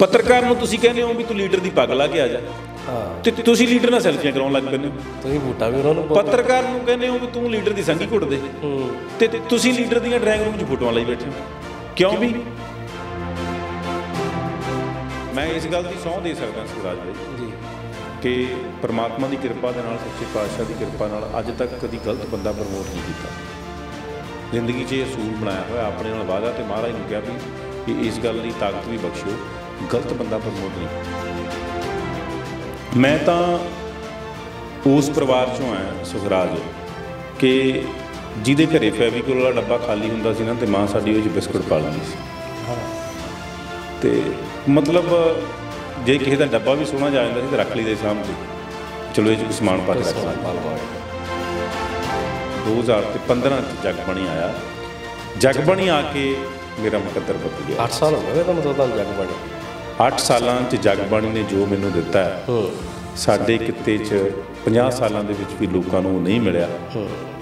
ਪੱਤਰਕਾਰ ਨੂੰ ਤੁਸੀਂ ਕਹਿੰਦੇ ਹੋ ਵੀ ਤੂੰ ਲੀਡਰ ਦੀ ਪੱਗ ਲਾ ਕੇ ਆ ਜਾ ਹਾਂ ਤੇ ਤੁਸੀਂ ਲੀਡਰ ਨਾਲ ਸੈਲਫੀਆਂ ਕਰਾਉਣ ਲੱਗ ਪੈਂਦੇ ਹੋ ਤੁਸੀਂ ਵੋਟਾਂ ਵੀ ਉਹਨਾਂ ਨੂੰ ਪੱਤਰਕਾਰ ਨੂੰ ਕਹਿੰਦੇ ਹੋ ਵੀ ਤੂੰ ਲੀਡਰ ਦੀ ਸੰਗੀ ਘੁੱਟ ਦੇ ਤੇ ਤੁਸੀਂ ਲੀਡਰ ਦੀਆਂ ਡਰੈਗ ਰੂਮ 'ਚ ਫੋਟੋਆਂ ਲਈ ਬੈਠੇ ਹੋ ਕਿਉਂ ਵੀ ਮੈਂ ਇਸ ਗੱਲ ਦੀ ਸੌਂ ਦੇ ਸਕਦਾ ਸੁਰਾਜ ਭਾਈ ਜੀ ਕਿ ਪ੍ਰਮਾਤਮਾ ਦੀ ਕਿਰਪਾ ਦੇ ਨਾਲ ਸੱਚੇ ਪਾਤਸ਼ਾਹ ਦੀ ਕਿਰਪਾ ਨਾਲ ਅੱਜ ਤੱਕ ਕਦੀ ਗਲਤ ਬੰਦਾ ਪ੍ਰਮੋਟ ਨਹੀਂ ਕੀਤਾ ਜ਼ਿੰਦਗੀ 'ਚ ਇਹ ਸੂਲ ਬਣਾਇਆ ਹੋਇਆ ਆਪਣੇ ਨਾਲ ਵਾਅਦਾ ਤੇ ਮਹਾਰਾਜ ਨੂੰ ਕਿਹਾ ਵੀ ਕਿ ਇਸ ਗੱਲ ਦੀ ਤਾਕਤ ਵੀ ਬਖਸ਼ੋ ਗਲਤ ਬੰਦਾ ਪ੍ਰਮੋਟ ਨਹੀਂ ਮੈਂ ਤਾਂ ਉਸ ਪਰਿਵਾਰ ਚੋਂ ਆਇਆ ਸੁਖਰਾਜ ਕਿ ਜਿਹਦੇ ਘਰੇ ਫੈਵਿਕੋਲ ਵਾਲਾ ਡੱਬਾ ਖਾਲੀ ਹੁੰਦਾ ਸੀ ਨਾ ਤੇ ਮਾਂ ਸਾਡੀ ਉਹ ਚ ਬਿਸਕੁਟ ਪਾ ਲੈਂਦੀ ਸੀ ਤੇ ਮਤਲਬ ਜੇ ਕਿਸੇ ਦਾ ਡੱਬਾ ਵੀ ਸੋਹਣਾ ਜਾ ਜਾਂਦਾ ਸੀ ਤੇ ਰੱਖ ਲਈਦੇ ਸਾਹਮਣੇ ਚਲੋ ਇਹ ਚ ਸਮਾਨ ਪਾ ਕੇ ਰੱਖ ਲਵਾਂਗੇ 2015 ਚ ਜਗ ਬਣੀ ਆਇਆ ਜਗ ਬਣੀ ਆ ਕੇ ਮੇਰਾ ਮੁਕੱਦਰ ਬਦਲ ਗਿਆ 8 ਸਾਲ ਹੋ ਗਏ ਮਤਲਬ ਤਾਂ ਜਗ ਬਣੀ 8 ਸਾਲਾਂ 'ਚ ਜਗਬਾਣੀ ਨੇ ਜੋ ਮੈਨੂੰ ਦਿੱਤਾ ਹੈ ਸਾਡੇ ਕਿਤੇ 'ਚ 50 ਸਾਲਾਂ ਦੇ ਵਿੱਚ ਵੀ ਲੋਕਾਂ ਨੂੰ ਨਹੀਂ ਮਿਲਿਆ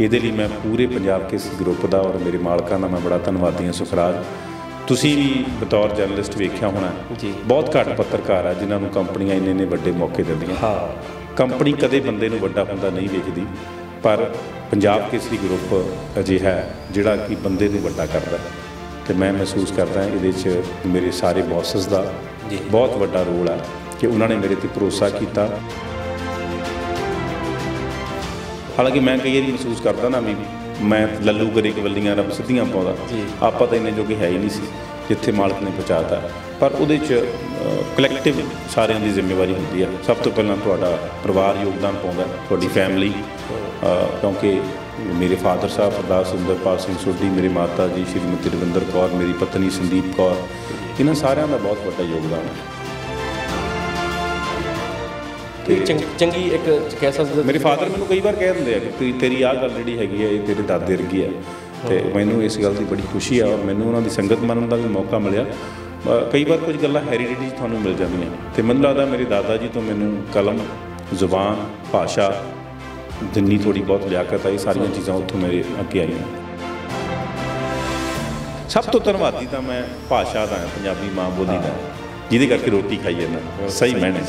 ਇਹਦੇ ਲਈ ਮੈਂ ਪੂਰੇ ਪੰਜਾਬ ਕੇ ਗਰੁੱਪ ਦਾ ਔਰ ਮੇਰੇ ਮਾਲਕਾਂ ਦਾ ਮੈਂ ਬੜਾ ਧੰਨਵਾਦੀ ਹਾਂ ਸੁਖਰਾਜ ਤੁਸੀਂ ਵੀ ਬਤੌਰ ਜਰਨਲਿਸਟ ਵੇਖਿਆ ਹੋਣਾ ਜੀ ਬਹੁਤ ਘੱਟ ਪੱਤਰਕਾਰ ਆ ਜਿਨ੍ਹਾਂ ਨੂੰ ਕੰਪਨੀਆਂ ਇੰਨੇ ਨੇ ਵੱਡੇ ਮੌਕੇ ਦਿੰਦੀਆਂ ਹਾਂ ਕੰਪਨੀ ਕਦੇ ਬੰਦੇ ਨੂੰ ਵੱਡਾ ਹੁੰਦਾ ਨਹੀਂ ਵੇਖਦੀ ਪਰ ਪੰਜਾਬ ਕੇਸਰੀ ਗਰੁੱਪ ਅਜਿਹਾ ਹੈ ਜਿਹੜਾ ਕਿ ਬੰਦੇ ਨੂੰ ਵੱਡਾ ਕਰਦਾ ਤੇ ਮੈਂ ਮਹਿਸੂਸ ਕਰਦਾ ਇਹਦੇ 'ਚ ਮੇਰੇ ਸਾਰੇ ਬੌਸਸ ਦਾ ਬਹੁਤ ਵੱਡਾ ਰੋਲ ਹੈ ਕਿ ਉਹਨਾਂ ਨੇ ਮੇਰੇ ਤੇ ਭਰੋਸਾ ਕੀਤਾ ਹਾਲਾਂਕਿ ਮੈਂ ਕਈ ਵਾਰੀ ਮਹਿਸੂਸ ਕਰਦਾ ਨਾ ਵੀ ਮੈਂ ਲੱਲੂ ਕਰੇ ਵੱਲੀਆਂ ਰੱਬ ਸਿੱਧੀਆਂ ਪਾਉਂਦਾ ਆਪਾਂ ਤਾਂ ਇੰਨੇ ਜੋਗੇ ਹੈ ਹੀ ਨਹੀਂ ਸੀ ਜਿੱਥੇ ਮਾਲਕ ਨੇ ਪਹੁੰਚਾਤਾ ਪਰ ਉਹਦੇ 'ਚ ਕਲੈਕਟਿਵ ਸਾਰਿਆਂ ਦੀ ਜ਼ਿੰਮੇਵਾਰੀ ਹੁੰਦੀ ਹੈ ਸਭ ਤੋਂ ਪਹਿਲਾਂ ਤੁਹਾਡਾ ਪਰਿਵਾਰ ਯੋਗਦਾਨ ਪਾਉਂਦਾ ਤੁਹਾਡੀ ਫੈਮਿਲੀ ਕਿਉਂਕਿ ਮੇਰੇ ਫਾਦਰ ਸਾਹਿਬ ਅਰਦਾਸ ਸੁੰਦਰਪਾਲ ਸਿੰਘ ਸੋਢੀ ਮੇਰੀ ਮਾਤਾ ਜੀ ਸ਼੍ਰੀਮਤੀ ਰਵਿੰਦਰ ਕੌਰ ਮੇਰੀ ਪਤਨੀ ਸੰਦੀਪ ਕੌਰ ਇਹਨਾਂ ਸਾਰਿਆਂ ਦਾ ਬਹੁਤ ਵੱਡਾ ਯੋਗਦਾਨ ਹੈ ਚੰਗੀ ਇੱਕ ਕਹਿ ਸਕਦਾ ਮੇਰੇ ਫਾਦਰ ਮੈਨੂੰ ਕਈ ਵਾਰ ਕਹਿ ਦਿੰਦੇ ਆ ਕਿ ਤੇਰੀ ਆਹ ਗੱਲ ਜਿਹੜੀ ਹੈਗੀ ਹੈ ਇਹ ਤੇਰੇ ਦਾਦੇ ਵਰਗੀ ਹੈ ਤੇ ਮੈਨੂੰ ਇਸ ਗੱਲ ਦੀ ਬੜੀ ਖੁਸ਼ੀ ਆ ਔਰ ਮੈਨੂੰ ਉਹਨਾਂ ਦੀ ਸੰਗਤ ਮੰਨਣ ਦਾ ਵੀ ਮੌਕਾ ਮਿਲਿਆ ਕਈ ਵਾਰ ਕੁਝ ਗੱਲਾਂ ਹੈਰੀਡਿਟੀ ਤੁਹਾਨੂੰ ਮਿਲ ਜਾਂਦੀਆਂ ਤੇ ਮੈਨੂੰ ਲੱਗਦਾ ਮੇਰੇ ਦਾਦਾ ਜੀ ਤੋਂ ਮੈਨੂੰ ਕਲਮ ਜ਼ੁਬਾਨ ਭਾਸ਼ਾ ਜਿੰਨੀ ਥੋੜੀ ਬਹੁਤ ਲਿਆਕਤ ਆਈ ਸਾਰੀਆਂ ਚੀਜ਼ਾਂ ਉੱਥੋਂ ਮੇਰੇ ਅੱਗੇ ਆਈਆਂ ਸਭ ਤੋਂ ਧੰਨਵਾਦੀ ਤਾਂ ਮੈਂ ਭਾਸ਼ਾ ਦਾ ਪੰਜਾਬੀ ਮਾਂ ਬੋਲੀ ਦਾ ਜਿਹਦੇ ਕਰਕੇ ਰੋਟੀ ਖਾਈ ਜਾਂਦਾ ਸਹੀ ਮੈਨੇ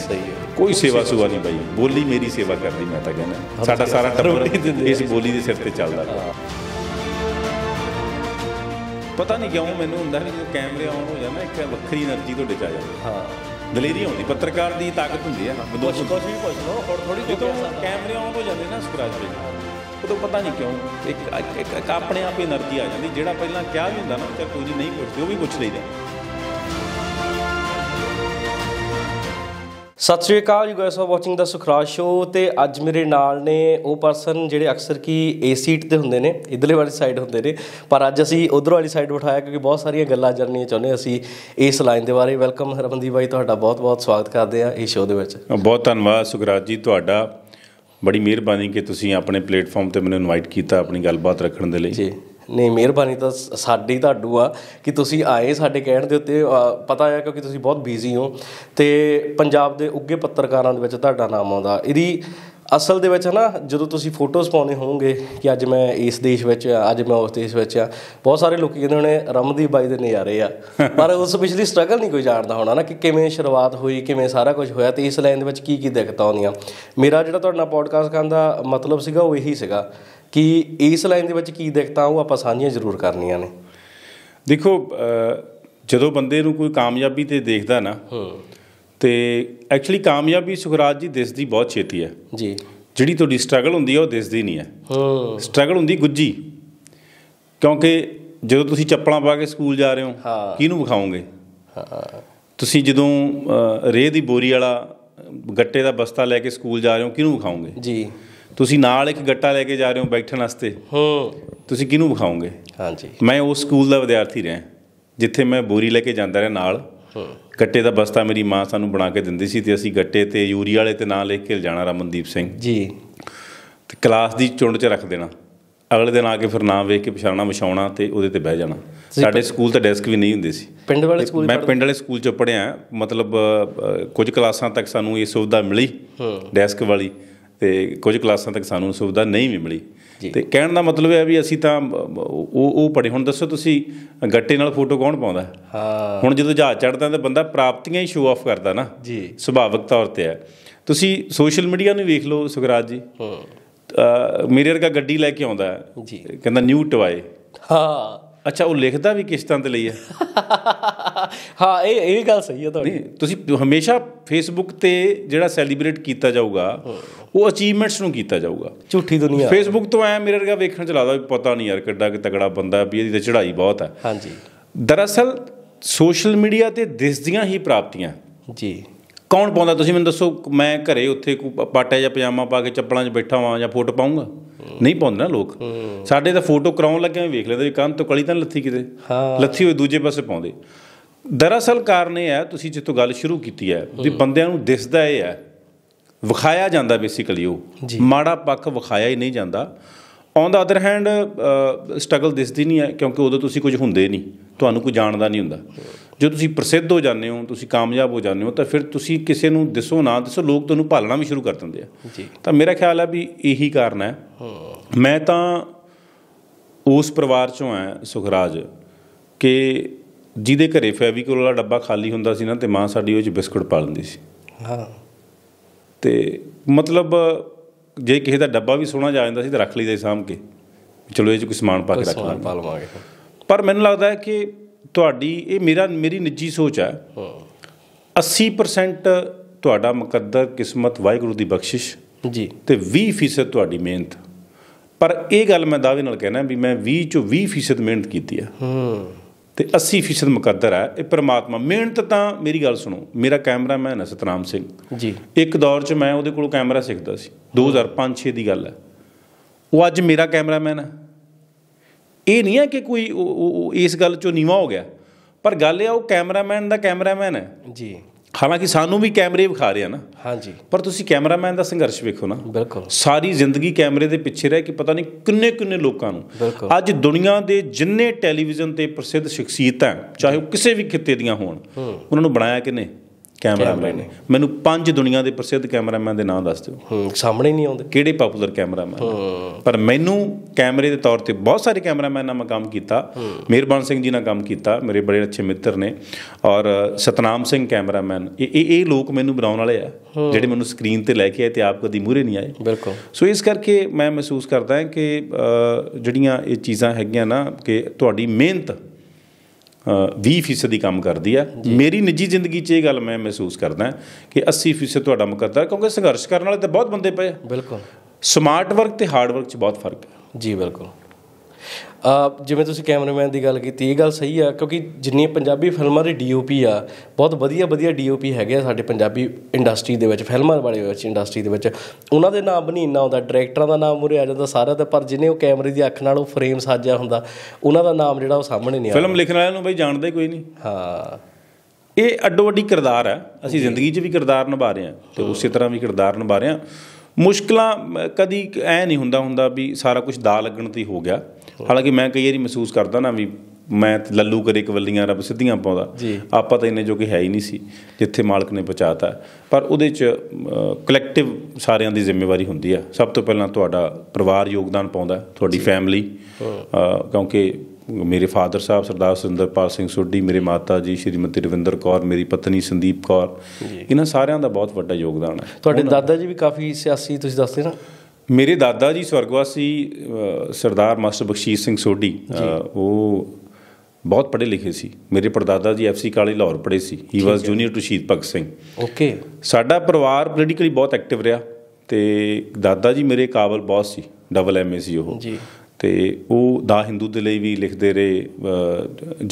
ਕੋਈ ਸੇਵਾ ਸੁਵਾ ਨਹੀਂ ਬਾਈ ਬੋਲੀ ਮੇਰੀ ਸੇਵਾ ਕਰਦੀ ਮੈਂ ਤਾਂ ਕਹਿੰਦਾ ਸਾਡਾ ਸਾਰਾ ਟੱਬਰ ਇਸ ਬੋਲੀ ਦੇ ਸਿਰ ਤੇ ਚੱਲਦਾ ਪਤਾ ਨਹੀਂ ਕਿਉਂ ਮੈਨੂੰ ਹੁੰਦਾ ਨਹੀਂ ਕਿ ਕੈਮਰੇ ਆਨ ਹੋ ਜਾਣਾ ਇੱਕ ਵੱਖਰੀ એનર્ਜੀ ਤੁਹਾਡੇ ਚ ਆ ਜਾਂਦੀ ਹਾਂ ਦਲੇਰੀ ਹੁੰਦੀ ਪੱਤਰਕਾਰ ਦੀ ਤਾਕਤ ਹੁੰਦੀ ਹੈ ਕੁਝ ਕੁਝ ਵੀ ਪੁੱਛ ਲਓ ਹੋਰ ਥੋੜੀ ਜਦੋਂ ਕੈਮਰੇ ਆਨ ਹੋ ਜਾਂਦੇ ਨਾ ਸੁਖਰਾਜ ਉਹ ਉਦੋਂ ਪਤਾ ਨਹੀਂ ਕਿਉਂ ਇੱਕ ਇੱਕ ਆਪਣੇ ਆਪ ਹੀ એનર્ਜੀ ਆ ਜਾਂਦੀ ਜਿਹੜਾ ਪਹਿਲਾਂ ਕਿਹਾ ਵੀ ਹੁੰਦਾ ਨਾ ਕਿ ਕੋਈ ਨਹੀਂ ਪੁੱਛਦੇ ਉਹ ਵੀ ਪੁੱਛ ਲਈਦਾ ਸਤਿ ਸ਼੍ਰੀ ਅਕਾਲ you guys are watching the Sukhraj show ਤੇ ਅੱਜ ਮੇਰੇ ਨਾਲ ਨੇ ਉਹ ਪਰਸਨ ਜਿਹੜੇ ਅਕਸਰ ਕੀ ਏ ਸੀਟ ਤੇ ਹੁੰਦੇ ਨੇ ਇਧਰਲੇ ਵਾਲੀ ਸਾਈਡ ਹੁੰਦੇ ਨੇ ਪਰ ਅੱਜ ਅਸੀਂ ਉਧਰ ਵਾਲੀ ਸਾਈਡ ਬਿਠਾਇਆ ਕਿਉਂਕਿ ਬਹੁਤ ਸਾਰੀਆਂ ਗੱਲਾਂ ਜਰਨੀਆਂ ਚਾਹੁੰਦੇ ਅਸੀਂ ਇਸ ਲਾਈਨ ਦੇ ਬਾਰੇ ਵੈਲਕਮ ਹਰਮਨਦੀਪ ਭਾਈ ਤੁਹਾਡਾ ਬਹੁਤ-ਬਹੁਤ ਸਵਾਗਤ ਕਰਦੇ ਆ ਇਸ ਸ਼ੋਅ ਦੇ ਵਿੱਚ ਬਹੁਤ ਧੰਨਵਾਦ ਸੁਖਰਾਜ ਜੀ ਤੁਹਾਡਾ ਬੜੀ ਮਿਹਰਬਾਨੀ ਕਿ ਤੁਸੀਂ ਆਪਣੇ ਪਲੇਟਫਾਰਮ ਤੇ ਮੈਨੂੰ ਇਨਵਾਈਟ ਕੀਤਾ ਆਪਣੀ ਗੱਲਬਾਤ ਰੱਖਣ ਦੇ ਲਈ ਜੀ ਨੇ ਮਿਹਰਬਾਨੀ ਤਾਂ ਸਾਡੀ ਤੁਹਾਡੂ ਆ ਕਿ ਤੁਸੀਂ ਆਏ ਸਾਡੇ ਕਹਿਣ ਦੇ ਉੱਤੇ ਪਤਾ ਆ ਕਿਉਂਕਿ ਤੁਸੀਂ ਬਹੁਤ ਬੀਜ਼ੀ ਹੋ ਤੇ ਪੰਜਾਬ ਦੇ ਉੱਗੇ ਪੱਤਰਕਾਰਾਂ ਦੇ ਵਿੱਚ ਤੁਹਾਡਾ ਨਾਮ ਆਉਂਦਾ ਇਹਦੀ ਅਸਲ ਦੇ ਵਿੱਚ ਨਾ ਜਦੋਂ ਤੁਸੀਂ ਫੋਟੋਜ਼ ਪਾਉਨੇ ਹੋਵੋਗੇ ਕਿ ਅੱਜ ਮੈਂ ਇਸ ਦੇਸ਼ ਵਿੱਚ ਆ ਅੱਜ ਮੈਂ ਉਸ ਦੇਸ਼ ਵਿੱਚ ਆ ਬਹੁਤ ਸਾਰੇ ਲੋਕੀ ਕਹਿੰਦੇ ਹੋਣੇ ਰਮਦੀ ਬਾਈ ਦੇ ਨਜ਼ਾਰੇ ਆ ਪਰ ਉਸ ਪਿਛਲੀ ਸਟਰਗਲ ਨਹੀਂ ਕੋਈ ਜਾਣਦਾ ਹੋਣਾ ਨਾ ਕਿ ਕਿਵੇਂ ਸ਼ੁਰੂਆਤ ਹੋਈ ਕਿਵੇਂ ਸਾਰਾ ਕੁਝ ਹੋਇਆ ਤੇ ਇਸ ਲਾਈਨ ਦੇ ਵਿੱਚ ਕੀ ਕੀ ਦਿੱਕਤਾਂ ਆਉਂਦੀਆਂ ਮੇਰਾ ਜਿਹੜਾ ਤੁਹਾਡਾ ਪੋਡਕਾਸਟ ਕਰਨ ਦਾ ਮਤਲਬ ਸੀਗਾ ਉਹ ਇਹੀ ਸੀਗਾ ਕਿ ਇਸ ਲਾਈਨ ਦੇ ਵਿੱਚ ਕੀ ਦਿੱਕਤਾਂ ਉਹ ਆਪਾਂ ਸਾਂਝੀਆਂ ਜ਼ਰੂਰ ਕਰਨੀਆਂ ਨੇ ਦੇਖੋ ਜਦੋਂ ਬੰਦੇ ਨੂੰ ਕੋਈ ਕਾਮਯਾਬੀ ਤੇ ਦੇਖਦਾ ਨਾ ਤੇ ਐਕਚੁਅਲੀ ਕਾਮਯਾਬੀ ਸੁਖਰਾਜ ਜੀ ਦਿਸਦੀ ਬਹੁਤ ਛੇਤੀ ਹੈ ਜੀ ਜਿਹੜੀ ਤੁਹਾਡੀ ਸਟਰਗਲ ਹੁੰਦੀ ਹੈ ਉਹ ਦਿਸਦੀ ਨਹੀਂ ਹੈ ਸਟਰਗਲ ਹੁੰਦੀ ਗੁੱਜੀ ਕਿਉਂਕਿ ਜਦੋਂ ਤੁਸੀਂ ਚੱਪਲਾਂ ਪਾ ਕੇ ਸਕੂਲ ਜਾ ਰਹੇ ਹੋ ਕਿਹਨੂੰ ਵਿਖਾਓਗੇ ਤੁਸੀਂ ਜਦੋਂ ਰੇਹ ਦੀ ਬੋਰੀ ਵਾਲਾ ਗੱਟੇ ਦਾ ਬਸਤਾ ਲੈ ਕੇ ਸਕੂਲ ਜਾ ਰਹੇ ਹੋ ਕਿਹਨੂੰ ਵਿਖਾਓਗੇ ਜੀ ਤੁਸੀਂ ਨਾਲ ਇੱਕ ਗੱਟਾ ਲੈ ਕੇ ਜਾ ਰਹੇ ਹੋ ਬੈਠਣ ਵਾਸਤੇ ਹੂੰ ਤੁਸੀਂ ਕਿਹਨੂੰ ਵਿਖਾਓਗੇ ਹਾਂਜੀ ਮੈਂ ਉਸ ਸਕੂਲ ਦਾ ਵਿਦਿਆਰਥੀ ਰਿਹਾ ਜਿੱਥੇ ਮੈਂ ਬੋਰੀ ਲੈ ਕੇ ਜਾਂਦਾ ਰਿਹਾ ਨਾਲ ਗੱਟੇ ਦਾ ਬਸਤਾ ਮੇਰੀ ਮਾਂ ਸਾਨੂੰ ਬਣਾ ਕੇ ਦਿੰਦੀ ਸੀ ਤੇ ਅਸੀਂ ਗੱਟੇ ਤੇ ਯੂਰੀ ਵਾਲੇ ਤੇ ਨਾਲ ਲਿਖ ਕੇ ਜਾਣਾ ਰਮਨਦੀਪ ਸਿੰਘ ਜੀ ਤੇ ਕਲਾਸ ਦੀ ਚੁੰਡ 'ਚ ਰੱਖ ਦੇਣਾ ਅਗਲੇ ਦਿਨ ਆ ਕੇ ਫਿਰ ਨਾਮ ਵੇਖ ਕੇ ਪਛਾਣਾ ਵਿਛਾਉਣਾ ਤੇ ਉਹਦੇ ਤੇ ਬਹਿ ਜਾਣਾ ਸਾਡੇ ਸਕੂਲ ਤਾਂ ਡੈਸਕ ਵੀ ਨਹੀਂ ਹੁੰਦੇ ਸੀ ਪਿੰਡ ਵਾਲੇ ਸਕੂਲ ਮੈਂ ਪਿੰਡ ਵਾਲੇ ਸਕੂਲ 'ਚ ਪੜਿਆ ਮਤਲਬ ਕੁਝ ਕਲਾਸਾਂ ਤੱਕ ਸਾਨੂੰ ਇਹ ਸੁਵਿਧਾ ਮਿਲੀ ਡੈਸਕ ਵਾਲੀ ਤੇ ਕੁਝ ਕਲਾਸਾਂ ਤੱਕ ਸਾਨੂੰ ਸੁਵਿਧਾ ਨਹੀਂ ਵੀ ਮਿਲੀ ਤੇ ਕਹਿਣ ਦਾ ਮਤਲਬ ਹੈ ਵੀ ਅਸੀਂ ਤਾਂ ਉਹ ਉਹ ਪੜੇ ਹੁਣ ਦੱਸੋ ਤੁਸੀਂ ਗੱਟੇ ਨਾਲ ਫੋਟੋ ਕੌਣ ਪਾਉਂਦਾ ਹਾਂ ਹੁਣ ਜਦੋਂ ਜਹਾਜ਼ ਚੜਦਾ ਤਾਂ ਬੰਦਾ ਪ੍ਰਾਪਤੀਆਂ ਹੀ ਸ਼ੋਅ ਆਫ ਕਰਦਾ ਨਾ ਜੀ ਸੁਭਾਵਿਕ ਤੌਰ ਤੇ ਹੈ ਤੁਸੀਂ ਸੋਸ਼ਲ ਮੀਡੀਆ ਨੂੰ ਵੇਖ ਲਓ ਸੁਖਰਾਜ ਜੀ ਹਾਂ ਮੇਰੇ ਵਰਗਾ ਗੱਡੀ ਲੈ ਕੇ ਆਉਂਦਾ ਜੀ ਕਹਿੰਦਾ ਨਿਊ ਟਵਾਏ ਹਾਂ ਅੱਛਾ ਉਹ ਲਿਖਦਾ ਵੀ ਕਿਸ਼ਤਾਂ ਤੇ ਲਈ ਹੈ ਹਾਂ ਇਹ ਇਹ ਗੱਲ ਸਹੀ ਹੈ ਤੁਹਾਡੀ ਤੁਸੀਂ ਹਮੇਸ਼ਾ ਫੇਸਬੁੱਕ ਤੇ ਜਿਹੜਾ ਸੈਲੀਬ੍ਰੇਟ ਕੀਤਾ ਜਾਊਗਾ ਉਹ ਅਚੀਵਮੈਂਟਸ ਨੂੰ ਕੀਤਾ ਜਾਊਗਾ ਝੂਠੀ ਦੁਨੀਆ ਫੇਸਬੁੱਕ ਤੋਂ ਆਇਆ ਮੇਰੇ ਵਰਗਾ ਵੇਖਣ ਚ ਲੱਗਦਾ ਪਤਾ ਨਹੀਂ ਯਾਰ ਕਿੱਡਾ ਕਿ ਤਗੜਾ ਬੰਦਾ ਵੀ ਇਹਦੀ ਤੇ ਚੜ੍ਹਾਈ ਬਹੁਤ ਹੈ ਹਾਂਜੀ ਦਰਅਸਲ ਸੋਸ਼ਲ ਮੀਡੀਆ ਤੇ ਦਿਸਦੀਆਂ ਹੀ ਪ੍ਰਾਪਤੀਆਂ ਜੀ ਕੌਣ ਪਾਉਂਦਾ ਤੁਸੀਂ ਮੈਨੂੰ ਦੱਸੋ ਮੈਂ ਘਰੇ ਉੱਥੇ ਪਾਟਿਆ ਜਾਂ ਪਜਾਮਾ ਪਾ ਕੇ ਚੱਪਲਾਂ 'ਚ ਬੈਠਾ ਹਾਂ ਜਾਂ ਫੋਟੋ ਪਾਉਂਗਾ ਨਹੀਂ ਪਾਉਂਦੇ ਨਾ ਲੋਕ ਸਾਡੇ ਤਾਂ ਫੋਟੋ ਕਰਾਉਣ ਵੀ ਵੇਖ ਲੈਂਦੇ ਵੀ ਕੰਨ ਤੋਂ ਕਲੀ ਤਾਂ ਲੱਥੀ ਕਿਤੇ ਹਾਂ ਲੱਥੀ ਹੋਈ ਦੂਜੇ ਪਾਸੇ ਪਾਉਂਦੇ ਦਰਅਸਲ ਕਾਰਨ ਇਹ ਹੈ ਤੁਸੀਂ ਜਿੱਥੋਂ ਗੱਲ ਸ਼ੁਰੂ ਕੀਤੀ ਹੈ ਵੀ ਬੰਦਿਆਂ ਨੂੰ ਦਿਸਦਾ ਇਹ ਹੈ ਵਿਖਾਇਆ ਜਾਂਦਾ ਬੇਸਿਕਲੀ ਉਹ ਮਾੜਾ ਪੱਖ ਵਿਖਾਇਆ ਹੀ ਨਹੀਂ ਜਾਂਦਾ on the other hand struggle ਦਿਸਦੀ ਨਹੀਂ ਹੈ ਕਿਉਂਕਿ ਉਦੋਂ ਤੁਸੀਂ ਕੁਝ ਹੁੰਦੇ ਨਹੀਂ ਤੁਹਾਨੂੰ ਕੋਈ ਜਾਣਦਾ ਨਹੀਂ ਹੁੰਦਾ ਜੇ ਤੁਸੀਂ ਪ੍ਰਸਿੱਧ ਹੋ ਜਾਂਦੇ ਹੋ ਤੁਸੀਂ ਕਾਮਯਾਬ ਹੋ ਜਾਂਦੇ ਹੋ ਤਾਂ ਫਿਰ ਤੁਸੀਂ ਕਿਸੇ ਨੂੰ ਦਿਸੋ ਨਾ ਦਿਸੋ ਲੋਕ ਤੁਹਾਨੂੰ ਭਾਲਣਾ ਵੀ ਸ਼ੁਰੂ ਕਰ ਦਿੰਦੇ ਆ ਜੀ ਤਾਂ ਮੇਰਾ ਖਿਆਲ ਹੈ ਵੀ ਇਹੀ ਕਾਰਨ ਹੈ ਮੈਂ ਤਾਂ ਉਸ ਪਰਿਵਾਰ ਚੋਂ ਆ ਸੁਖਰਾਜ ਕਿ ਜਿਹਦੇ ਘਰੇ ਫੈਵੀਕੋਲ ਵਾਲਾ ਡੱਬਾ ਖਾਲੀ ਹੁੰਦਾ ਸੀ ਨਾ ਤੇ ਮਾਂ ਸਾਡੀ ਉਹ ਚ ਬਿਸਕੁਟ ਪਾ ਲੈਂਦੀ ਸੀ ਹਾਂ ਤੇ ਮਤਲਬ ਜੇ ਕਿਸੇ ਦਾ ਡੱਬਾ ਵੀ ਸੋਣਾ ਜਾ ਜਾਂਦਾ ਸੀ ਤਾਂ ਰੱਖ ਲਈਦਾ ਸੀ ਸਾਮ ਕੇ ਚਲੋ ਇਹ ਚ ਕੋਈ ਸਮਾਨ ਪਾ ਕੇ ਰੱਖ ਲਾਂਗੇ ਲਵਾਂਗੇ ਪਰ ਮੈਨੂੰ ਲੱਗਦਾ ਹੈ ਕਿ ਤੁਹਾਡੀ ਇਹ ਮੇਰਾ ਮੇਰੀ ਨਿੱਜੀ ਸੋਚ ਹੈ 80% ਤੁਹਾਡਾ ਮੁਕੱਦਰ ਕਿਸਮਤ ਵਾਹਿਗੁਰੂ ਦੀ ਬਖਸ਼ਿਸ਼ ਜੀ ਤੇ 20% ਤੁਹਾਡੀ ਮਿਹਨਤ ਪਰ ਇਹ ਗੱਲ ਮੈਂ ਦਾਅਵੇ ਨਾਲ ਕਹਿਣਾ ਵੀ ਮੈਂ 20 ਚੋਂ 20% ਮਿਹਨਤ ਕੀਤੀ ਆ ਹੂੰ ਤੇ 80% ਮੁਕੱਦਰ ਆ ਇਹ ਪ੍ਰਮਾਤਮਾ ਮਿਹਨਤ ਤਾਂ ਮੇਰੀ ਗੱਲ ਸੁਣੋ ਮੇਰਾ ਕੈਮਰਾਮੈਨ ਹੈ ਸਤਨਾਮ ਸਿੰਘ ਜੀ ਇੱਕ ਦੌਰ 'ਚ ਮੈਂ ਉਹਦੇ ਕੋਲੋਂ ਕੈਮਰਾ ਸਿੱਖਦਾ ਸੀ 2005-6 ਦੀ ਗੱਲ ਹੈ ਉਹ ਅੱਜ ਮੇਰਾ ਕੈਮਰਾਮੈਨ ਹੈ ਇਹ ਨਹੀਂ ਹੈ ਕਿ ਕੋਈ ਇਸ ਗੱਲ 'ਚੋਂ ਨੀਵਾ ਹੋ ਗਿਆ ਪਰ ਗੱਲ ਇਹ ਆ ਉਹ ਕੈਮਰਾਮੈਨ ਦਾ ਕੈਮਰਾਮੈਨ ਹੈ ਜੀ ਹਾਲਾਂਕਿ ਸਾਨੂੰ ਵੀ ਕੈਮਰੇ ਵਿਖਾ ਰਿਹਾ ਨਾ ਹਾਂਜੀ ਪਰ ਤੁਸੀਂ ਕੈਮਰਾਮੈਨ ਦਾ ਸੰਘਰਸ਼ ਵੇਖੋ ਨਾ ਬਿਲਕੁਲ ਸਾਰੀ ਜ਼ਿੰਦਗੀ ਕੈਮਰੇ ਦੇ ਪਿੱਛੇ ਰਹਿ ਕੇ ਪਤਾ ਨਹੀਂ ਕਿੰਨੇ ਕਿੰਨੇ ਲੋਕਾਂ ਨੂੰ ਅੱਜ ਦੁਨੀਆ ਦੇ ਜਿੰਨੇ ਟੈਲੀਵਿਜ਼ਨ ਤੇ ਪ੍ਰਸਿੱਧ ਸ਼ਖਸੀਅਤਾਂ ਚਾਹੇ ਉਹ ਕਿਸੇ ਵੀ ਖਿੱਤੇ ਦੀਆਂ ਹੋਣ ਉਹਨਾਂ ਨੂੰ ਬਣਾਇਆ ਕਿਨੇ ਕੈਮਰਾਮੈਨ ਨੇ ਮੈਨੂੰ ਪੰਜ ਦੁਨੀਆ ਦੇ ਪ੍ਰਸਿੱਧ ਕੈਮਰਾਮੈਨ ਦੇ ਨਾਮ ਦੱਸ ਦਿਓ ਸਾਹਮਣੇ ਨਹੀਂ ਆਉਂਦੇ ਕਿਹੜੇ ਪਪੂਲਰ ਕੈਮਰਾਮੈਨ ਪਰ ਮੈਨੂੰ ਕੈਮਰੇ ਦੇ ਤੌਰ ਤੇ ਬਹੁਤ ਸਾਰੇ ਕੈਮਰਾਮੈਨ ਨਾਲ ਮੈਂ ਕੰਮ ਕੀਤਾ ਮਿਹਰਬਾਨ ਸਿੰਘ ਜੀ ਨਾਲ ਕੰਮ ਕੀਤਾ ਮੇਰੇ ਬੜੇ ਅੱਛੇ ਮਿੱਤਰ ਨੇ ਔਰ ਸਤਨਾਮ ਸਿੰਘ ਕੈਮਰਾਮੈਨ ਇਹ ਇਹ ਲੋਕ ਮੈਨੂੰ ਬਣਾਉਣ ਵਾਲੇ ਆ ਜਿਹੜੇ ਮੈਨੂੰ ਸਕਰੀਨ ਤੇ ਲੈ ਕੇ ਆਏ ਤੇ ਆਪ ਕਦੀ ਮੂਰੇ ਨਹੀਂ ਆਏ ਬਿਲਕੁਲ ਸੋ ਇਸ ਕਰਕੇ ਮੈਂ ਮਹਿਸੂਸ ਕਰਦਾ ਹਾਂ ਕਿ ਜਿਹੜੀਆਂ ਇਹ ਚੀਜ਼ਾਂ ਹੈਗੀਆਂ ਨਾ ਕਿ ਤੁਹਾਡੀ ਮਿਹਨਤ 20% ਕੰਮ ਕਰਦੀ ਹੈ ਮੇਰੀ ਨਿੱਜੀ ਜ਼ਿੰਦਗੀ 'ਚ ਇਹ ਗੱਲ ਮੈਂ ਮਹਿਸੂਸ ਕਰਦਾ ਕਿ 80% ਤੁਹਾਡਾ ਮੁਕੱਦਰ ਕਿਉਂਕਿ ਸੰਘਰਸ਼ ਕਰਨ ਵਾਲੇ ਤਾਂ ਬਹੁਤ ਬੰਦੇ ਪਏ ਬਿਲਕੁਲ ਸਮਾਰਟ ਵਰਕ ਤੇ ਹਾਰਡ ਵਰਕ 'ਚ ਬਹੁਤ ਫਰਕ ਹੈ ਜੀ ਬਿਲਕੁਲ ਜਿਵੇਂ ਤੁਸੀਂ ਕੈਮਰਾਮੈਨ ਦੀ ਗੱਲ ਕੀਤੀ ਇਹ ਗੱਲ ਸਹੀ ਆ ਕਿਉਂਕਿ ਜਿੰਨੀ ਪੰਜਾਬੀ ਫਿਲਮਾਂ ਦੀ ਡੀਓਪੀ ਆ ਬਹੁਤ ਵਧੀਆ ਵਧੀਆ ਡੀਓਪੀ ਹੈਗੇ ਆ ਸਾਡੇ ਪੰਜਾਬੀ ਇੰਡਸਟਰੀ ਦੇ ਵਿੱਚ ਫਿਲਮਾਂ ਵਾਲੇ ਵਿੱਚ ਇੰਡਸਟਰੀ ਦੇ ਵਿੱਚ ਉਹਨਾਂ ਦੇ ਨਾਮ ਬਣੀ ਨਹੀਂ ਇੰਨਾ ਆਉਂਦਾ ਡਾਇਰੈਕਟਰਾਂ ਦਾ ਨਾਮ ਮੁਰੇ ਆ ਜਾਂਦਾ ਸਾਰਾ ਤੇ ਪਰ ਜਿਨੇ ਉਹ ਕੈਮਰੇ ਦੀ ਅੱਖ ਨਾਲ ਉਹ ਫਰੇਮ ਸਾਜਿਆ ਹੁੰਦਾ ਉਹਨਾਂ ਦਾ ਨਾਮ ਜਿਹੜਾ ਉਹ ਸਾਹਮਣੇ ਨਹੀਂ ਆਉਂਦਾ ਫਿਲਮ ਲਿਖਣ ਵਾਲਿਆਂ ਨੂੰ ਬਈ ਜਾਣਦਾ ਕੋਈ ਨਹੀਂ ਹਾਂ ਇਹ ਅੱਡੋ ਵੱਡੀ ਕਿਰਦਾਰ ਹੈ ਅਸੀਂ ਜ਼ਿੰਦਗੀ 'ਚ ਵੀ ਕਿਰਦਾਰ ਨਿਭਾ ਰਹੇ ਆ ਤੇ ਉਸੇ ਤਰ੍ਹਾਂ ਵੀ ਕਿਰਦਾਰ ਨਿਭਾ ਰਹੇ ਆ ਮੁਸ਼ਕਲਾਂ ਕਦੀ ਐ ਨਹੀਂ ਹੁੰਦਾ ਹੁੰਦਾ ਵੀ ਸਾਰਾ ਕੁਝ ਦਾ ਲੱਗਣ ਤੇ ਹੋ ਗਿਆ ਹਾਲਾਂਕਿ ਮੈਂ ਕਈ ਵਾਰੀ ਮਹਿਸੂਸ ਕਰਦਾ ਨਾ ਵੀ ਮੈਂ ਲੱਲੂ ਕਰੇ ਕਵੱਲੀਆਂ ਰੱਬ ਸਿੱਧੀਆਂ ਪਾਉਂਦਾ ਆਪਾਂ ਤਾਂ ਇੰਨੇ ਜੋ ਕਿ ਹੈ ਹੀ ਨਹੀਂ ਸੀ ਜਿੱਥੇ ਮਾਲਕ ਨੇ ਪਹੁੰਚਾਤਾ ਪਰ ਉਹਦੇ ਚ ਕਲੈਕਟਿਵ ਸਾਰਿਆਂ ਦੀ ਜ਼ਿੰਮੇਵਾਰੀ ਹੁੰਦੀ ਆ ਸਭ ਤੋਂ ਪਹਿਲਾਂ ਤੁਹਾਡਾ ਪਰਿਵਾਰ ਯੋਗਦਾਨ ਪਾਉਂਦਾ ਤੁਹਾਡੀ ਫੈਮਿਲੀ ਕਿਉਂਕਿ ਮੇਰੇ ਫਾਦਰ ਸਾਹਿਬ ਸਰਦਾਰ ਸੁੰਦਰਪਾਲ ਸਿੰਘ ਸੋਢੀ ਮੇਰੇ ਮਾਤਾ ਜੀ ਸ਼੍ਰੀਮਤੀ ਰਵਿੰਦਰ ਕੌਰ ਮੇਰੀ ਪਤਨੀ ਸੰਦੀਪ ਕੌਰ ਇਹਨਾਂ ਸਾਰਿਆਂ ਦਾ ਬਹੁਤ ਵੱਡਾ ਯੋਗਦਾਨ ਹੈ ਤੁਹਾਡੇ ਦਾਦਾ ਜੀ ਵੀ ਕਾਫੀ ਸਿਆਸੀ ਤੁਸੀਂ ਦੱਸਦੇ ਨਾ ਮੇਰੇ ਦਾਦਾ ਜੀ ਸਵਰਗਵਾਸੀ ਸਰਦਾਰ ਮਾਸਟਰ ਬਖਸ਼ੀਸ਼ ਸਿੰਘ ਸੋਢੀ ਉਹ ਬਹੁਤ ਪੜ੍ਹੇ ਲਿਖੇ ਸੀ ਮੇਰੇ ਪਰਦਾਦਾ ਜੀ ਐਫਸੀ ਕਾਲੀ ਲਾਹੌਰ ਪੜ੍ਹੇ ਸੀ ਹੀ ਵਾਸ ਜੂਨੀਅਰ ਟੂ ਸ਼ਹੀਦ ਭਗਤ ਸਿੰਘ ਓਕੇ ਸਾਡਾ ਪਰਿਵਾਰ ਪੋਲੀਟੀਕਲੀ ਬਹੁਤ ਐਕਟਿਵ ਰਿਹਾ ਤੇ ਦਾਦਾ ਜੀ ਮੇਰੇ ਕਾਬਲ ਬਹੁਤ ਸੀ ਡਬਲ ਐਮਏ ਸੀ ਉਹ ਜੀ ਤੇ ਉਹ ਦਾ ਹਿੰਦੂ ਦੇ ਲਈ ਵੀ ਲਿਖਦੇ ਰਹੇ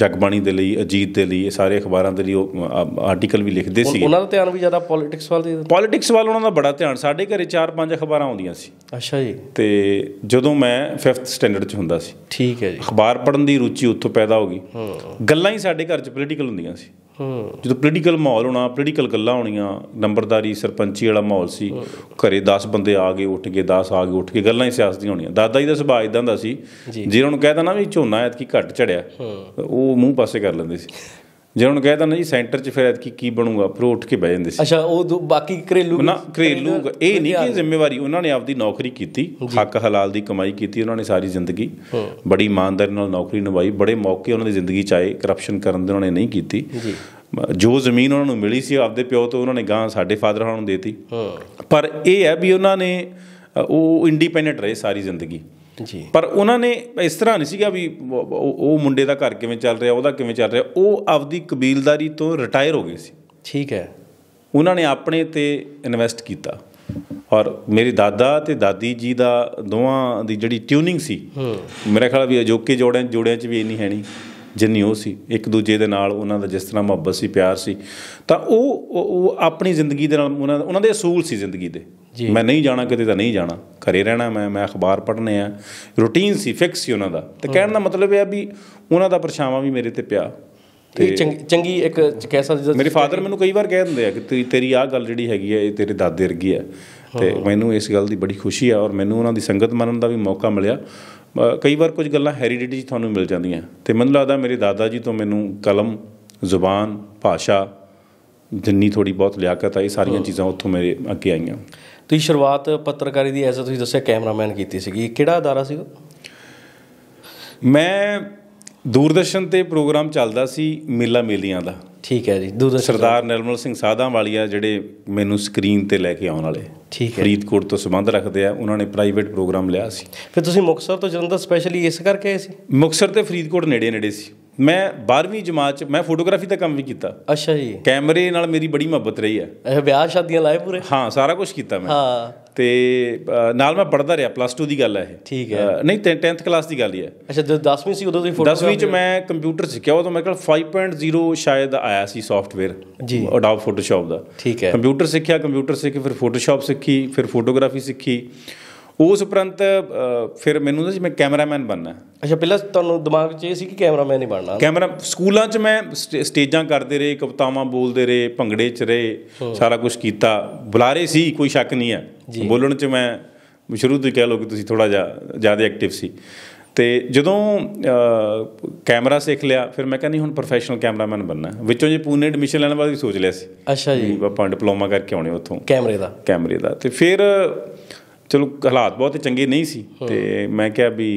ਜਗਬਾਣੀ ਦੇ ਲਈ ਅਜੀਤ ਦੇ ਲਈ ਇਹ ਸਾਰੇ ਅਖਬਾਰਾਂ ਦੇ ਲਈ ਉਹ ਆਰਟੀਕਲ ਵੀ ਲਿਖਦੇ ਸੀ ਉਹਨਾਂ ਦਾ ਧਿਆਨ ਵੀ ਜ਼ਿਆਦਾ ਪੋਲਿਟਿਕਸ ਵੱਲ ਦੇ ਪੋਲਿਟਿਕਸ ਵੱਲ ਉਹਨਾਂ ਦਾ ਬੜਾ ਧਿਆਨ ਸਾਡੇ ਘਰੇ 4-5 ਅਖਬਾਰਾਂ ਆਉਂਦੀਆਂ ਸੀ ਅੱਛਾ ਜੀ ਤੇ ਜਦੋਂ ਮੈਂ 5th ਸਟੈਂਡਰਡ 'ਚ ਹੁੰਦਾ ਸੀ ਠੀਕ ਹੈ ਜੀ ਅਖਬਾਰ ਪੜ੍ਹਨ ਦੀ ਰੁਚੀ ਉੱਥੋਂ ਪੈਦਾ ਹੋ ਗਈ ਗੱਲਾਂ ਹੀ ਸਾਡੇ ਘਰ 'ਚ ਪੋਲਿਟੀਕਲ ਹੁੰਦੀਆਂ ਸੀ ਜਦੋਂ ਪੋਲੀਟੀਕਲ ਮਾਹੌਲ ਹੋਣਾ ਪੋਲੀਟੀਕਲ ਗੱਲਾਂ ਹੋਣੀਆਂ ਨੰਬਰਦਾਰੀ ਸਰਪੰਚੀ ਵਾਲਾ ਮਾਹੌਲ ਸੀ ਘਰੇ 10 ਬੰਦੇ ਆ ਗਏ ਉੱਠ ਕੇ 10 ਆ ਗਏ ਉੱਠ ਕੇ ਗੱਲਾਂ ਹੀ ਸਿਆਸਤ ਦੀਆਂ ਹੋਣੀਆਂ ਦਾਦਾ ਜੀ ਦਾ ਸੁਭਾਅ ਇਦਾਂ ਦਾ ਸੀ ਜਿਹਨਾਂ ਨੂੰ ਕਹਿਦਾ ਨਾ ਵੀ ਝੋਨਾ ਕੀ ਘੱਟ ਚੜਿਆ ਉਹ ਮੂੰਹ ਪਾਸੇ ਕਰ ਲੈਂਦੇ ਸੀ ਜੇ ਹੁਣ ਕਹਿਦਾ ਤਾਂ ਨਾ ਜੀ ਸੈਂਟਰ 'ਚ ਫਿਰ ਐਤਕੀ ਕੀ ਬਣੂਗਾ ਫਿਰ ਉੱਠ ਕੇ ਬਹਿ ਜਾਂਦੇ ਸੀ ਅੱਛਾ ਉਹ ਬਾਕੀ ਘਰੇਲੂ ਨਾ ਘਰੇਲੂ ਇਹ ਨਹੀਂ ਕਿ ਜ਼ਿੰਮੇਵਾਰੀ ਉਹਨਾਂ ਨੇ ਆਪਦੀ ਨੌਕਰੀ ਕੀਤੀ ਹੱਕ ਹਲਾਲ ਦੀ ਕਮਾਈ ਕੀਤੀ ਉਹਨਾਂ ਨੇ ਸਾਰੀ ਜ਼ਿੰਦਗੀ ਬੜੀ ਇਮਾਨਦਾਰੀ ਨਾਲ ਨੌਕਰੀ ਨਿਭਾਈ ਬੜੇ ਮੌਕੇ ਉਹਨਾਂ ਦੀ ਜ਼ਿੰਦਗੀ 'ਚ ਆਏ ਕਰਪਸ਼ਨ ਕਰਨ ਦੇ ਉਹਨਾਂ ਨੇ ਨਹੀਂ ਕੀਤੀ ਜੀ ਜੋ ਜ਼ਮੀਨ ਉਹਨਾਂ ਨੂੰ ਮਿਲੀ ਸੀ ਆਪਦੇ ਪਿਓ ਤੋਂ ਉਹਨਾਂ ਨੇ ਗਾਂ ਸਾਡੇ ਫਾਦਰ ਹਾਂ ਨੂੰ ਦੇਤੀ ਪਰ ਇਹ ਹੈ ਵੀ ਉਹਨਾਂ ਨੇ ਉਹ ਇੰਡੀਪੈਂਡੈਂਟ ਰਹੇ ਸਾਰੀ ਜ਼ਿੰਦਗੀ ਜੀ ਪਰ ਉਹਨਾਂ ਨੇ ਇਸ ਤਰ੍ਹਾਂ ਨਹੀਂ ਸੀਗਾ ਵੀ ਉਹ ਮੁੰਡੇ ਦਾ ਘਰ ਕਿਵੇਂ ਚੱਲ ਰਿਹਾ ਉਹਦਾ ਕਿਵੇਂ ਚੱਲ ਰਿਹਾ ਉਹ ਆਪਦੀ ਕਬੀਲਦਾਰੀ ਤੋਂ ਰਿਟਾਇਰ ਹੋ ਗਏ ਸੀ ਠੀਕ ਹੈ ਉਹਨਾਂ ਨੇ ਆਪਣੇ ਤੇ ਇਨਵੈਸਟ ਕੀਤਾ ਔਰ ਮੇਰੇ ਦਾਦਾ ਤੇ ਦਾਦੀ ਜੀ ਦਾ ਦੋਵਾਂ ਦੀ ਜਿਹੜੀ ਟਿਊਨਿੰਗ ਸੀ ਮੇਰੇ ਖਿਆਲ ਵੀ ਅਜੋਕੇ ਜੋੜਿਆਂ ਜੋੜਿਆਂ 'ਚ ਵੀ ਇੰਨੀ ਹੈ ਨਹੀਂ ਜਿੰਨੀ ਉਹ ਸੀ ਇੱਕ ਦੂਜੇ ਦੇ ਨਾਲ ਉਹਨਾਂ ਦਾ ਜਿਸ ਤਰ੍ਹਾਂ ਮੁਹੱਬਤ ਸੀ ਪਿਆਰ ਸੀ ਤਾਂ ਉਹ ਆਪਣੀ ਜ਼ਿੰਦਗੀ ਦੇ ਨਾਲ ਉਹਨਾਂ ਦੇ ਅਸੂਲ ਸੀ ਜ਼ਿੰਦਗੀ ਦੇ ਜੀ ਮੈਂ ਨਹੀਂ ਜਾਣਾ ਕਿਤੇ ਤਾਂ ਨਹੀਂ ਜਾਣਾ ਘਰੇ ਰਹਿਣਾ ਮੈਂ ਮੈਂ ਅਖਬਾਰ ਪੜ੍ਹਨੇ ਆ ਰੁਟੀਨ ਸੀ ਫਿਕਸ ਸੀ ਉਹਨਾਂ ਦਾ ਤੇ ਕਹਿਣ ਦਾ ਮਤਲਬ ਇਹ ਆ ਵੀ ਉਹਨਾਂ ਦਾ ਪਰਛਾਵਾਂ ਵੀ ਮੇਰੇ ਤੇ ਪਿਆ ਤੇ ਚੰਗੀ ਇੱਕ ਕਹਿ ਸਕਦਾ ਮੇਰੇ ਫਾਦਰ ਮੈਨੂੰ ਕਈ ਵਾਰ ਕਹਿ ਦਿੰਦੇ ਆ ਕਿ ਤੇਰੀ ਆਹ ਗੱਲ ਜਿਹੜੀ ਹੈਗੀ ਆ ਇਹ ਤੇਰੇ ਦਾਦੇ ਵਰਗੀ ਆ ਤੇ ਮੈਨੂੰ ਇਸ ਗੱਲ ਦੀ ਬੜੀ ਖੁਸ਼ੀ ਆ ਔਰ ਮੈਨੂੰ ਉਹਨਾਂ ਦੀ ਸੰਗਤ ਮੰਨਣ ਦਾ ਵੀ ਮੌਕਾ ਮਿਲਿਆ ਕਈ ਵਾਰ ਕੁਝ ਗੱਲਾਂ ਜੀ ਤੁਹਾਨੂੰ ਮਿਲ ਜਾਂਦੀਆਂ ਤੇ ਮੈਨੂੰ ਲੱਗਦਾ ਮੇਰੇ ਦਾਦਾ ਜੀ ਤੋਂ ਮੈਨੂੰ ਕਲਮ ਜ਼ੁਬਾਨ ਭਾਸ਼ਾ ਜਿੰਨੀ ਥੋੜੀ ਬਹੁਤ ਲਿਆਕਤ ਆ ਇਹ ਸਾਰੀਆਂ ਚੀਜ਼ਾਂ ਉੱਥੋਂ ਮੇਰੇ ਅੱਗੇ ਆਈਆਂ ਤੁਸੀਂ ਸ਼ੁਰੂਆਤ ਪੱਤਰਕਾਰੀ ਦੀ ਐਜ਼ਾ ਤੁਸੀਂ ਦੱਸਿਆ ਕੈਮਰਾਮੈਨ ਕੀਤੀ ਸੀਗੀ ਕਿਹੜਾ ਅਦਾਰਾ ਸੀ ਮੈਂ ਦੂਰਦਰਸ਼ਨ ਤੇ ਪ੍ਰੋਗਰਾਮ ਚੱਲਦਾ ਸੀ ਮੇਲਾ ਮੇਲੀਆਂ ਦਾ ਠੀਕ ਹੈ ਜੀ ਦੂਰਦਰਸ਼ਨ ਸਰਦਾਰ ਨਿਰਮਲ ਸਿੰਘ ਸਾਧਾਂ ਵਾਲੀਆ ਜਿਹੜੇ ਮੈਨੂੰ ਸਕਰੀਨ ਤੇ ਲੈ ਕੇ ਆਉਣ ਵਾਲੇ ਠੀਕ ਹੈ ਫਰੀਦਕੋਟ ਤੋਂ ਸਬੰਧ ਰੱਖਦੇ ਆ ਉਹਨਾਂ ਨੇ ਪ੍ਰਾਈਵੇਟ ਪ੍ਰੋਗਰਾਮ ਲਿਆ ਸੀ ਫਿਰ ਤੁਸੀਂ ਮੁਕਸਰ ਤੋਂ ਜਲੰਧਰ ਸਪੈਸ਼ਲੀ ਇਸ ਕਰਕੇ ਆਏ ਸੀ ਮੁਕਸਰ ਤੇ ਫਰੀਦਕੋਟ ਨੇੜੇ ਨੇੜੇ ਸੀ ਮੈਂ 12ਵੀਂ ਜਮਾਤ ਚ ਮੈਂ ਫੋਟੋਗ੍ਰਾਫੀ ਦਾ ਕੰਮ ਵੀ ਕੀਤਾ ਅੱਛਾ ਜੀ ਕੈਮਰੇ ਨਾਲ ਮੇਰੀ ਬੜੀ ਮੁਹੱਬਤ ਰਹੀ ਹੈ ਇਹ ਵਿਆਹ ਸ਼ਾਦੀਆਂ ਲਾਏ ਪੂਰੇ ਹਾਂ ਸਾਰਾ ਕੁਝ ਕੀਤਾ ਮੈਂ ਹਾਂ ਤੇ ਨਾਲ ਮੈਂ ਪੜਦਾ ਰਿਹਾ ਪਲੱਸ 2 ਦੀ ਗੱਲ ਹੈ ਇਹ ਠੀਕ ਹੈ ਨਹੀਂ 10th ਕਲਾਸ ਦੀ ਗੱਲ ਹੀ ਹੈ ਅੱਛਾ ਜਦ 10ਵੀਂ ਸੀ ਉਦੋਂ ਤੁਸੀਂ ਫੋਟੋਗ੍ਰਾਫੀ 10ਵੀਂ ਚ ਮੈਂ ਕੰਪਿਊਟਰ ਸਿੱਖਿਆ ਉਦੋਂ ਮੇਰੇ ਕੋਲ 5.0 ਸ਼ਾਇਦ ਆਇਆ ਸੀ ਸੌਫਟਵੇਅਰ ਜੀ ਅਡੋਬ ਫੋਟੋਸ਼ਾਪ ਦਾ ਠੀਕ ਹੈ ਕੰਪਿਊਟਰ ਸਿੱਖਿਆ ਕੰਪਿਊਟਰ ਸਿੱਖ ਕੇ ਫਿਰ ਫੋਟੋਸ਼ਾਪ ਸਿੱਖੀ ਫਿਰ ਫੋਟੋਗ੍ਰਾਫੀ ਸਿੱਖੀ ਉਸ ਉਪਰੰਤ ਫਿਰ ਮੈਨੂੰ ਨਾ ਜੀ ਮੈਂ ਕੈਮਰਾਮੈਨ ਬੰਨਣਾ ਅੱਛਾ ਪਹਿਲਾਂ ਤੁਹਾਨੂੰ ਦਿਮਾਗ 'ਚ ਇਹ ਸੀ ਕਿ ਕੈਮਰਾਮੈਨ ਹੀ ਬਣਨਾ ਕੈਮਰਾ ਸਕੂਲਾਂ 'ਚ ਮੈਂ ਸਟੇਜਾਂ ਕਰਦੇ ਰਹੇ ਕਵਤਾਵਾਂ ਬੋਲਦੇ ਰਹੇ ਭੰਗੜੇ 'ਚ ਰਹੇ ਸਾਰਾ ਕੁਝ ਕੀਤਾ ਬੁਲਾਰੇ ਸੀ ਕੋਈ ਸ਼ੱਕ ਨਹੀਂ ਹੈ ਬੋਲਣ 'ਚ ਮੈਂ ਸ਼ੁਰੂ ਤੋਂ ਕਹਿ ਲੋ ਕਿ ਤੁਸੀਂ ਥੋੜਾ ਜਿਹਾ ਜ਼ਿਆਦਾ ਐਕਟਿਵ ਸੀ ਤੇ ਜਦੋਂ ਕੈਮਰਾ ਸਿੱਖ ਲਿਆ ਫਿਰ ਮੈਂ ਕਹਿੰਦੀ ਹੁਣ ਪ੍ਰੋਫੈਸ਼ਨਲ ਕੈਮਰਾਮੈਨ ਬੰਨਣਾ ਵਿੱਚੋਂ ਜੇ ਪੂਨੇ ਐਡਮਿਸ਼ਨ ਲੈਣ ਵਾਲੀ ਸੋਚ ਲਿਆ ਸੀ ਅੱਛਾ ਜੀ ਆਪਾਂ ਡਿਪਲੋਮਾ ਕਰਕੇ ਆਉਣੇ ਉੱਥੋਂ ਕੈਮਰੇ ਦਾ ਕੈਮਰੇ ਦਾ ਤੇ ਫਿਰ ਚਲੋ ਹਾਲਾਤ ਬਹੁਤ ਚੰਗੇ ਨਹੀਂ ਸੀ ਤੇ ਮੈਂ ਕਿਹਾ ਵੀ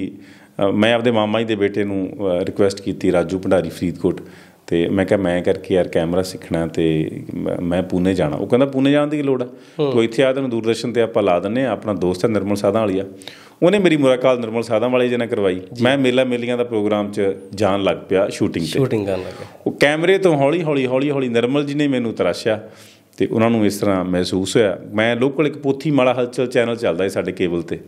ਮੈਂ ਆਪਦੇ ਮਾਮਾ ਜੀ ਦੇ ਬੇਟੇ ਨੂੰ ਰਿਕੁਐਸਟ ਕੀਤੀ ਰਾਜੂ ਭੰਡਾਰੀ ਫਰੀਦਕੋਟ ਤੇ ਮੈਂ ਕਿਹਾ ਮੈਂ ਕਰਕੇ ਯਾਰ ਕੈਮਰਾ ਸਿੱਖਣਾ ਤੇ ਮੈਂ ਪੂਨੇ ਜਾਣਾ ਉਹ ਕਹਿੰਦਾ ਪੂਨੇ ਜਾਣ ਦੀ ਲੋੜ ਆ ਤੂੰ ਇੱਥੇ ਆ ਤੈਨੂੰ ਦੂਰਦਰਸ਼ਨ ਤੇ ਆਪਾਂ ਲਾ ਦਿੰਨੇ ਆ ਆਪਣਾ ਦੋਸਤ ਹੈ ਨਿਰਮਲ ਸਾਧਾਂ ਵਾਲੀਆ ਉਹਨੇ ਮੇਰੀ ਮੁਲਾਕਾਤ ਨਿਰਮਲ ਸਾਧਾਂ ਵਾਲੇ ਜੀ ਨਾਲ ਕਰਵਾਈ ਮੈਂ ਮੇਲਾ ਮੇਲੀਆਂ ਦਾ ਪ੍ਰੋਗਰਾਮ 'ਚ ਜਾਣ ਲੱਗ ਪਿਆ ਸ਼ੂਟਿੰਗ ਤੇ ਸ਼ੂਟਿੰਗ ਕਰਨ ਲੱਗਾ ਉਹ ਕੈਮਰੇ ਤੋਂ ਹੌਲੀ ਹੌਲੀ ਹੌਲੀ ਹੌਲੀ ਨਿਰਮਲ ਜੀ ਨੇ ਮੈਨੂੰ ਤਰਾਸ਼ਿਆ ਤੇ ਉਹਨਾਂ ਨੂੰ ਇਸ ਤਰ੍ਹਾਂ ਮਹਿਸੂਸ ਹੋਇਆ ਮੈਂ ਲੋਕਲ ਇੱਕ ਪੋਥੀ ਮਾਲਾ ਹਲਚਲ ਚੈਨਲ ਚੱਲਦਾ ਹੈ ਸਾਡੇ ਕੇਬਲ ਤੇ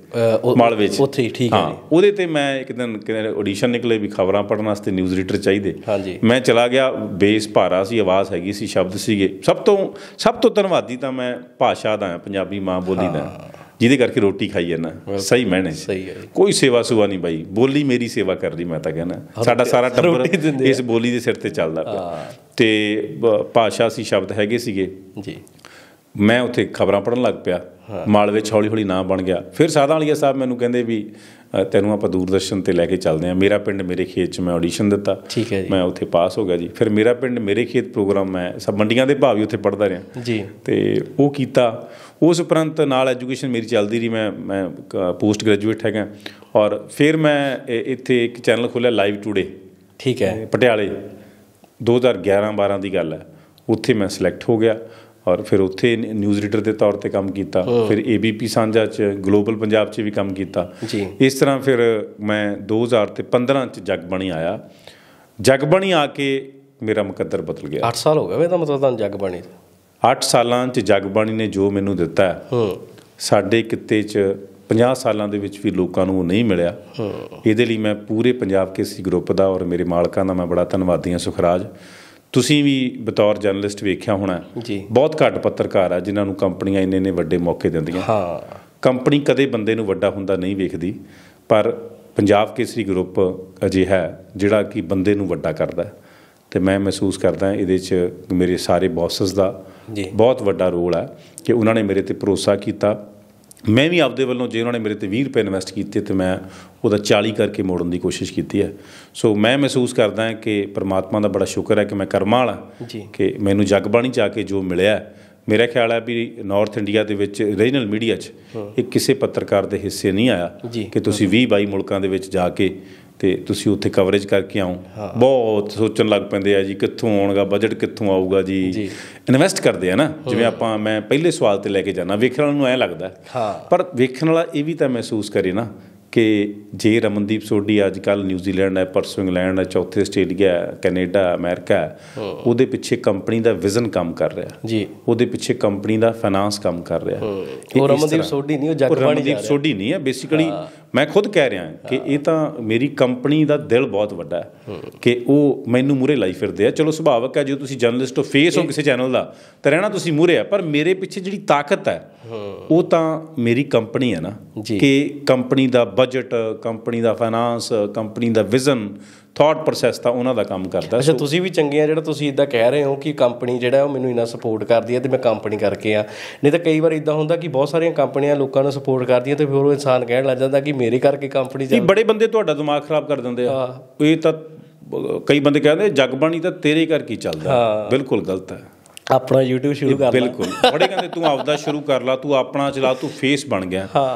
ਮਾਲ ਵਿੱਚ ਉੱਥੇ ਠੀਕ ਹੈ ਉਹਦੇ ਤੇ ਮੈਂ ਇੱਕ ਦਿਨ ਆਡੀਸ਼ਨ ਨਿਕਲੇ ਵੀ ਖਬਰਾਂ ਪੜਨ ਵਾਸਤੇ ਨਿਊਜ਼ ਰੀਡਰ ਚਾਹੀਦੇ ਮੈਂ ਚਲਾ ਗਿਆ ਬੇਸ ਭਾਰਾ ਸੀ ਆਵਾਜ਼ ਹੈਗੀ ਸੀ ਸ਼ਬਦ ਸੀਗੇ ਸਭ ਤੋਂ ਸਭ ਤੋਂ ਧੰਨਵਾਦੀ ਤਾਂ ਮੈਂ ਭਾਸ਼ਾ ਦਾ ਹਾਂ ਪੰਜਾਬੀ ਮਾਂ ਬੋਲੀ ਦਾ ਜਿਹਦੇ ਕਰਕੇ ਰੋਟੀ ਖਾਈ ਜਾਂਦਾ ਸਹੀ ਮਹਿਨੇ ਸਹੀ ਹੈ ਕੋਈ ਸੇਵਾ ਸੁਵਾ ਨਹੀਂ ਬਾਈ ਬੋਲੀ ਮੇਰੀ ਸੇਵਾ ਕਰਦੀ ਮੈਂ ਤਾਂ ਕਹਿੰਦਾ ਸਾਡਾ ਸਾਰਾ ਟੱਬਰ ਇਸ ਬੋਲੀ ਦੇ ਸਿਰ ਤੇ ਚੱਲਦਾ ਪਿਆ ਤੇ ਭਾਸ਼ਾ ਸੀ ਸ਼ਬਦ ਹੈਗੇ ਸੀਗੇ ਜੀ ਮੈਂ ਉੱਥੇ ਖਬਰਾਂ ਪੜਨ ਲੱਗ ਪਿਆ ਮਾਲਵੇ ਵਿੱਚ ਹੌਲੀ ਹੌਲੀ ਨਾਂ ਬਣ ਗਿਆ ਫਿਰ ਸਾਧਾ ਵਾਲੀਆ ਸਾਹਿਬ ਮੈਨੂੰ ਕਹਿੰਦੇ ਵੀ ਤੈਨੂੰ ਆਪਾਂ ਦੂਰਦਰਸ਼ਨ ਤੇ ਲੈ ਕੇ ਚੱਲਦੇ ਆ ਮੇਰਾ ਪਿੰਡ ਮੇਰੇ ਖੇਤ ਚ ਮੈਂ ਆਡੀਸ਼ਨ ਦਿੱਤਾ ਠੀਕ ਹੈ ਜੀ ਮੈਂ ਉੱਥੇ ਪਾਸ ਹੋ ਗਿਆ ਜੀ ਫਿਰ ਮੇਰਾ ਪਿੰਡ ਮੇਰੇ ਖੇਤ ਪ੍ਰੋਗਰਾਮ ਹੈ ਸਭ ਮੰਡੀਆਂ ਦੇ ਭਾਵ ਹੀ ਉੱਥੇ ਪੜਦਾ ਰਿਹਾ ਜੀ ਤੇ ਉਹ ਕੀਤਾ ਉਸ ਉਪਰੰਤ ਨਾਲ ਐਜੂਕੇਸ਼ਨ ਮੇਰੀ ਚੱਲਦੀ ਰਹੀ ਮੈਂ ਮੈਂ ਪੋਸਟ ਗ੍ਰੈਜੂਏਟ ਹੈਗਾ ਔਰ ਫਿਰ ਮੈਂ ਇੱਥੇ ਇੱਕ ਚੈਨਲ ਖੋਲਿਆ ਲਾਈਵ ਟੂਡੇ ਠੀਕ ਹੈ ਪਟਿਆਲੇ 2011-12 ਦੀ ਗੱਲ ਹੈ ਉੱਥੇ ਮੈਂ ਸਿਲੈਕਟ ਹੋ ਗਿਆ ਔਰ ਫਿਰ ਉੱਥੇ ਨਿਊਜ਼ ਰੀਡਰ ਦੇ ਤੌਰ ਤੇ ਕੰਮ ਕੀਤਾ ਫਿਰ ਏਬੀਪੀ ਸਾਂਝਾ ਚ ਗਲੋਬਲ ਪੰਜਾਬ ਚ ਵੀ ਕੰਮ ਕੀਤਾ ਜੀ ਇਸ ਤਰ੍ਹਾਂ ਫਿਰ ਮੈਂ 2015 ਚ ਜਗ ਬਣੀ ਆਇਆ ਜਗ ਬਣੀ ਆ ਕੇ ਮੇਰਾ ਮੁਕੱਦਰ ਬਦਲ ਗਿਆ 8 ਸਾਲ ਹੋ ਗਏ ਤਾਂ ਮਤਲਬ ਤਾਂ ਜਗ ਬਣੀ 8 ਸਾਲਾਂ 'ਚ ਜਗਬਾਣੀ ਨੇ ਜੋ ਮੈਨੂੰ ਦਿੱਤਾ ਸਾਡੇ ਕਿਤੇ 'ਚ 50 ਸਾਲਾਂ ਦੇ ਵਿੱਚ ਵੀ ਲੋਕਾਂ ਨੂੰ ਉਹ ਨਹੀਂ ਮਿਲਿਆ ਇਹਦੇ ਲਈ ਮੈਂ ਪੂਰੇ ਪੰਜਾਬ ਕੇਸੀ ਗਰੁੱਪ ਦਾ ਔਰ ਮੇਰੇ ਮਾਲਕਾਂ ਦਾ ਮੈਂ ਬੜਾ ਧੰਨਵਾਦੀ ਹਾਂ ਸੁਖਰਾਜ ਤੁਸੀਂ ਵੀ ਬਤੌਰ ਜਰਨਲਿਸਟ ਵੇਖਿਆ ਹੋਣਾ ਬਹੁਤ ਘੱਟ ਪੱਤਰਕਾਰ ਆ ਜਿਨ੍ਹਾਂ ਨੂੰ ਕੰਪਨੀਆਂ ਇੰਨੇ ਨੇ ਵੱਡੇ ਮੌਕੇ ਦਿੰਦੀਆਂ ਹਾਂ ਕੰਪਨੀ ਕਦੇ ਬੰਦੇ ਨੂੰ ਵੱਡਾ ਹੁੰਦਾ ਨਹੀਂ ਵੇਖਦੀ ਪਰ ਪੰਜਾਬ ਕੇਸਰੀ ਗਰੁੱਪ ਅਜੇ ਹੈ ਜਿਹੜਾ ਕਿ ਬੰਦੇ ਨੂੰ ਵੱਡਾ ਕਰਦਾ ਹੈ ਤੇ ਮੈਂ ਮਹਿਸੂਸ ਕਰਦਾ ਇਹਦੇ 'ਚ ਮੇਰੇ ਸਾਰੇ ਬੌਸਸ ਦਾ ਜੀ ਬਹੁਤ ਵੱਡਾ ਰੋਲ ਹੈ ਕਿ ਉਹਨਾਂ ਨੇ ਮੇਰੇ ਤੇ ਭਰੋਸਾ ਕੀਤਾ ਮੈਂ ਵੀ ਆਪਦੇ ਵੱਲੋਂ ਜੇ ਉਹਨਾਂ ਨੇ ਮੇਰੇ ਤੇ 20 ਰੁਪਏ ਇਨਵੈਸਟ ਕੀਤੇ ਤੇ ਮੈਂ ਉਹਦਾ 40 ਕਰਕੇ ਮੋੜਨ ਦੀ ਕੋਸ਼ਿਸ਼ ਕੀਤੀ ਹੈ ਸੋ ਮੈਂ ਮਹਿਸੂਸ ਕਰਦਾ ਹਾਂ ਕਿ ਪ੍ਰਮਾਤਮਾ ਦਾ ਬੜਾ ਸ਼ੁਕਰ ਹੈ ਕਿ ਮੈਂ ਕਰਮਾ ਵਾਲਾ ਕਿ ਮੈਨੂੰ ਜਗਬਾਣੀ ਬਾਣੀ ਜਾ ਕੇ ਜੋ ਮਿਲਿਆ ਮੇਰਾ ਖਿਆਲ ਹੈ ਵੀ ਨਾਰਥ ਇੰਡੀਆ ਦੇ ਵਿੱਚ ਰੀਜਨਲ ਮੀਡੀਆ 'ਚ ਇਹ ਕਿਸੇ ਪੱਤਰਕਾਰ ਦੇ ਹਿੱਸੇ ਨਹੀਂ ਆਇਆ ਕਿ ਤੁਸੀਂ 20 22 ਮੁਲਕਾਂ ਦੇ ਵਿੱਚ ਜਾ ਕੇ ਤੇ ਤੁਸੀਂ ਉੱਥੇ ਕਵਰੇਜ ਕਰਕੇ ਆਓ ਬਹੁਤ ਸੋਚਣ ਲੱਗ ਪੈਂਦੇ ਆ ਜੀ ਕਿੱਥੋਂ ਆਉਣਗਾ ਬਜਟ ਕਿੱਥੋਂ ਆਊਗਾ ਜੀ ਇਨਵੈਸਟ ਕਰਦੇ ਆ ਨਾ ਜਿਵੇਂ ਆਪਾਂ ਮੈਂ ਪਹਿਲੇ ਸਵਾਲ ਤੇ ਲੈ ਕੇ ਜਾਣਾ ਵੇਖਣ ਵਾਲ ਨੂੰ ਐ ਲੱਗਦਾ ਪਰ ਵੇਖਣ ਵਾਲਾ ਇਹ ਵੀ ਤਾਂ ਮਹਿਸੂਸ ਕਰੇ ਨਾ ਕਿ ਜੇ ਰਮਨਦੀਪ ਸੋਢੀ ਅੱਜ ਕੱਲ ਨਿਊਜ਼ੀਲੈਂਡ ਹੈ ਪਰਸੋਂ ਇੰਗਲੈਂਡ ਹੈ ਚੌਥੇ ਆਸਟ੍ਰੇਲੀਆ ਕੈਨੇਡਾ ਅਮਰੀਕਾ ਉਹਦੇ ਪਿੱਛੇ ਕੰਪਨੀ ਦਾ ਵਿਜ਼ਨ ਕੰਮ ਕਰ ਰਿਹਾ ਜੀ ਉਹਦੇ ਪਿੱਛੇ ਕੰਪਨੀ ਦਾ ਫਾਈਨਾਂਸ ਕੰਮ ਕਰ ਰਿਹਾ ਉਹ ਰਮਨਦੀਪ ਸੋਢੀ ਨਹੀਂ ਉਹ ਜੱਟ ਬਣ ਰਮਨਦੀਪ ਸੋਢੀ ਨਹੀਂ ਹੈ ਬੇਸਿਕਲੀ ਮੈਂ ਖੁਦ ਕਹਿ ਰਿਹਾ ਕਿ ਇਹ ਤਾਂ ਮੇਰੀ ਕੰਪਨੀ ਦਾ ਦਿਲ ਬਹੁਤ ਵੱਡਾ ਹੈ ਕਿ ਉਹ ਮੈਨੂੰ ਮੂਰੇ ਲਾਈ ਫਿਰਦੇ ਆ ਚਲੋ ਸੁਭਾਵਕ ਹੈ ਜੇ ਤੁਸੀਂ ਜਰਨਲਿਸਟ ਹੋ ਫੇਸ ਹੋ ਕਿਸੇ ਚੈਨਲ ਦਾ ਤਾਂ ਰਹਿਣਾ ਤੁਸੀਂ ਮੂਰੇ ਆ ਪਰ ਮੇਰੇ ਪਿੱਛੇ ਜਿਹੜੀ ਤਾਕਤ ਹੈ ਉਹ ਤਾਂ ਮੇਰੀ ਕੰਪਨੀ ਹੈ ਨਾ ਕਿ ਕੰਪਨੀ ਦਾ ਬਜਟ ਕੰਪਨੀ ਦਾ ਫਾਈਨਾਂਸ ਕੰਪਨੀ ਦਾ ਵਿਜ਼ਨ ਥਾਟ ਪ੍ਰੋਸੈਸ ਤਾਂ ਉਹਨਾਂ ਦਾ ਕੰਮ ਕਰਦਾ ਅੱਛਾ ਤੁਸੀਂ ਵੀ ਚੰਗੇ ਆ ਜਿਹੜਾ ਤੁਸੀਂ ਇਦਾਂ ਕਹਿ ਰਹੇ ਹੋ ਕਿ ਕੰਪਨੀ ਜਿਹੜਾ ਉਹ ਮੈਨੂੰ ਇੰਨਾ ਸਪੋਰਟ ਕਰਦੀ ਹੈ ਤੇ ਮੈਂ ਕੰਪਨੀ ਕਰਕੇ ਆ ਨਹੀਂ ਤਾਂ ਕਈ ਵਾਰ ਇਦਾਂ ਹੁੰਦਾ ਕਿ ਬਹੁਤ ਸਾਰੀਆਂ ਕੰਪਨੀਆਂ ਲੋਕਾਂ ਨੂੰ ਸਪੋਰਟ ਕਰਦੀਆਂ ਤੇ ਫਿਰ ਉਹ ਇਨਸਾਨ ਕਹਿਣ ਲੱਗ ਜਾਂਦਾ ਕਿ ਮੇਰੇ ਕਰਕੇ ਕੰਪਨੀ ਚੱਲ ਨਹੀਂ ਬੜੇ ਬੰਦੇ ਤੁਹਾਡਾ ਦਿਮਾਗ ਖਰਾਬ ਕਰ ਦਿੰਦੇ ਆ ਇਹ ਤਾਂ ਕਈ ਬੰਦੇ ਕਹਿੰਦੇ ਜਗਬਾਣੀ ਤਾਂ ਤੇਰੇ ਕਰਕੇ ਚੱਲਦਾ ਬਿਲਕੁਲ ਗਲਤ ਹੈ ਆਪਣਾ YouTube ਸ਼ੁਰੂ ਕਰ ਲੈ ਬਿਲਕੁਲ ਬੜੇ ਕਹਿੰਦੇ ਤੂੰ ਆਪਦਾ ਸ਼ੁਰੂ ਕਰ ਲੈ ਤੂੰ ਆਪਣਾ ਚਲਾ ਤੂੰ ਫੇਸ ਬਣ ਗਿਆ ਹਾਂ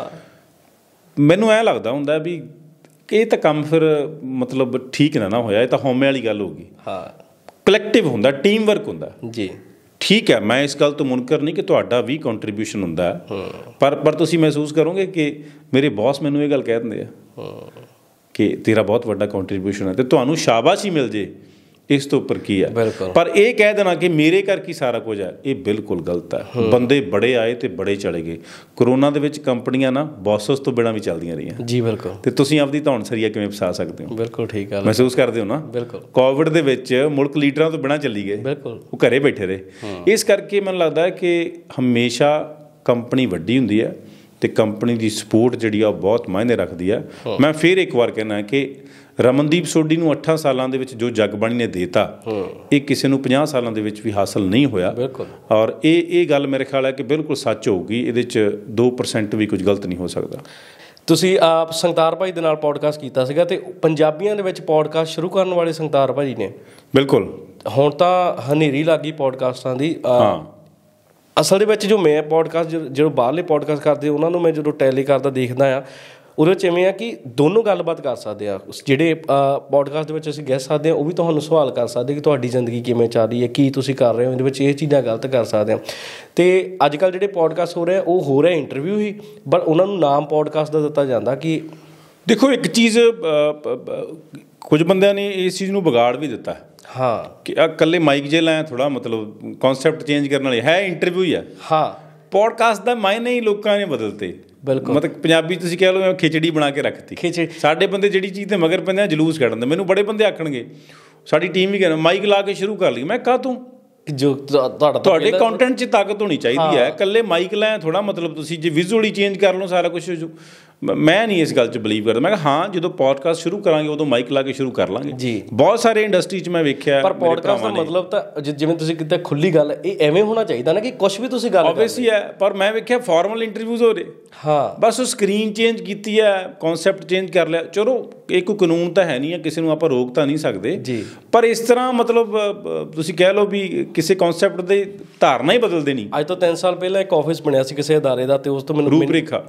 ਮੈਨੂੰ ਐ ਲੱਗਦਾ ਹੁੰਦਾ ਵੀ ਇਹ ਤਾਂ ਕੰਮ ਫਿਰ ਮਤਲਬ ਠੀਕ ਨਾ ਨਾ ਹੋਇਆ ਇਹ ਤਾਂ ਹੋਮੇ ਵਾਲੀ ਗੱਲ ਹੋ ਗਈ ਹਾਂ ਕਲੈਕਟਿਵ ਹੁੰਦਾ ਟੀਮ ਵਰਕ ਹੁੰਦਾ ਜੀ ਠੀਕ ਹੈ ਮੈਂ ਇਸ ਗੱਲ ਤੋਂ ਮੁਨਕਰ ਨਹੀਂ ਕਿ ਤੁਹਾਡਾ ਵੀ ਕੰਟਰੀਬਿਊਸ਼ਨ ਹੁੰਦਾ ਪਰ ਪਰ ਤੁਸੀਂ ਮਹਿਸੂਸ ਕਰੋਗੇ ਕਿ ਮੇਰੇ ਬੌਸ ਮੈਨੂੰ ਇਹ ਗੱਲ ਕਹਿ ਦਿੰਦੇ ਆ ਕਿ ਤੇਰਾ ਬਹੁਤ ਵੱਡਾ ਕੰਟਰੀਬਿਊਸ਼ਨ ਹੈ ਤੇ ਤੁਹਾਨੂੰ ਸ਼ਾਬਾਸ਼ ਹੀ ਮਿਲ ਜੇ ਇਸ ਤੋਂ ਉੱਪਰ ਕੀ ਹੈ ਪਰ ਇਹ ਕਹਿ ਦੇਣਾ ਕਿ ਮੇਰੇ ਘਰ ਕੀ ਸਾਰਾ ਕੁਝ ਹੈ ਇਹ ਬਿਲਕੁਲ ਗਲਤ ਹੈ ਬੰਦੇ ਬੜੇ ਆਏ ਤੇ ਬੜੇ ਚਲੇ ਗਏ ਕਰੋਨਾ ਦੇ ਵਿੱਚ ਕੰਪਨੀਆਂ ਨਾ ਬੌਸਸ ਤੋਂ ਬਿਨਾਂ ਵੀ ਚੱਲਦੀਆਂ ਰਹੀਆਂ ਜੀ ਬਿਲਕੁਲ ਤੇ ਤੁਸੀਂ ਆਪਦੀ ਧੌਣ ਸਰੀਆ ਕਿਵੇਂ ਫਸਾ ਸਕਦੇ ਹੋ ਬਿਲਕੁਲ ਠੀਕ ਗੱਲ ਮਹਿਸੂਸ ਕਰਦੇ ਹੋ ਨਾ ਬਿਲਕੁਲ ਕੋਵਿਡ ਦੇ ਵਿੱਚ ਮੁਲਕ ਲੀਡਰਾਂ ਤੋਂ ਬਿਨਾਂ ਚੱਲੀ ਗਏ ਬਿਲਕੁਲ ਉਹ ਘਰੇ ਬੈਠੇ ਰਹੇ ਇਸ ਕਰਕੇ ਮੈਨੂੰ ਲੱਗਦਾ ਹੈ ਕਿ ਹਮੇਸ਼ਾ ਕੰਪਨੀ ਵੱਡੀ ਹੁੰਦੀ ਹੈ ਤੇ ਕੰਪਨੀ ਦੀ ਸਪੋਰਟ ਜਿਹੜੀ ਆ ਬਹੁਤ ਮਾਇਨੇ ਰੱਖਦੀ ਆ ਮੈਂ ਫੇਰ ਇੱਕ ਵਾਰ ਕਹਿਣਾ ਕਿ ਰਮਨਦੀਪ ਸੋਢੀ ਨੂੰ 8 ਸਾਲਾਂ ਦੇ ਵਿੱਚ ਜੋ ਜਗਬਾਣੀ ਨੇ ਦਿੱਤਾ ਇਹ ਕਿਸੇ ਨੂੰ 50 ਸਾਲਾਂ ਦੇ ਵਿੱਚ ਵੀ ਹਾਸਲ ਨਹੀਂ ਹੋਇਆ ਔਰ ਇਹ ਇਹ ਗੱਲ ਮੇਰੇ ਖਿਆਲ ਹੈ ਕਿ ਬਿਲਕੁਲ ਸੱਚ ਹੋਊਗੀ ਇਹਦੇ ਵਿੱਚ 2% ਵੀ ਕੁਝ ਗਲਤ ਨਹੀਂ ਹੋ ਸਕਦਾ ਤੁਸੀਂ ਆਪ ਸੰਗਤਾਰ ਭਾਈ ਦੇ ਨਾਲ ਪੋਡਕਾਸਟ ਕੀਤਾ ਸੀਗਾ ਤੇ ਪੰਜਾਬੀਆਂ ਦੇ ਵਿੱਚ ਪੋਡਕਾਸਟ ਸ਼ੁਰੂ ਕਰਨ ਵਾਲੇ ਸੰਗਤਾਰ ਭਾਈ ਨੇ ਬਿਲਕੁਲ ਹੁਣ ਤਾਂ ਹਨੇਰੀ ਲੱਗੀ ਪੋਡਕਾਸਟਾਂ ਦੀ ਹਾਂ ਅਸਲ ਦੇ ਵਿੱਚ ਜੋ ਮੈਂ ਪੋਡਕਾਸਟ ਜਿਹੜੇ ਬਾਹਰਲੇ ਪੋਡਕਾਸਟ ਕਰਦੇ ਉਹਨਾਂ ਨੂੰ ਮੈਂ ਜਦੋਂ ਟੈਲੀ ਕਰਦਾ ਦੇਖਦਾ ਆ ਉਹਦੇ ਵਿੱਚ ਐਵੇਂ ਆ ਕਿ ਦੋਨੋਂ ਗੱਲਬਾਤ ਕਰ ਸਕਦੇ ਆ ਜਿਹੜੇ ਪੋਡਕਾਸਟ ਦੇ ਵਿੱਚ ਅਸੀਂ ਗੈਸ ਸਕਦੇ ਆ ਉਹ ਵੀ ਤੁਹਾਨੂੰ ਸਵਾਲ ਕਰ ਸਕਦੇ ਕਿ ਤੁਹਾਡੀ ਜ਼ਿੰਦਗੀ ਕਿਵੇਂ ਚੱਲ ਰਹੀ ਹੈ ਕੀ ਤੁਸੀਂ ਕਰ ਰਹੇ ਹੋ ਇਹਦੇ ਵਿੱਚ ਇਹ ਚੀਜ਼ਾਂ ਗਲਤ ਕਰ ਸਕਦੇ ਆ ਤੇ ਅੱਜ ਕੱਲ ਜਿਹੜੇ ਪੋਡਕਾਸਟ ਹੋ ਰਹੇ ਆ ਉਹ ਹੋ ਰਿਹਾ ਇੰਟਰਵਿਊ ਹੀ ਪਰ ਉਹਨਾਂ ਨੂੰ ਨਾਮ ਪੋਡਕਾਸਟ ਦਾ ਦਿੱਤਾ ਜਾਂਦਾ ਕਿ ਦੇਖੋ ਇੱਕ ਚੀਜ਼ ਕੁਝ ਬੰਦਿਆਂ ਨੇ ਇਸ ਚੀਜ਼ ਨੂੰ ਵਿਗਾੜ ਵੀ ਦਿੱਤਾ ਹਾਂ ਕਿ ਆ ਕੱਲੇ ਮਾਈਕ ਜੇ ਲਾਇਆ ਥੋੜਾ ਮਤਲਬ ਕਨਸੈਪਟ ਚੇਂਜ ਕਰਨ ਵਾਲੀ ਹੈ ਇੰਟਰਵਿਊ ਹੀ ਆ ਹਾਂ ਪੋਡਕਾਸਟ ਦਾ ਮਾਇਨੇ ਹੀ ਲੋਕਾਂ ਨੇ ਬਦਲਤੇ ਬਿਲਕੁਲ ਮਤਲਬ ਪੰਜਾਬੀ ਤੁਸੀਂ ਕਹਿ ਲਓ ਖਿਚੜੀ ਬਣਾ ਕੇ ਰੱਖਤੀ ਖਿਚੜੀ ਸਾਡੇ ਬੰਦੇ ਜਿਹੜੀ ਚੀਜ਼ ਤੇ ਮਗਰ ਪੈਂਦੇ ਆ ਜਲੂਸ ਕੱਢਣ ਦੇ ਮੈਨੂੰ ਬੜੇ ਬੰਦੇ ਆਖਣਗੇ ਸਾਡੀ ਟੀਮ ਵੀ ਕਹਿੰਦਾ ਮਾਈਕ ਲਾ ਕੇ ਸ਼ੁਰੂ ਕਰ ਲਈ ਮੈਂ ਕਾ ਤੂੰ ਜੋ ਤੁਹਾਡਾ ਤੁਹਾਡੇ ਕੰਟੈਂਟ 'ਚ ਤਾਕਤ ਹੋਣੀ ਚਾਹੀਦੀ ਹੈ ਕੱਲੇ ਮਾਈਕ ਲਾਇਆ ਥੋੜਾ ਮਤਲਬ ਤੁਸੀਂ ਜੇ ਵਿਜ਼ੂਅਲੀ ਚੇਂਜ ਕਰ ਲਓ ਸਾਰਾ ਕੁਝ ਮੈਂ ਨਹੀਂ ਇਸ ਗੱਲ 'ਚ ਬਲੀਵ ਕਰਦਾ ਮੈਂ ਕਿਹਾ ਹਾਂ ਜਦੋਂ ਪੋਡਕਾਸਟ ਸ਼ੁਰੂ ਕਰਾਂਗੇ ਉਦੋਂ ਮਾਈਕ ਲਾ ਕੇ ਸ਼ੁਰੂ ਕਰ ਲਾਂਗੇ ਜੀ ਬਹੁਤ ਸਾਰੇ ਇੰਡਸਟਰੀ 'ਚ ਮੈਂ ਵੇਖਿਆ ਪਰ ਪੋਡਕਾਸਟ ਦਾ ਮਤਲਬ ਤਾਂ ਜਿਵੇਂ ਤੁਸੀਂ ਕਿਤੇ ਖੁੱਲੀ ਗੱਲ ਇਹ ਐਵੇਂ ਹੋਣਾ ਚਾਹੀਦਾ ਨਾ ਕਿ ਕੁਝ ਵੀ ਤੁਸੀਂ ਗੱਲ ਆਬਵੀਅਸਲੀ ਹੈ ਪਰ ਮੈਂ ਵੇਖਿਆ ਫਾਰਮਲ ਇੰਟਰਵਿਊਜ਼ ਹੋ ਰਹੇ ਹਾਂ ਬਸ ਉਹ ਸਕਰੀਨ ਚੇਂਜ ਕੀਤੀ ਹੈ ਕਨਸੈਪਟ ਚੇਂਜ ਕਰ ਲਿਆ ਚਲੋ ਇਹ ਕੋਈ ਕਾਨੂੰਨ ਤਾਂ ਹੈ ਨਹੀਂ ਹੈ ਕਿਸੇ ਨੂੰ ਆਪਾਂ ਰੋਕ ਤਾਂ ਨਹੀਂ ਸਕਦੇ ਪਰ ਇਸ ਤਰ੍ਹਾਂ ਮਤਲਬ ਤੁਸੀਂ ਕਹਿ ਲਓ ਵੀ ਕਿਸੇ ਕਨਸੈਪਟ ਦੇ ਧਾਰਨਾ ਹੀ ਬਦਲ ਦੇਣੀ ਅੱਜ ਤੋਂ 3 ਸਾਲ ਪਹਿਲਾਂ ਇੱਕ ਆਫਿਸ ਬਣਿਆ ਸੀ ਕਿਸੇ ادارے ਦਾ ਤੇ ਉਸ ਤੋਂ ਮੈਨੂੰ ਰੇਖਾ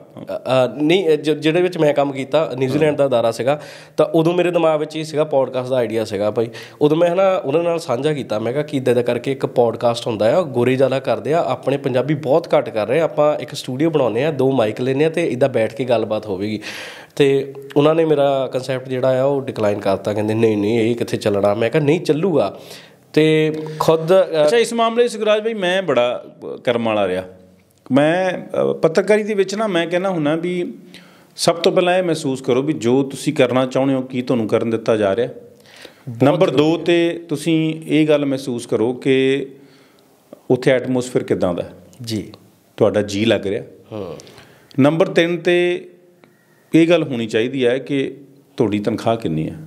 ਨਹੀਂ ਜਿਹੜੇ ਵਿੱਚ ਮੈਂ ਕੰਮ ਕੀਤਾ ਨਿਊਜ਼ੀਲੈਂਡ ਦਾ ਅਦਾਰਾ ਸੀਗਾ ਤਾਂ ਉਦੋਂ ਮੇਰੇ ਦਿਮਾਗ ਵਿੱਚ ਹੀ ਸੀਗਾ ਪੋਡਕਾਸਟ ਦਾ ਆਈਡੀਆ ਸੀਗਾ ਭਾਈ ਉਦੋਂ ਮੈਂ ਹਨਾ ਉਹਨਾਂ ਨਾਲ ਸਾਂਝਾ ਕੀਤਾ ਮੈਂ ਕਿਹਾ ਕਿ ਇਦਾਂ ਦਾ ਕਰਕੇ ਇੱਕ ਪੋਡਕਾਸਟ ਹੁੰਦਾ ਆ ਗੋਰੇ ਜ਼ਿਆਦਾ ਕਰਦੇ ਆ ਆਪਣੇ ਪੰਜਾਬੀ ਬਹੁਤ ਘੱਟ ਕਰ ਰਹੇ ਆਪਾਂ ਇੱਕ ਸਟੂਡੀਓ ਬਣਾਉਨੇ ਆ ਦੋ ਮਾਈਕ ਲੈਨੇ ਆ ਤੇ ਇਦਾਂ ਬੈਠ ਕੇ ਗੱਲਬਾਤ ਹੋਵੇਗੀ ਤੇ ਉਹਨਾਂ ਨੇ ਮੇਰਾ ਕਨਸੈਪਟ ਜਿਹੜਾ ਆ ਉਹ ਡਿਕਲਾਈਨ ਕਰਤਾ ਕਹਿੰਦੇ ਨਹੀਂ ਨਹੀਂ ਇਹ ਕਿੱਥੇ ਚੱਲਣਾ ਮੈਂ ਕਿਹਾ ਨਹੀਂ ਚੱਲੂਗਾ ਤੇ ਖੁਦ ਅੱਛਾ ਇਸ ਮਾਮਲੇ ਸੁਖਰਾਜ ਭਾਈ ਮੈਂ ਬੜਾ ਕਰਮ ਵਾਲਾ ਰਿਹਾ ਮੈਂ ਪੱਤਰਕਾਰੀ ਦੇ ਵਿੱਚ ਨਾ ਮੈਂ ਕਹਿੰਦਾ ਹੁੰਨਾ ਵੀ ਸਭ ਤੋਂ ਪਹਿਲਾਂ ਇਹ ਮਹਿਸੂਸ ਕਰੋ ਵੀ ਜੋ ਤੁਸੀਂ ਕਰਨਾ ਚਾਹੁੰਦੇ ਹੋ ਕੀ ਤੁਹਾਨੂੰ ਕਰਨ ਦਿੱਤਾ ਜਾ ਰਿਹਾ ਨੰਬਰ 2 ਤੇ ਤੁਸੀਂ ਇਹ ਗੱਲ ਮਹਿਸੂਸ ਕਰੋ ਕਿ ਉੱਥੇ ਐਟਮੋਸਫੇਅਰ ਕਿਦਾਂ ਦਾ ਜੀ ਤੁਹਾਡਾ ਜੀ ਲੱਗ ਰਿਹਾ ਹਾਂ ਨੰਬਰ 3 ਤੇ ਇਹ ਗੱਲ ਹੋਣੀ ਚਾਹੀਦੀ ਹੈ ਕਿ ਤੁਹਾਡੀ ਤਨਖਾਹ ਕਿੰਨੀ ਹੈ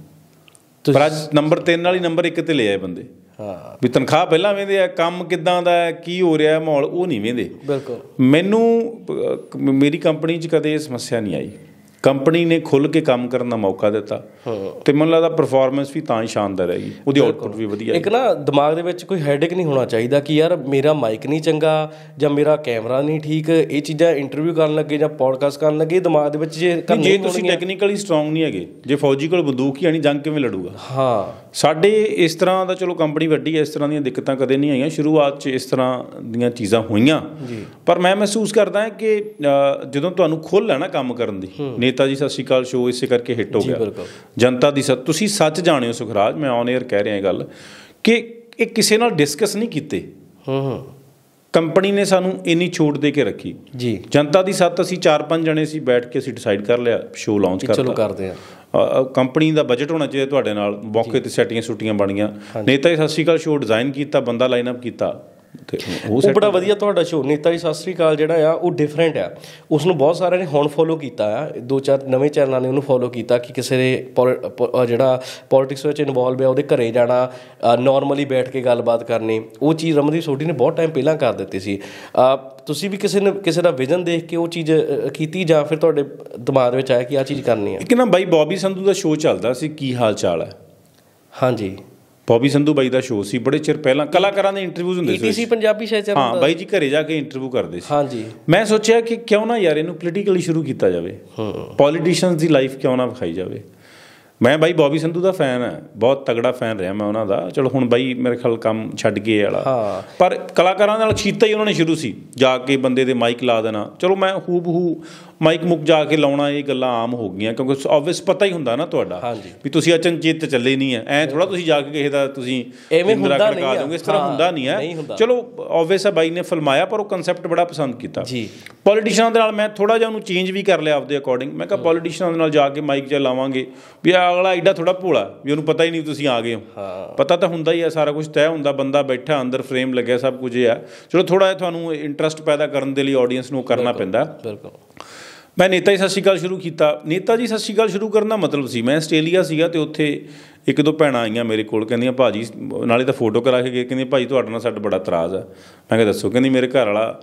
ਪਰ ਅੱਜ ਨੰਬਰ 3 ਵਾਲੀ ਨੰਬਰ 1 ਤੇ ਲੈ ਆਏ ਬੰਦੇ ਹਾਂ ਵੀ ਤਨਖਾਹ ਪਹਿਲਾਂ ਵੇਂਦੇ ਆ ਕੰਮ ਕਿਦਾਂ ਦਾ ਹੈ ਕੀ ਹੋ ਰਿਹਾ ਹੈ ਮਾਹੌਲ ਉਹ ਨਹੀਂ ਵੇਂਦੇ ਬਿਲਕੁਲ ਮੈਨੂੰ ਮੇਰੀ ਕੰਪਨੀ 'ਚ ਕਦੇ ਇਹ ਸਮੱਸਿਆ ਨਹੀਂ ਆਈ ਕੰਪਨੀ ਨੇ ਖੁੱਲ ਕੇ ਕੰਮ ਕਰਨ ਦਾ ਮੌਕਾ ਦਿੱਤਾ ਤੇ ਮੈਨੂੰ ਲੱਗਦਾ ਪਰਫਾਰਮੈਂਸ ਵੀ ਤਾਂ ਹੀ ਸ਼ਾਨਦਾਰ ਹੈਗੀ ਉਹਦੀ ਆਊਟਪੁੱਟ ਵੀ ਵਧੀਆ ਇੱਕ ਨਾ ਦਿਮਾਗ ਦੇ ਵਿੱਚ ਕੋਈ ਹੈਡੇਕ ਨਹੀਂ ਹੋਣਾ ਚਾਹੀਦਾ ਕਿ ਯਾਰ ਮੇਰਾ ਮਾਈਕ ਨਹੀਂ ਚੰਗਾ ਜਾਂ ਮੇਰਾ ਕੈਮਰਾ ਨਹੀਂ ਠੀਕ ਇਹ ਚੀਜ਼ਾਂ ਇੰਟਰਵਿਊ ਕਰਨ ਲੱਗੇ ਜਾਂ ਪੋਡਕਾਸਟ ਕਰਨ ਲੱਗੇ ਦਿਮਾਗ ਦੇ ਵਿੱਚ ਜੇ ਜੇ ਤੁਸੀਂ ਟੈਕਨੀਕਲੀ ਸਟਰੋਂਗ ਨਹੀਂ ਹੈਗੇ ਜੇ ਫੌਜੀ ਕੋਲ ਬੰਦੂਕ ਹੀ ਆਣੀ ਜੰਗ ਕਿਵੇਂ ਲੜੂਗਾ ਹਾਂ ਸਾਡੇ ਇਸ ਤਰ੍ਹਾਂ ਦਾ ਚਲੋ ਕੰਪਨੀ ਵੱਡੀ ਹੈ ਇਸ ਤਰ੍ਹਾਂ ਦੀਆਂ ਦਿੱਕਤਾਂ ਕਦੇ ਨਹੀਂ ਆਈਆਂ ਸ਼ੁਰੂਆਤ 'ਚ ਇਸ ਤਰ੍ਹਾਂ ਦੀਆਂ ਚੀਜ਼ਾਂ ਹੋਈਆਂ ਪਰ ਮੈਂ ਮਹਿਸੂਸ ਕਰਦਾ ਹਾਂ ਕਿ ਜਦੋਂ ਤੁਹਾਨੂੰ ਖੁੱਲ ਹੈ ਨਾ ਕੰਮ ਕਰਨ ਦੀ ਨੇਤਾ ਜੀ ਸਤਿ ਸ਼੍ਰੀ ਅਕਾਲ ਸ਼ੋਅ ਇਸੇ ਕਰਕੇ ਹਿੱਟ ਹੋ ਗਿਆ ਜਨਤਾ ਦੀ ਸਤ ਤੁਸੀਂ ਸੱਚ ਜਾਣਿਓ ਸੁਖਰਾਜ ਮੈਂ ਔਨ 에ਅਰ ਕਹਿ ਰਿਹਾ ਇਹ ਗੱਲ ਕਿ ਇਹ ਕਿਸੇ ਨਾਲ ਡਿਸਕਸ ਨਹੀਂ ਕੀਤੇ ਹਾਂ ਹਾਂ ਕੰਪਨੀ ਨੇ ਸਾਨੂੰ ਇੰਨੀ ਛੋਟ ਦੇ ਕੇ ਰੱਖੀ ਜੀ ਜਨਤਾ ਦੀ ਸੱਤ ਅਸੀਂ 4-5 ਜਣੇ ਸੀ ਬੈਠ ਕੇ ਅਸੀਂ ਡਿਸਾਈਡ ਕਰ ਲਿਆ ਸ਼ੋ ਲਾਂਚ ਕਰਤਾ ਚਲੋ ਕਰਦੇ ਆ ਕੰਪਨੀ ਦਾ ਬਜਟ ਹੋਣਾ ਚਾਹੀਦਾ ਤੁਹਾਡੇ ਨਾਲ ਮੌਕੇ ਤੇ ਸੈਟਿੰਗਾਂ ਸੁਟੀਆਂ ਬਣੀਆਂ ਨਹੀਂ ਤਾਂ ਇਹ ਸ਼ੋਅ ਸ਼ੋ ਡਿਜ਼ਾਈਨ ਕੀਤਾ ਬੰਦਾ ਲਾਈਨ ਅਪ ਕੀਤਾ ਉਹ ਬੜਾ ਵਧੀਆ ਤੁਹਾਡਾ ਸ਼ੋਅ ਨੀਤਾ ਜੀ ਸਤਿ ਕਾਲ ਜਿਹੜਾ ਆ ਉਹ ਡਿਫਰੈਂਟ ਆ ਉਸ ਨੂੰ ਬਹੁਤ ਸਾਰਿਆਂ ਨੇ ਹੁਣ ਫੋਲੋ ਕੀਤਾ ਆ ਦੋ ਚਾਰ ਨਵੇਂ ਚੈਨਲਾਂ ਨੇ ਉਹਨੂੰ ਫੋਲੋ ਕੀਤਾ ਕਿ ਕਿਸੇ ਦੇ ਜਿਹੜਾ ਪੋਲਿਟਿਕਸ ਵਿੱਚ ਇਨਵੋਲਵ ਹੈ ਉਹਦੇ ਘਰੇ ਜਾਣਾ ਨਾਰਮਲੀ ਬੈਠ ਕੇ ਗੱਲਬਾਤ ਕਰਨੀ ਉਹ ਚੀਜ਼ ਰਮਨਦੀਪ ਸੋਢੀ ਨੇ ਬਹੁਤ ਟਾਈਮ ਪਹਿਲਾਂ ਕਰ ਦਿੱਤੀ ਸੀ ਤੁਸੀਂ ਵੀ ਕਿਸੇ ਨੇ ਕਿਸੇ ਦਾ ਵਿਜ਼ਨ ਦੇਖ ਕੇ ਉਹ ਚੀਜ਼ ਕੀਤੀ ਜਾਂ ਫਿਰ ਤੁਹਾਡੇ ਦਿਮਾਗ ਵਿੱਚ ਆਇਆ ਕਿ ਆ ਚੀਜ਼ ਕਰਨੀ ਹੈ ਕਿ ਨਾ ਬਾਈ ਬੌਬੀ ਸੰਧੂ ਦਾ ਸ਼ੋਅ ਚੱਲਦਾ ਸੀ ਕੀ ਹਾਲ ਚਾਲ ਹੈ ਹਾਂਜੀ ਬੌਬੀ ਸੰਧੂ ਬਾਈ ਦਾ ਸ਼ੋਅ ਸੀ ਬੜੇ ਚਿਰ ਪਹਿਲਾਂ ਕਲਾਕਾਰਾਂ ਦੇ ਇੰਟਰਵਿਊਜ਼ ਹੁੰਦੇ ਸੀ ਈਟੀਸੀ e ਪੰਜਾਬੀ ਸ਼ਾਇਦ ਹਾਂ ਬਾਈ ਜੀ ਘਰੇ ਜਾ ਕੇ ਇੰਟਰਵਿਊ ਕਰਦੇ ਸੀ ਹਾਂਜੀ ਮੈਂ ਸੋਚਿਆ ਕਿ ਕਿਉਂ ਨਾ ਯਾਰ ਇਹਨੂੰ ਪੋਲੀਟੀਕਲੀ ਸ਼ੁਰੂ ਕੀਤਾ ਜਾਵੇ ਹਾਂ ਪੋਲੀਟੀਸ਼ੀਅਨਸ ਦੀ ਲਾਈਫ ਕਿਉਂ ਨਾ ਵਿਖਾਈ ਜਾਵੇ ਮੈਂ ਬਾਈ ਬੌਬੀ ਸੰਧੂ ਦਾ ਫੈਨ ਹਾਂ ਬਹੁਤ ਤਗੜਾ ਫੈਨ ਰਿਹਾ ਮੈਂ ਉਹਨਾਂ ਦਾ ਚਲੋ ਹੁਣ ਬਾਈ ਮੇਰੇ ਖਿਆਲ ਕੰਮ ਛੱਡ ਗਏ ਵਾਲਾ ਪਰ ਕਲਾਕਾਰਾਂ ਨਾਲ ਕੀਤਾ ਹੀ ਉਹਨਾਂ ਨੇ ਸ਼ੁਰੂ ਸੀ ਜਾ ਕੇ ਬੰਦੇ ਦੇ ਮਾਈਕ ਲਾ ਦੇਣਾ ਚਲੋ ਮੈਂ ਹੂਬ ਹੂ ਮਾਈਕ ਮੁੱਕ ਜਾ ਕੇ ਲਾਉਣਾ ਇਹ ਗੱਲਾਂ ਆਮ ਹੋ ਗਈਆਂ ਕਿਉਂਕਿ ਆਬਵੀਅਸ ਪਤਾ ਹੀ ਹੁੰਦਾ ਨਾ ਤੁਹਾਡਾ ਵੀ ਤੁਸੀਂ ਅਚਨਚੇਤ ਚੱਲੇ ਨਹੀਂ ਐ ਐ ਥੋੜਾ ਤੁਸੀਂ ਜਾ ਕੇ ਕਿਸੇ ਦਾ ਤੁਸੀਂ ਐਵੇਂ ਹੁੰਦਾ ਨਹੀਂ ਆ ਇਸ ਤਰ੍ਹਾਂ ਹੁੰਦਾ ਨਹੀਂ ਐ ਚਲੋ ਆਬਵੀਅਸ ਆ ਬਾਈ ਨੇ ਫਲਮਾਇਆ ਪਰ ਉਹ ਕਨਸੈਪਟ ਬੜਾ ਪਸੰਦ ਕੀਤਾ ਜੀ ਪੋਲੀਟੀਸ਼ੀਅਨਾਂ ਦੇ ਨਾਲ ਮੈਂ ਥੋੜਾ ਜਿਹਾ ਉਹਨੂੰ ਚੇਂਜ ਵੀ ਕਰ ਲਿਆ ਆਪਦੇ ਅਕੋਰਡਿੰਗ ਮੈਂ ਕਿਹਾ ਪੋਲੀਟੀਸ਼ੀਅਨਾਂ ਦੇ ਨਾਲ ਜਾ ਕੇ ਮਾਈਕ 'ਚ ਲਾਵਾਂਗੇ ਵੀ ਅਗਲਾ ਐਡਾ ਥੋੜਾ ਭੋਲਾ ਵੀ ਉਹਨੂੰ ਪਤਾ ਹੀ ਨਹੀਂ ਤੁਸੀਂ ਆ ਗਏ ਹੋ ਪਤਾ ਤਾਂ ਹੁੰਦਾ ਹੀ ਆ ਸਾਰਾ ਕੁਝ ਤੈਅ ਹੁੰਦਾ ਬੰਦਾ ਬੈਠਾ ਅੰਦਰ ਫਰੇਮ ਲੱਗਿਆ ਸਭ ਕੁਝ ਇਹ ਆ ਚਲੋ ਥੋੜਾ ਜਿਹਾ ਤੁਹਾਨੂੰ ਇੰਟਰਸਟ ਪੈਦਾ ਕਰਨ ਦੇ ਲਈ ਆਡੀਅנס ਨੂੰ ਕਰਨਾ ਪੈਂਦਾ ਬਿਲਕੁਲ ਮੈਂ ਨੇਤਾ ਜੀ ਸਤਿ ਸ਼੍ਰੀ ਅਕਾਲ ਸ਼ੁਰੂ ਕੀਤਾ ਨੇਤਾ ਜੀ ਸਤਿ ਸ਼੍ਰੀ ਅਕਾਲ ਸ਼ੁਰੂ ਕਰਨ ਦਾ ਮਤਲਬ ਸੀ ਮੈਂ ਆਸਟ੍ਰੇਲੀਆ ਸੀਗਾ ਤੇ ਉੱਥੇ ਇੱਕ ਦੋ ਭੈਣਾਂ ਆਈਆਂ ਮੇਰੇ ਕੋਲ ਕਹਿੰਦੀਆਂ ਭਾਜੀ ਨਾਲੇ ਤਾਂ ਫੋਟੋ ਕਰਾ ਕੇ ਗਏ ਕਹਿੰਦੇ ਭਾਜੀ ਤੁਹਾਡਾ ਨਾਲ ਸਾਡਾ ਬੜਾ ਇਤਰਾਜ਼ ਆ ਮੈਂ ਕਿਹਾ ਦੱਸੋ ਕਹਿੰਦੀ ਮੇਰੇ ਘਰ ਵਾਲਾ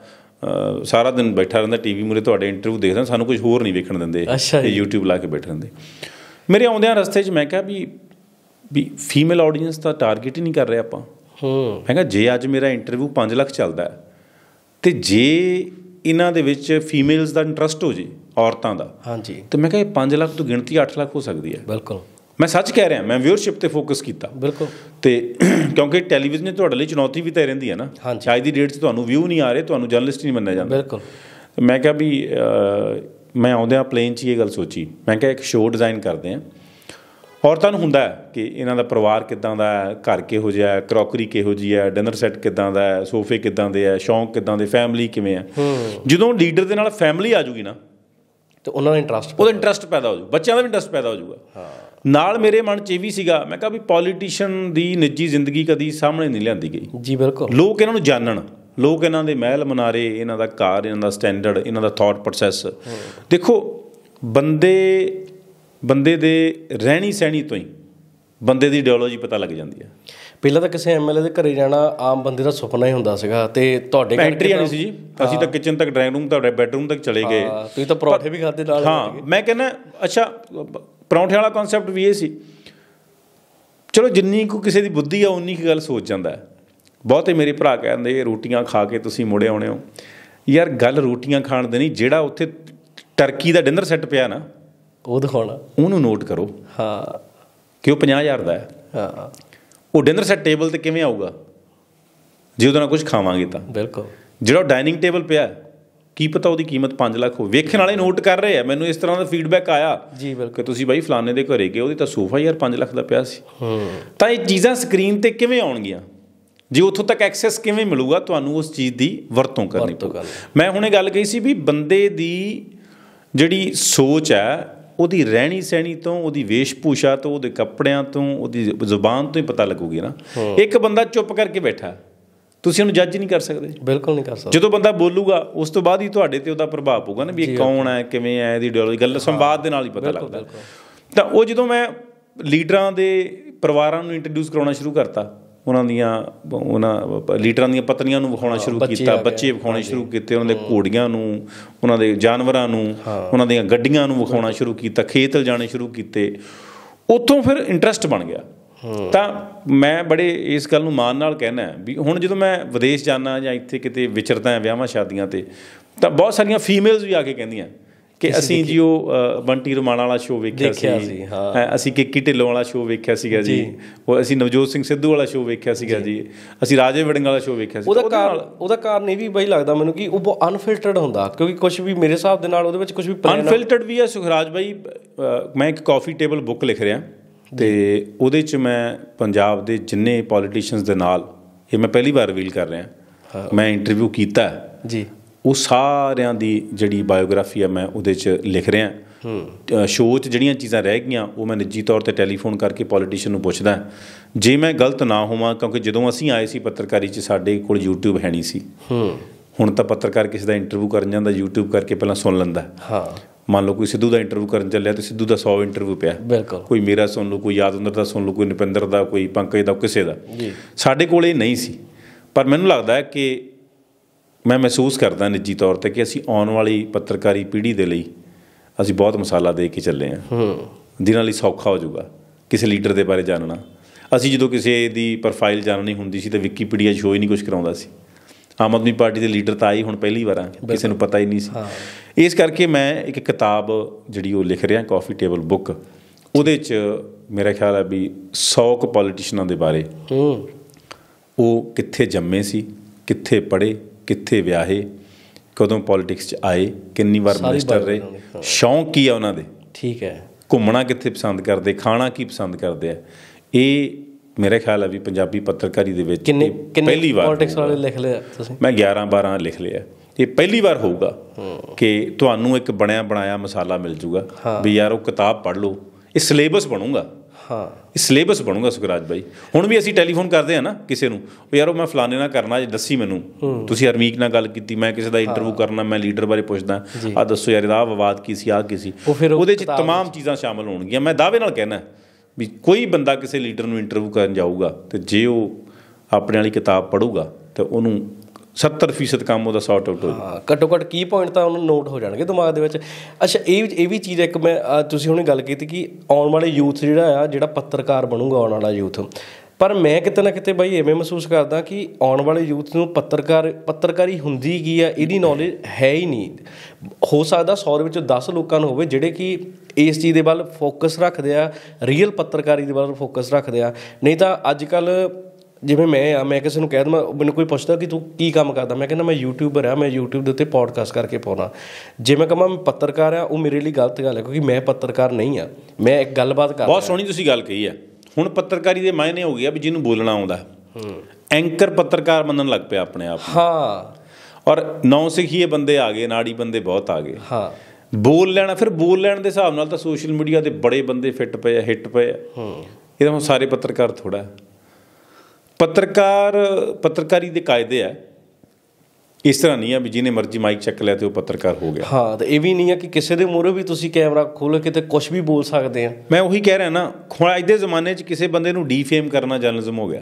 ਸਾਰਾ ਦਿਨ ਬੈਠਾ ਰਹਿੰਦਾ ਟੀਵੀ ਮੂਰੇ ਤੁਹਾਡੇ ਇੰਟਰਵਿਊ ਦੇਖਦਾ ਸਾਨੂੰ ਕੁਝ ਹੋਰ ਨਹੀਂ ਵੇਖਣ ਦਿੰਦੇ ਤੇ YouTube ਲਾ ਕੇ ਬੈਠ ਰਹਿੰਦੇ ਮੇਰੇ ਆਉਂਦਿਆਂ ਰਸਤੇ 'ਚ ਮੈਂ ਕਿਹਾ ਵੀ ਵੀ ਫੀਮੇਲ ਆਡੀਅנס ਦਾ ਟਾਰਗੇਟ ਹੀ ਨਹੀਂ ਕਰ ਰਹੇ ਆਪਾਂ ਹੂੰ ਮੈਂ ਕਿਹਾ ਜੇ ਅੱਜ ਮੇਰਾ ਇੰਟਰਵਿਊ 5 ਲੱਖ ਚੱਲਦਾ ਤੇ ਜੇ ਇਹਨਾਂ ਦੇ ਵਿੱਚ ਫੀਮੇਲਸ ਦਾ ਇੰਟਰਸਟ ਹੋ ਜੇ ਔਰਤਾਂ ਦਾ ਹਾਂਜੀ ਤੇ ਮੈਂ ਕਿਹਾ ਇਹ 5 ਲੱਖ ਤੋਂ ਗਿਣਤੀ 8 ਲੱਖ ਹੋ ਸਕਦੀ ਹੈ ਬਿਲਕੁਲ ਮੈਂ ਸੱਚ ਕਹਿ ਰਿਹਾ ਮੈਂ ਵਿਊਅਰਸ਼ਿਪ ਤੇ ਫੋਕਸ ਕੀਤਾ ਬਿਲਕੁਲ ਤੇ ਕਿਉਂਕਿ ਟੈਲੀਵਿਜ਼ਨ ਤੁਹਾਡੇ ਲਈ ਚੁਣੌਤੀ ਵੀ ਤਾਂ ਰਹਿੰਦੀ ਹੈ ਨਾ ਸ਼ਾਇਦ ਦੀ ਡੇਟ 'ਚ ਤੁਹਾਨੂੰ ਵਿਊ ਨਹੀਂ ਆ ਰਹੇ ਤੁਹਾਨੂੰ ਜਰਨਲਿਸਟ ਨਹੀਂ ਮੰਨਿਆ ਜਾਂਦਾ ਬਿਲਕੁਲ ਮੈਂ ਕਿਹਾ ਵੀ ਮੈਂ ਆਉਂਦੇ ਆ ਪਲੇਨ 'ਚ ਇਹ ਗੱਲ ਸੋਚੀ ਮੈਂ ਕਿਹਾ ਇੱਕ ਸ਼ੋਅ ਡਿਜ਼ਾਈਨ ਕਰਦੇ ਆਂ ਔਰਤਾਂ ਨੂੰ ਹੁੰਦਾ ਕਿ ਇਹਨਾਂ ਦਾ ਪਰਿਵਾਰ ਕਿਦਾਂ ਦਾ ਹੈ ਘਰ ਕਿਹੋ ਜਿਹਾ ਹੈ ਕਰੋਕਰੀ ਕਿਹੋ ਜੀ ਹੈ ਡਿਨਰ ਸੈੱਟ ਕਿਦਾਂ ਦਾ ਹੈ ਸੋਫੇ ਕਿਦਾਂ ਦੇ ਹੈ ਸ਼ੌਂਕ ਕਿਦਾਂ ਦੇ ਫੈਮਿਲੀ ਕਿਵੇਂ ਹੈ ਜਦੋਂ ਲੀਡਰ ਦੇ ਨਾਲ ਫੈਮਿਲੀ ਆ ਜੂਗੀ ਨਾ ਤੇ ਉਹਨਾਂ ਦਾ ਇੰਟਰਸਟ ਉਹਦਾ ਇੰਟਰਸਟ ਪੈਦਾ ਹੋ ਜੂ ਬੱਚਿਆਂ ਦਾ ਵੀ ਇੰਟਰਸਟ ਪੈਦਾ ਹੋ ਜੂਗਾ ਹਾਂ ਨਾਲ ਮੇਰੇ ਮਨ 'ਚ ਇਹ ਵੀ ਸੀਗਾ ਮੈਂ ਕਿਹਾ ਵੀ ਪੋਲੀਟੀਸ਼ੀਅਨ ਦੀ ਨਿੱਜੀ ਜ਼ਿੰਦਗੀ ਕਦੀ ਸਾਹਮਣੇ ਨਹੀਂ ਲਿਆਂਦੀ ਗਈ ਜੀ ਬਿਲਕੁਲ ਲੋਕ ਇਹਨਾਂ ਨੂੰ ਜਾਣਨ ਲੋਕ ਇਹਨਾਂ ਦੇ ਮਹਿਲ ਮਨਾਰੇ ਇਹਨਾਂ ਦਾ ਕਾਰ ਇਹਨਾਂ ਦਾ ਸਟੈਂਡਰਡ ਇਹਨਾਂ ਦਾ ਥਾਟ ਪ੍ਰੋਸੈਸ ਦੇਖੋ ਬੰਦੇ ਬੰਦੇ ਦੇ ਰਹਿਣੀ ਸਹਿਣੀ ਤੋਂ ਹੀ ਬੰਦੇ ਦੀ ਡਾਇਲੋਜੀ ਪਤਾ ਲੱਗ ਜਾਂਦੀ ਹੈ ਪਹਿਲਾਂ ਤਾਂ ਕਿਸੇ ਐਮਐਲਏ ਦੇ ਘਰੇ ਜਾਣਾ ਆਮ ਬੰਦੇ ਦਾ ਸੁਪਨਾ ਹੀ ਹੁੰਦਾ ਸੀਗਾ ਤੇ ਤੁਹਾਡੇ ਘਰ ਐਂਟਰੀ ਵਾਲੀ ਸੀ ਜੀ ਅਸੀਂ ਤਾਂ ਕਿਚਨ ਤੱਕ ਡਰਾਇੰਗ ਰੂਮ ਤੁਹਾਡੇ ਬੈੱਡਰੂਮ ਤੱਕ ਚਲੇ ਗਏ ਹਾਂ ਤੁਸੀਂ ਤਾਂ ਪਰੌਂਠੇ ਵੀ ਖਾਦੇ ਨਾਲ ਹਾਂ ਮੈਂ ਕਹਿੰਦਾ ਅੱਛਾ ਪਰੌਂਠੇ ਵਾਲਾ ਕਨਸੈਪਟ ਵੀ ਇਹ ਸੀ ਚਲੋ ਜਿੰਨੀ ਕੋ ਕਿਸੇ ਦੀ ਬੁੱਧੀ ਆ ਉਨੀ ਕੀ ਗੱਲ ਸੋਚ ਜਾਂਦਾ ਹੈ ਬਹੁਤੇ ਮੇਰੇ ਭਰਾ ਕਹਿੰਦੇ ਰੋਟੀਆਂ ਖਾ ਕੇ ਤੁਸੀਂ ਮੁੜੇ ਆਉਣੇ ਹੋ ਯਾਰ ਗੱਲ ਰੋਟੀਆਂ ਖਾਣ ਦੇ ਨਹੀਂ ਜਿਹੜਾ ਉੱਥੇ ਟਰਕੀ ਦਾ ਡਿਨਰ ਸੈੱਟ ਪਿਆ ਨਾ ਉਹ ਦਿਖਾਉਣਾ ਉਹਨੂੰ ਨੋਟ ਕਰੋ ਹਾਂ ਕਿ ਉਹ 50000 ਦਾ ਹੈ ਹਾਂ ਉਹ ਡਿਨਰ ਸੈੱਟ ਟੇਬਲ ਤੇ ਕਿਵੇਂ ਆਊਗਾ ਜੇ ਉਹਦਾ ਨਾ ਕੁਝ ਖਾਵਾਂਗੇ ਤਾਂ ਬਿਲਕੁਲ ਜਿਹੜਾ ਡਾਈਨਿੰਗ ਟੇਬਲ ਪਿਆ ਕੀ ਪਤਾ ਉਹਦੀ ਕੀਮਤ 5 ਲੱਖ ਹੋ ਵੇਖਣ ਵਾਲੇ ਨੋਟ ਕਰ ਰਹੇ ਆ ਮੈਨੂੰ ਇਸ ਤਰ੍ਹਾਂ ਦਾ ਫੀਡਬੈਕ ਆਇਆ ਜੀ ਬਿਲਕੁਲ ਤੁਸੀਂ ਬਾਈ ਫਲਾਣੇ ਦੇ ਘਰੇ ਗਏ ਉਹਦੀ ਤਾਂ ਸੋਫਾ ਯਾਰ 5 ਲੱਖ ਦਾ ਪਿਆ ਸੀ ਤਾਂ ਇਹ ਚੀਜ਼ਾਂ ਸਕਰੀਨ ਤੇ ਕਿਵੇਂ ਆਉਣਗੀਆਂ ਜੀ ਉੱਥੋਂ ਤੱਕ ਐਕਸੈਸ ਕਿਵੇਂ ਮਿਲੂਗਾ ਤੁਹਾਨੂੰ ਉਸ ਚੀਜ਼ ਦੀ ਵਰਤੋਂ ਕਰਨੀ ਪਊਗੀ ਮੈਂ ਹੁਣੇ ਗੱਲ ਕਹੀ ਸੀ ਵੀ ਬੰਦੇ ਦੀ ਜਿਹੜੀ ਸੋਚ ਹੈ ਉਹਦੀ ਰਹਿਣੀ ਸਹਿਣੀ ਤੋਂ ਉਹਦੀ ਵੇਸ਼ਭੂਸ਼ਾ ਤੋਂ ਉਹਦੇ ਕੱਪੜਿਆਂ ਤੋਂ ਉਹਦੀ ਜ਼ੁਬਾਨ ਤੋਂ ਹੀ ਪਤਾ ਲੱਗੂਗੀ ਨਾ ਇੱਕ ਬੰਦਾ ਚੁੱਪ ਕਰਕੇ ਬੈਠਾ ਤੁਸੀਂ ਉਹਨੂੰ ਜੱਜ ਨਹੀਂ ਕਰ ਸਕਦੇ ਬਿਲਕੁਲ ਨਹੀਂ ਕਰ ਸਕਦੇ ਜਦੋਂ ਬੰਦਾ ਬੋਲੂਗਾ ਉਸ ਤੋਂ ਬਾਅਦ ਹੀ ਤੁਹਾਡੇ ਤੇ ਉਹਦਾ ਪ੍ਰਭਾਵ ਪਊਗਾ ਨਾ ਵੀ ਇਹ ਕੌਣ ਹੈ ਕਿਵੇਂ ਹੈ ਇਹਦੀ ਆਈਡੀਓਲੋਜੀ ਗੱਲ ਸੰਵਾਦ ਦੇ ਨਾਲ ਹੀ ਪਤਾ ਲੱਗਦਾ ਤਾਂ ਉਹ ਜਦੋਂ ਮੈਂ ਲੀਡਰਾਂ ਦੇ ਪਰਿਵਾਰਾਂ ਨੂੰ ਇੰਟਰੋਡਿਊਸ ਕਰਾਉਣਾ ਸ਼ੁਰੂ ਕਰਤਾ ਉਹਨਾਂ ਦੀਆਂ ਉਹਨਾਂ ਲੀਡਰਾਂ ਦੀਆਂ ਪਤਨੀਆਂ ਨੂੰ ਵਿਖਾਉਣਾ ਸ਼ੁਰੂ ਕੀਤਾ ਬੱਚੇ ਵਿਖਾਉਣੇ ਸ਼ੁਰੂ ਕੀਤੇ ਉਹਨਾਂ ਦੇ ਘੋੜੀਆਂ ਨੂੰ ਉਹਨਾਂ ਦੇ ਜਾਨਵਰਾਂ ਨੂੰ ਉਹਨਾਂ ਦੀਆਂ ਗੱਡੀਆਂ ਨੂੰ ਵਿਖਾਉਣਾ ਸ਼ੁਰੂ ਕੀਤਾ ਖੇਤ ਜਾਣੇ ਸ਼ੁਰੂ ਕੀਤੇ ਉੱਥੋਂ ਫਿਰ ਇੰਟਰਸਟ ਬਣ ਗਿਆ ਤਾਂ ਮੈਂ ਬੜੇ ਇਸ ਗੱਲ ਨੂੰ ਮਾਣ ਨਾਲ ਕਹਿਣਾ ਵੀ ਹੁਣ ਜਦੋਂ ਮੈਂ ਵਿਦੇਸ਼ ਜਾਣਾ ਜਾਂ ਇੱਥੇ ਕਿਤੇ ਵਿਚਰਦਾ ਵਿਆਹਾਂ ਸ਼ਾਦੀਆਂ ਤੇ ਤਾਂ ਬਹੁਤ ਸਾਰੀਆਂ ਫੀਮੇਲਸ ਵੀ ਆ ਕੇ ਕਹਿੰਦੀਆਂ ਕਿ ਅਸੀਂ ਜੀ ਉਹ ਬੰਟੀ ਰਮਾਣਾ ਵਾਲਾ ਸ਼ੋਅ ਵੇਖਿਆ ਸੀ ਹਾਂ ਅਸੀਂ ਕਿੱਕੀ ਢਿੱਲੋਂ ਵਾਲਾ ਸ਼ੋਅ ਵੇਖਿਆ ਸੀਗਾ ਜੀ ਉਹ ਅਸੀਂ ਨਵਜੋਤ ਸਿੰਘ ਸਿੱਧੂ ਵਾਲਾ ਸ਼ੋਅ ਵੇਖਿਆ ਸੀਗਾ ਜੀ ਅਸੀਂ ਰਾਜੇ ਵੜਿੰਗ ਵਾਲਾ ਸ਼ੋਅ ਵੇਖਿਆ ਸੀ ਉਹਦਾ ਕਾਰਨ ਉਹਦਾ ਕਾਰਨ ਇਹ ਵੀ ਬਾਈ ਲੱਗਦਾ ਮੈਨੂੰ ਕਿ ਉਹ ਬਹੁਤ ਅਨਫਿਲਟਰਡ ਹੁੰਦਾ ਕਿਉਂਕਿ ਕੁਝ ਵੀ ਮੇਰੇ ਹਿਸਾਬ ਦੇ ਨਾਲ ਉਹਦੇ ਵਿੱਚ ਕੁਝ ਵੀ ਅਨਫਿਲਟਰਡ ਵੀ ਹੈ ਸੁਖਰਾਜ ਬਾਈ ਮੈਂ ਇੱਕ ਕਾਫੀ ਟੇਬਲ ਬੁੱਕ ਲਿਖ ਰਿਹਾ ਤੇ ਉਹਦੇ ਚ ਮੈਂ ਪੰਜਾਬ ਦੇ ਜਿੰਨੇ ਪੋਲੀਟੀਸ਼ੀਅਨਸ ਦੇ ਨਾਲ ਇਹ ਮੈਂ ਪਹਿਲੀ ਵਾਰ ਰਿਵੀਲ ਕਰ ਰਿਹਾ ਮੈਂ ਇੰਟਰਵਿਊ ਕੀਤਾ ਜੀ ਉਹ ਸਾਰਿਆਂ ਦੀ ਜਿਹੜੀ ਬਾਇਓਗ੍ਰਾਫੀ ਆ ਮੈਂ ਉਹਦੇ 'ਚ ਲਿਖ ਰਿਹਾ ਹੂੰ ਸ਼ੋਅ 'ਚ ਜਿਹੜੀਆਂ ਚੀਜ਼ਾਂ ਰਹਿ ਗਈਆਂ ਉਹ ਮੈਂ ਨਿੱਜੀ ਤੌਰ ਤੇ ਟੈਲੀਫੋਨ ਕਰਕੇ ਪੋਲੀਟੀਸ਼ੀਅਨ ਨੂੰ ਪੁੱਛਦਾ ਜੇ ਮੈਂ ਗਲਤ ਨਾ ਹੋਵਾਂ ਕਿਉਂਕਿ ਜਦੋਂ ਅਸੀਂ ਆਏ ਸੀ ਪੱਤਰਕਾਰੀ 'ਚ ਸਾਡੇ ਕੋਲ YouTube ਹੈ ਨਹੀਂ ਸੀ ਹੂੰ ਹੁਣ ਤਾਂ ਪੱਤਰਕਾਰ ਕਿਸੇ ਦਾ ਇੰਟਰਵਿਊ ਕਰਨ ਜਾਂਦਾ YouTube ਕਰਕੇ ਪਹਿਲਾਂ ਸੁਣ ਲੈਂਦਾ ਹਾਂ ਮੰਨ ਲਓ ਕੋਈ ਸਿੱਧੂ ਦਾ ਇੰਟਰਵਿਊ ਕਰਨ ਚੱਲਿਆ ਤੇ ਸਿੱਧੂ ਦਾ 100 ਇੰਟਰਵਿਊ ਪਿਆ ਬਿਲਕੁਲ ਕੋਈ ਮੇਰਾ ਸੁਣ ਲਓ ਕੋਈ ਯਾਦਵੰਦਰ ਦਾ ਸੁਣ ਲਓ ਕੋਈ ਨਿਪਿੰਦਰ ਦਾ ਕੋਈ ਪੰਕਜ ਦਾ ਕਿਸੇ ਦਾ ਜੀ ਸਾਡੇ ਕੋਲੇ ਨਹੀਂ ਸੀ ਪਰ ਮੈਨੂੰ ਲੱਗਦਾ ਹੈ ਕਿ ਮੈਂ ਮਹਿਸੂਸ ਕਰਦਾ ਨਿੱਜੀ ਤੌਰ ਤੇ ਕਿ ਅਸੀਂ ਆਉਣ ਵਾਲੀ ਪੱਤਰਕਾਰੀ ਪੀੜ੍ਹੀ ਦੇ ਲਈ ਅਸੀਂ ਬਹੁਤ ਮਸਾਲਾ ਦੇ ਕੇ ਚੱਲੇ ਆ ਹੂੰ ਦਿਨਾਂ ਲਈ ਸੌਖਾ ਹੋ ਜਾਊਗਾ ਕਿਸੇ ਲੀਡਰ ਦੇ ਬਾਰੇ ਜਾਣਨਾ ਅਸੀਂ ਜਦੋਂ ਕਿਸੇ ਦੀ ਪ੍ਰੋਫਾਈਲ ਜਾਣਨੀ ਹੁੰਦੀ ਸੀ ਤਾਂ ਵਿਕੀਪੀਡੀਆ ਸ਼ੋਅ ਹੀ ਨਹੀਂ ਕੁਝ ਕਰਾਉਂਦਾ ਸੀ ਆਮ ਆਦਮੀ ਪਾਰਟੀ ਦੇ ਲੀਡਰ ਤਾਂ ਆਈ ਹੁਣ ਪਹਿਲੀ ਵਾਰ ਆ ਕਿਸੇ ਨੂੰ ਪਤਾ ਹੀ ਨਹੀਂ ਸੀ ਇਸ ਕਰਕੇ ਮੈਂ ਇੱਕ ਕਿਤਾਬ ਜਿਹੜੀ ਉਹ ਲਿਖ ਰਿਹਾ ਕਾਫੀ ਟੇਬਲ ਬੁੱਕ ਉਹਦੇ 'ਚ ਮੇਰਾ ਖਿਆਲ ਹੈ ਵੀ 100 ਕੁ ਪੋਲੀਟੀਸ਼ੀਨਾਂ ਦੇ ਬਾਰੇ ਹੂੰ ਉਹ ਕਿੱਥੇ ਜੰਮੇ ਸੀ ਕਿੱਥੇ ਪੜੇ ਕਿੱਥੇ ਵਿਆਹੇ ਕਦੋਂ ਪੋਲਿਟਿਕਸ 'ਚ ਆਏ ਕਿੰਨੀ ਵਾਰ ਮਿਨਿਸਟਰ ਰਹੇ ਸ਼ੌਂਕ ਕੀ ਆ ਉਹਨਾਂ ਦੇ ਠੀਕ ਹੈ ਘੁੰਮਣਾ ਕਿੱਥੇ ਪਸੰਦ ਕਰਦੇ ਖਾਣਾ ਕੀ ਪਸੰਦ ਕਰਦੇ ਆ ਇਹ ਮੇਰੇ ਖਿਆਲ ਆ ਵੀ ਪੰਜਾਬੀ ਪੱਤਰਕਾਰੀ ਦੇ ਵਿੱਚ ਕਿੰਨੇ ਪਹਿਲੀ ਵਾਰ ਪੋਲਿਟਿਕਸ ਵਾਲੇ ਲਿਖ ਲਿਆ ਤੁਸੀਂ ਮੈਂ 11 12 ਲਿਖ ਲਿਆ ਇਹ ਪਹਿਲੀ ਵਾਰ ਹੋਊਗਾ ਕਿ ਤੁਹਾਨੂੰ ਇੱਕ ਬਣਿਆ ਬਣਾਇਆ ਮਸਾਲਾ ਮਿਲ ਜੂਗਾ ਵੀ ਯਾਰ ਉਹ ਕਿਤਾਬ ਪੜ੍ਹ ਲਓ ਇਹ ਸਿਲੇਬਸ ਬਣੂਗਾ ਹਾਂ ਇਹ ਸਿਲੇਬਸ ਬਣੂਗਾ ਸੁਖਰਾਜ ਬਾਈ ਹੁਣ ਵੀ ਅਸੀਂ ਟੈਲੀਫੋਨ ਕਰਦੇ ਆ ਨਾ ਕਿਸੇ ਨੂੰ ਯਾਰ ਉਹ ਮੈਂ ਫਲਾਣੇ ਨਾਲ ਕਰਨਾ ਜੇ ਦੱਸੀ ਮੈਨੂੰ ਤੁਸੀਂ ਹਰਮੀਕ ਨਾਲ ਗੱਲ ਕੀਤੀ ਮੈਂ ਕਿਸੇ ਦਾ ਇੰਟਰਵਿਊ ਕਰਨਾ ਮੈਂ ਲੀਡਰ ਬਾਰੇ ਪੁੱਛਦਾ ਆ ਦੱਸੋ ਯਾਰ ਇਹਦਾ ਵਿਵਾਦ ਕੀ ਸੀ ਆ ਕੀ ਸੀ ਉਹਦੇ ਚ तमाम ਚੀਜ਼ਾਂ ਸ਼ਾਮਲ ਹੋਣਗੀਆਂ ਮੈਂ ਦਾਅਵੇ ਨਾਲ ਕਹਿਣਾ ਵੀ ਕੋਈ ਬੰਦਾ ਕਿਸੇ ਲੀਡਰ ਨੂੰ ਇੰਟਰਵਿਊ ਕਰਨ ਜਾਊਗਾ ਤੇ ਜੇ ਉਹ ਆਪਣੇ ਵਾਲੀ ਕਿਤਾਬ ਪੜੂਗਾ ਤੇ ਉਹਨੂੰ 70% ਕੰਮ ਉਹਦਾ ਸੌਟ ਆਊਟ ਹੋ ਹਾਂ ਘੱਟੋ ਘੱਟ ਕੀ ਪੁਆਇੰਟ ਤਾਂ ਉਹਨੂੰ ਨੋਟ ਹੋ ਜਾਣਗੇ ਦਿਮਾਗ ਦੇ ਵਿੱਚ ਅੱਛਾ ਇਹ ਇਹ ਵੀ ਚੀਜ਼ ਇੱਕ ਮੈਂ ਤੁਸੀਂ ਹੁਣੇ ਗੱਲ ਕੀਤੀ ਕਿ ਆਉਣ ਵਾਲੇ ਯੂਥ ਜਿਹੜਾ ਆ ਜਿਹੜਾ ਪੱਤਰਕਾਰ ਬਣੂਗਾ ਆਉਣ ਵਾਲਾ ਯੂਥ ਪਰ ਮੈਂ ਕਿਤੇ ਨਾ ਕਿਤੇ ਬਾਈ ਐਵੇਂ ਮਹਿਸੂਸ ਕਰਦਾ ਕਿ ਆਉਣ ਵਾਲੇ ਯੂਥ ਨੂੰ ਪੱਤਰਕਾਰ ਪੱਤਰਕਾਰੀ ਹੁੰਦੀ ਕੀ ਆ ਇਹਦੀ ਨੌਲੇਜ ਹੈ ਹੀ ਨਹੀਂ ਹੋ ਸਕਦਾ 100 ਵਿੱਚੋਂ 10 ਲੋਕਾਂ ਨੂੰ ਹੋਵੇ ਜਿਹੜੇ ਕਿ ਇਸ ਚੀਜ਼ ਦੇ ਵੱਲ ਫੋਕਸ ਰੱਖਦੇ ਆ ਰੀਅਲ ਪੱਤਰਕਾਰੀ ਦੇ ਵੱਲ ਫੋਕਸ ਰੱਖਦੇ ਆ ਨਹੀਂ ਤਾਂ ਅੱਜ ਕੱਲ ਜਿਵੇਂ ਮੈਂ ਆ ਮੈਂ ਕਿਸੇ ਨੂੰ ਕਹਿ ਦਵਾਂ ਮੈਨੂੰ ਕੋਈ ਪੁੱਛਦਾ ਕਿ ਤੂੰ ਕੀ ਕੰਮ ਕਰਦਾ ਮੈਂ ਕਹਿੰਦਾ ਮੈਂ ਯੂਟਿਊਬਰ ਆ ਮੈਂ ਯੂਟਿਊਬ ਦੇ ਉੱਤੇ ਪੋਡਕਾਸਟ ਕਰਕੇ ਪਾਉਣਾ ਜੇ ਮੈਂ ਕਹਾਂ ਮੈਂ ਪੱਤਰਕਾਰ ਆ ਉਹ ਮੇਰੇ ਲਈ ਗਲਤ ਗੱਲ ਹੈ ਕਿਉਂਕਿ ਮੈਂ ਪੱਤਰਕਾਰ ਨਹੀਂ ਆ ਮੈਂ ਇੱਕ ਗੱਲਬਾਤ ਕਰ ਬਹੁਤ ਸੋਹਣੀ ਤੁਸੀਂ ਗੱਲ ਕਹੀ ਆ ਹੁਣ ਪੱਤਰਕਾਰੀ ਦੇ ਮਾਇਨੇ ਹੋ ਗਿਆ ਵੀ ਜਿਹਨੂੰ ਬੋਲਣਾ ਆਉਂਦਾ ਐਂਕਰ ਪੱਤਰਕਾਰ ਮੰਨਣ ਲੱਗ ਪਿਆ ਆਪਣੇ ਆਪ ਹਾਂ ਔਰ ਨੌ ਸਿੱਖੀਏ ਬੰਦੇ ਆ ਗਏ ਨਾੜੀ ਬੰਦੇ ਬਹੁਤ ਆ ਗਏ ਹਾਂ ਬੋਲ ਲੈਣਾ ਫਿਰ ਬੋਲ ਲੈਣ ਦੇ ਹਿਸਾਬ ਨਾਲ ਤਾਂ ਸੋਸ਼ਲ ਮੀਡੀਆ ਦੇ ਬੜੇ ਬੰਦੇ ਫਿੱਟ ਪਏ ਆ ਹਿੱਟ ਪਏ ਆ ਹਾਂ ਇਹਦਾ ਹੁਣ ਸਾਰੇ ਪੱਤਰਕਾਰ ਥੋੜਾ ਪੱਤਰਕਾਰ ਪੱਤਰਕਾਰੀ ਦੇ ਕਾਇਦੇ ਆ ਇਸ ਤਰ੍ਹਾਂ ਨਹੀਂ ਆ ਵੀ ਜਿਹਨੇ ਮਰਜ਼ੀ ਮਾਈਕ ਚੱਕ ਲਿਆ ਤੇ ਉਹ ਪੱਤਰਕਾਰ ਹੋ ਗਿਆ ਹਾਂ ਤੇ ਇਹ ਵੀ ਨਹੀਂ ਆ ਕਿ ਕਿਸੇ ਦੇ ਮੂਹਰੇ ਵੀ ਤੁਸੀਂ ਕੈਮਰਾ ਖੋਲ ਕੇ ਤੇ ਕੁਝ ਵੀ ਬੋਲ ਸਕਦੇ ਆ ਮੈਂ ਉਹੀ ਕਹਿ ਰਿਹਾ ਨਾ ਹੁਣ ਅੱਜ ਦੇ ਜ਼ਮਾਨੇ 'ਚ ਕਿਸੇ ਬੰਦੇ ਨੂੰ ਡੀਫੇਮ ਕਰਨਾ ਜਨਰਲਿਜ਼ਮ ਹੋ ਗਿਆ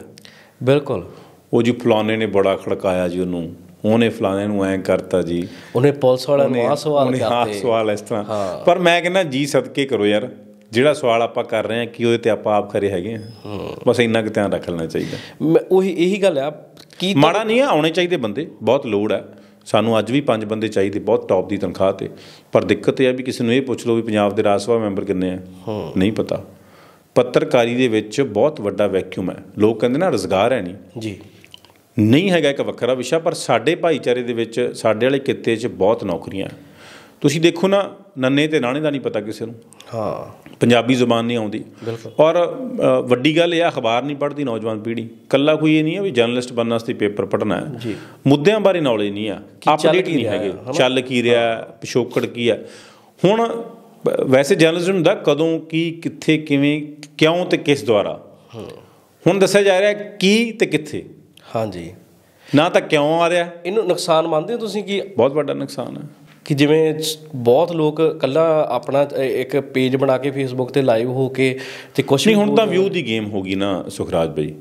ਬਿਲਕੁਲ ਉਹ ਜੀ ਫਲਾਣੇ ਨੇ ਬੜਾ ਖੜਕਾਇਆ ਜੀ ਉਹਨੂੰ ਉਹਨੇ ਫਲਾਣੇ ਨੂੰ ਐਂ ਕਰਤਾ ਜੀ ਉਹਨੇ ਪੁਲਿਸ ਵਾਲਾ ਨੂੰ ਆ ਸਵਾਲ ਕਰਤੇ ਉਹਨੇ ਆ ਸਵਾਲ ਇਸ ਤਰ੍ਹਾਂ ਪਰ ਮੈਂ ਕਹਿੰਦਾ ਜੀ ਸਦਕੇ ਕਰੋ ਯਾਰ ਜਿਹੜਾ ਸਵਾਲ ਆਪਾਂ ਕਰ ਰਹੇ ਹਾਂ ਕਿ ਉਹਦੇ ਤੇ ਆਪਾਂ ਆਪ ਖਰੇ ਹੈਗੇ ਹਾਂ ਬਸ ਇੰਨਾ ਕਿ ਧਿਆਨ ਰੱਖ ਲੈਣਾ ਚਾਹੀਦਾ ਉਹੀ ਇਹੀ ਗੱਲ ਆ ਕੀ ਮਾੜਾ ਨਹੀਂ ਆਉਣੇ ਚਾਹੀਦੇ ਬੰਦੇ ਬਹੁਤ ਲੋੜ ਆ ਸਾਨੂੰ ਅੱਜ ਵੀ ਪੰਜ ਬੰਦੇ ਚਾਹੀਦੇ ਬਹੁਤ ਟੌਪ ਦੀ ਤਨਖਾਹ ਤੇ ਪਰ ਦਿੱਕਤ ਇਹ ਆ ਵੀ ਕਿਸੇ ਨੂੰ ਇਹ ਪੁੱਛ ਲਓ ਵੀ ਪੰਜਾਬ ਦੇ ਰਾਜ ਸਭਾ ਮੈਂਬਰ ਕਿੰਨੇ ਆ ਨਹੀਂ ਪਤਾ ਪੱਤਰਕਾਰੀ ਦੇ ਵਿੱਚ ਬਹੁਤ ਵੱਡਾ ਵੈਕਿਊਮ ਹੈ ਲੋਕ ਕਹਿੰਦੇ ਨਾ ਰੋਜ਼ਗਾਰ ਹੈ ਨਹੀਂ ਜੀ ਨਹੀਂ ਹੈਗਾ ਇੱਕ ਵੱਖਰਾ ਵਿਸ਼ਾ ਪਰ ਸਾਡੇ ਭਾਈਚਾਰੇ ਦੇ ਵਿੱਚ ਸਾਡੇ ਵਾਲੇ ਕਿੱਤੇ 'ਚ ਬਹੁਤ ਨੌਕਰੀਆਂ ਤੁਸੀਂ ਦੇਖੋ ਨਾ ਨੰਨੇ ਤੇ ਨਾਣੇ ਦਾ ਨਹੀਂ ਪਤਾ ਕਿਸੇ ਨੂੰ ਹਾਂ ਪੰਜਾਬੀ ਜ਼ੁਬਾਨ ਨਹੀਂ ਆਉਂਦੀ ਔਰ ਵੱਡੀ ਗੱਲ ਇਹ ਆ ਅਖਬਾਰ ਨਹੀਂ ਪੜ੍ਹਦੀ ਨੌਜਵਾਨ ਪੀੜ੍ਹੀ ਕੱਲਾ ਕੋਈ ਇਹ ਨਹੀਂ ਆ ਵੀ ਜਰਨਲਿਸਟ ਬਣਨ ਵਾਸਤੇ ਪੇਪਰ ਪੜ੍ਹਨਾ ਹੈ ਜੀ ਮੁੱਦਿਆਂ ਬਾਰੇ ਨੌਲੇਜ ਨਹੀਂ ਆ ਅਪਡੇਟ ਨਹੀਂ ਹੈਗੇ ਚੱਲ ਕੀ ਰਿਹਾ ਪਿਛੋਕੜ ਕੀ ਆ ਹੁਣ ਵੈਸੇ ਜਰਨਲਿਸਟ ਦਾ ਕਦੋਂ ਕੀ ਕਿੱਥੇ ਕਿਵੇਂ ਕਿਉਂ ਤੇ ਕਿਸ ਦੁਆਰਾ ਹੁਣ ਦੱਸਿਆ ਜਾ ਰਿਹਾ ਕੀ ਤੇ ਕਿੱਥੇ ਹਾਂਜੀ ਨਾ ਤਾਂ ਕਿਉਂ ਆ ਰਿਹਾ ਇਹਨੂੰ ਨੁਕਸਾਨ ਮੰਨਦੇ ਹੋ ਤੁਸੀਂ ਕੀ ਬਹੁਤ ਵੱਡਾ ਨੁਕਸਾਨ ਹੈ ਕਿ ਜਿਵੇਂ ਬਹੁਤ ਲੋਕ ਕੱਲਾ ਆਪਣਾ ਇੱਕ ਪੇਜ ਬਣਾ ਕੇ ਫੇਸਬੁੱਕ ਤੇ ਲਾਈਵ ਹੋ ਕੇ ਤੇ ਕੁਝ ਨਹੀਂ ਹੁਣ ਤਾਂ ਵਿਊ ਦੀ ਗੇਮ ਹੋ ਗਈ ਨਾ ਸੁਖਰਾਜ ਭਾਈ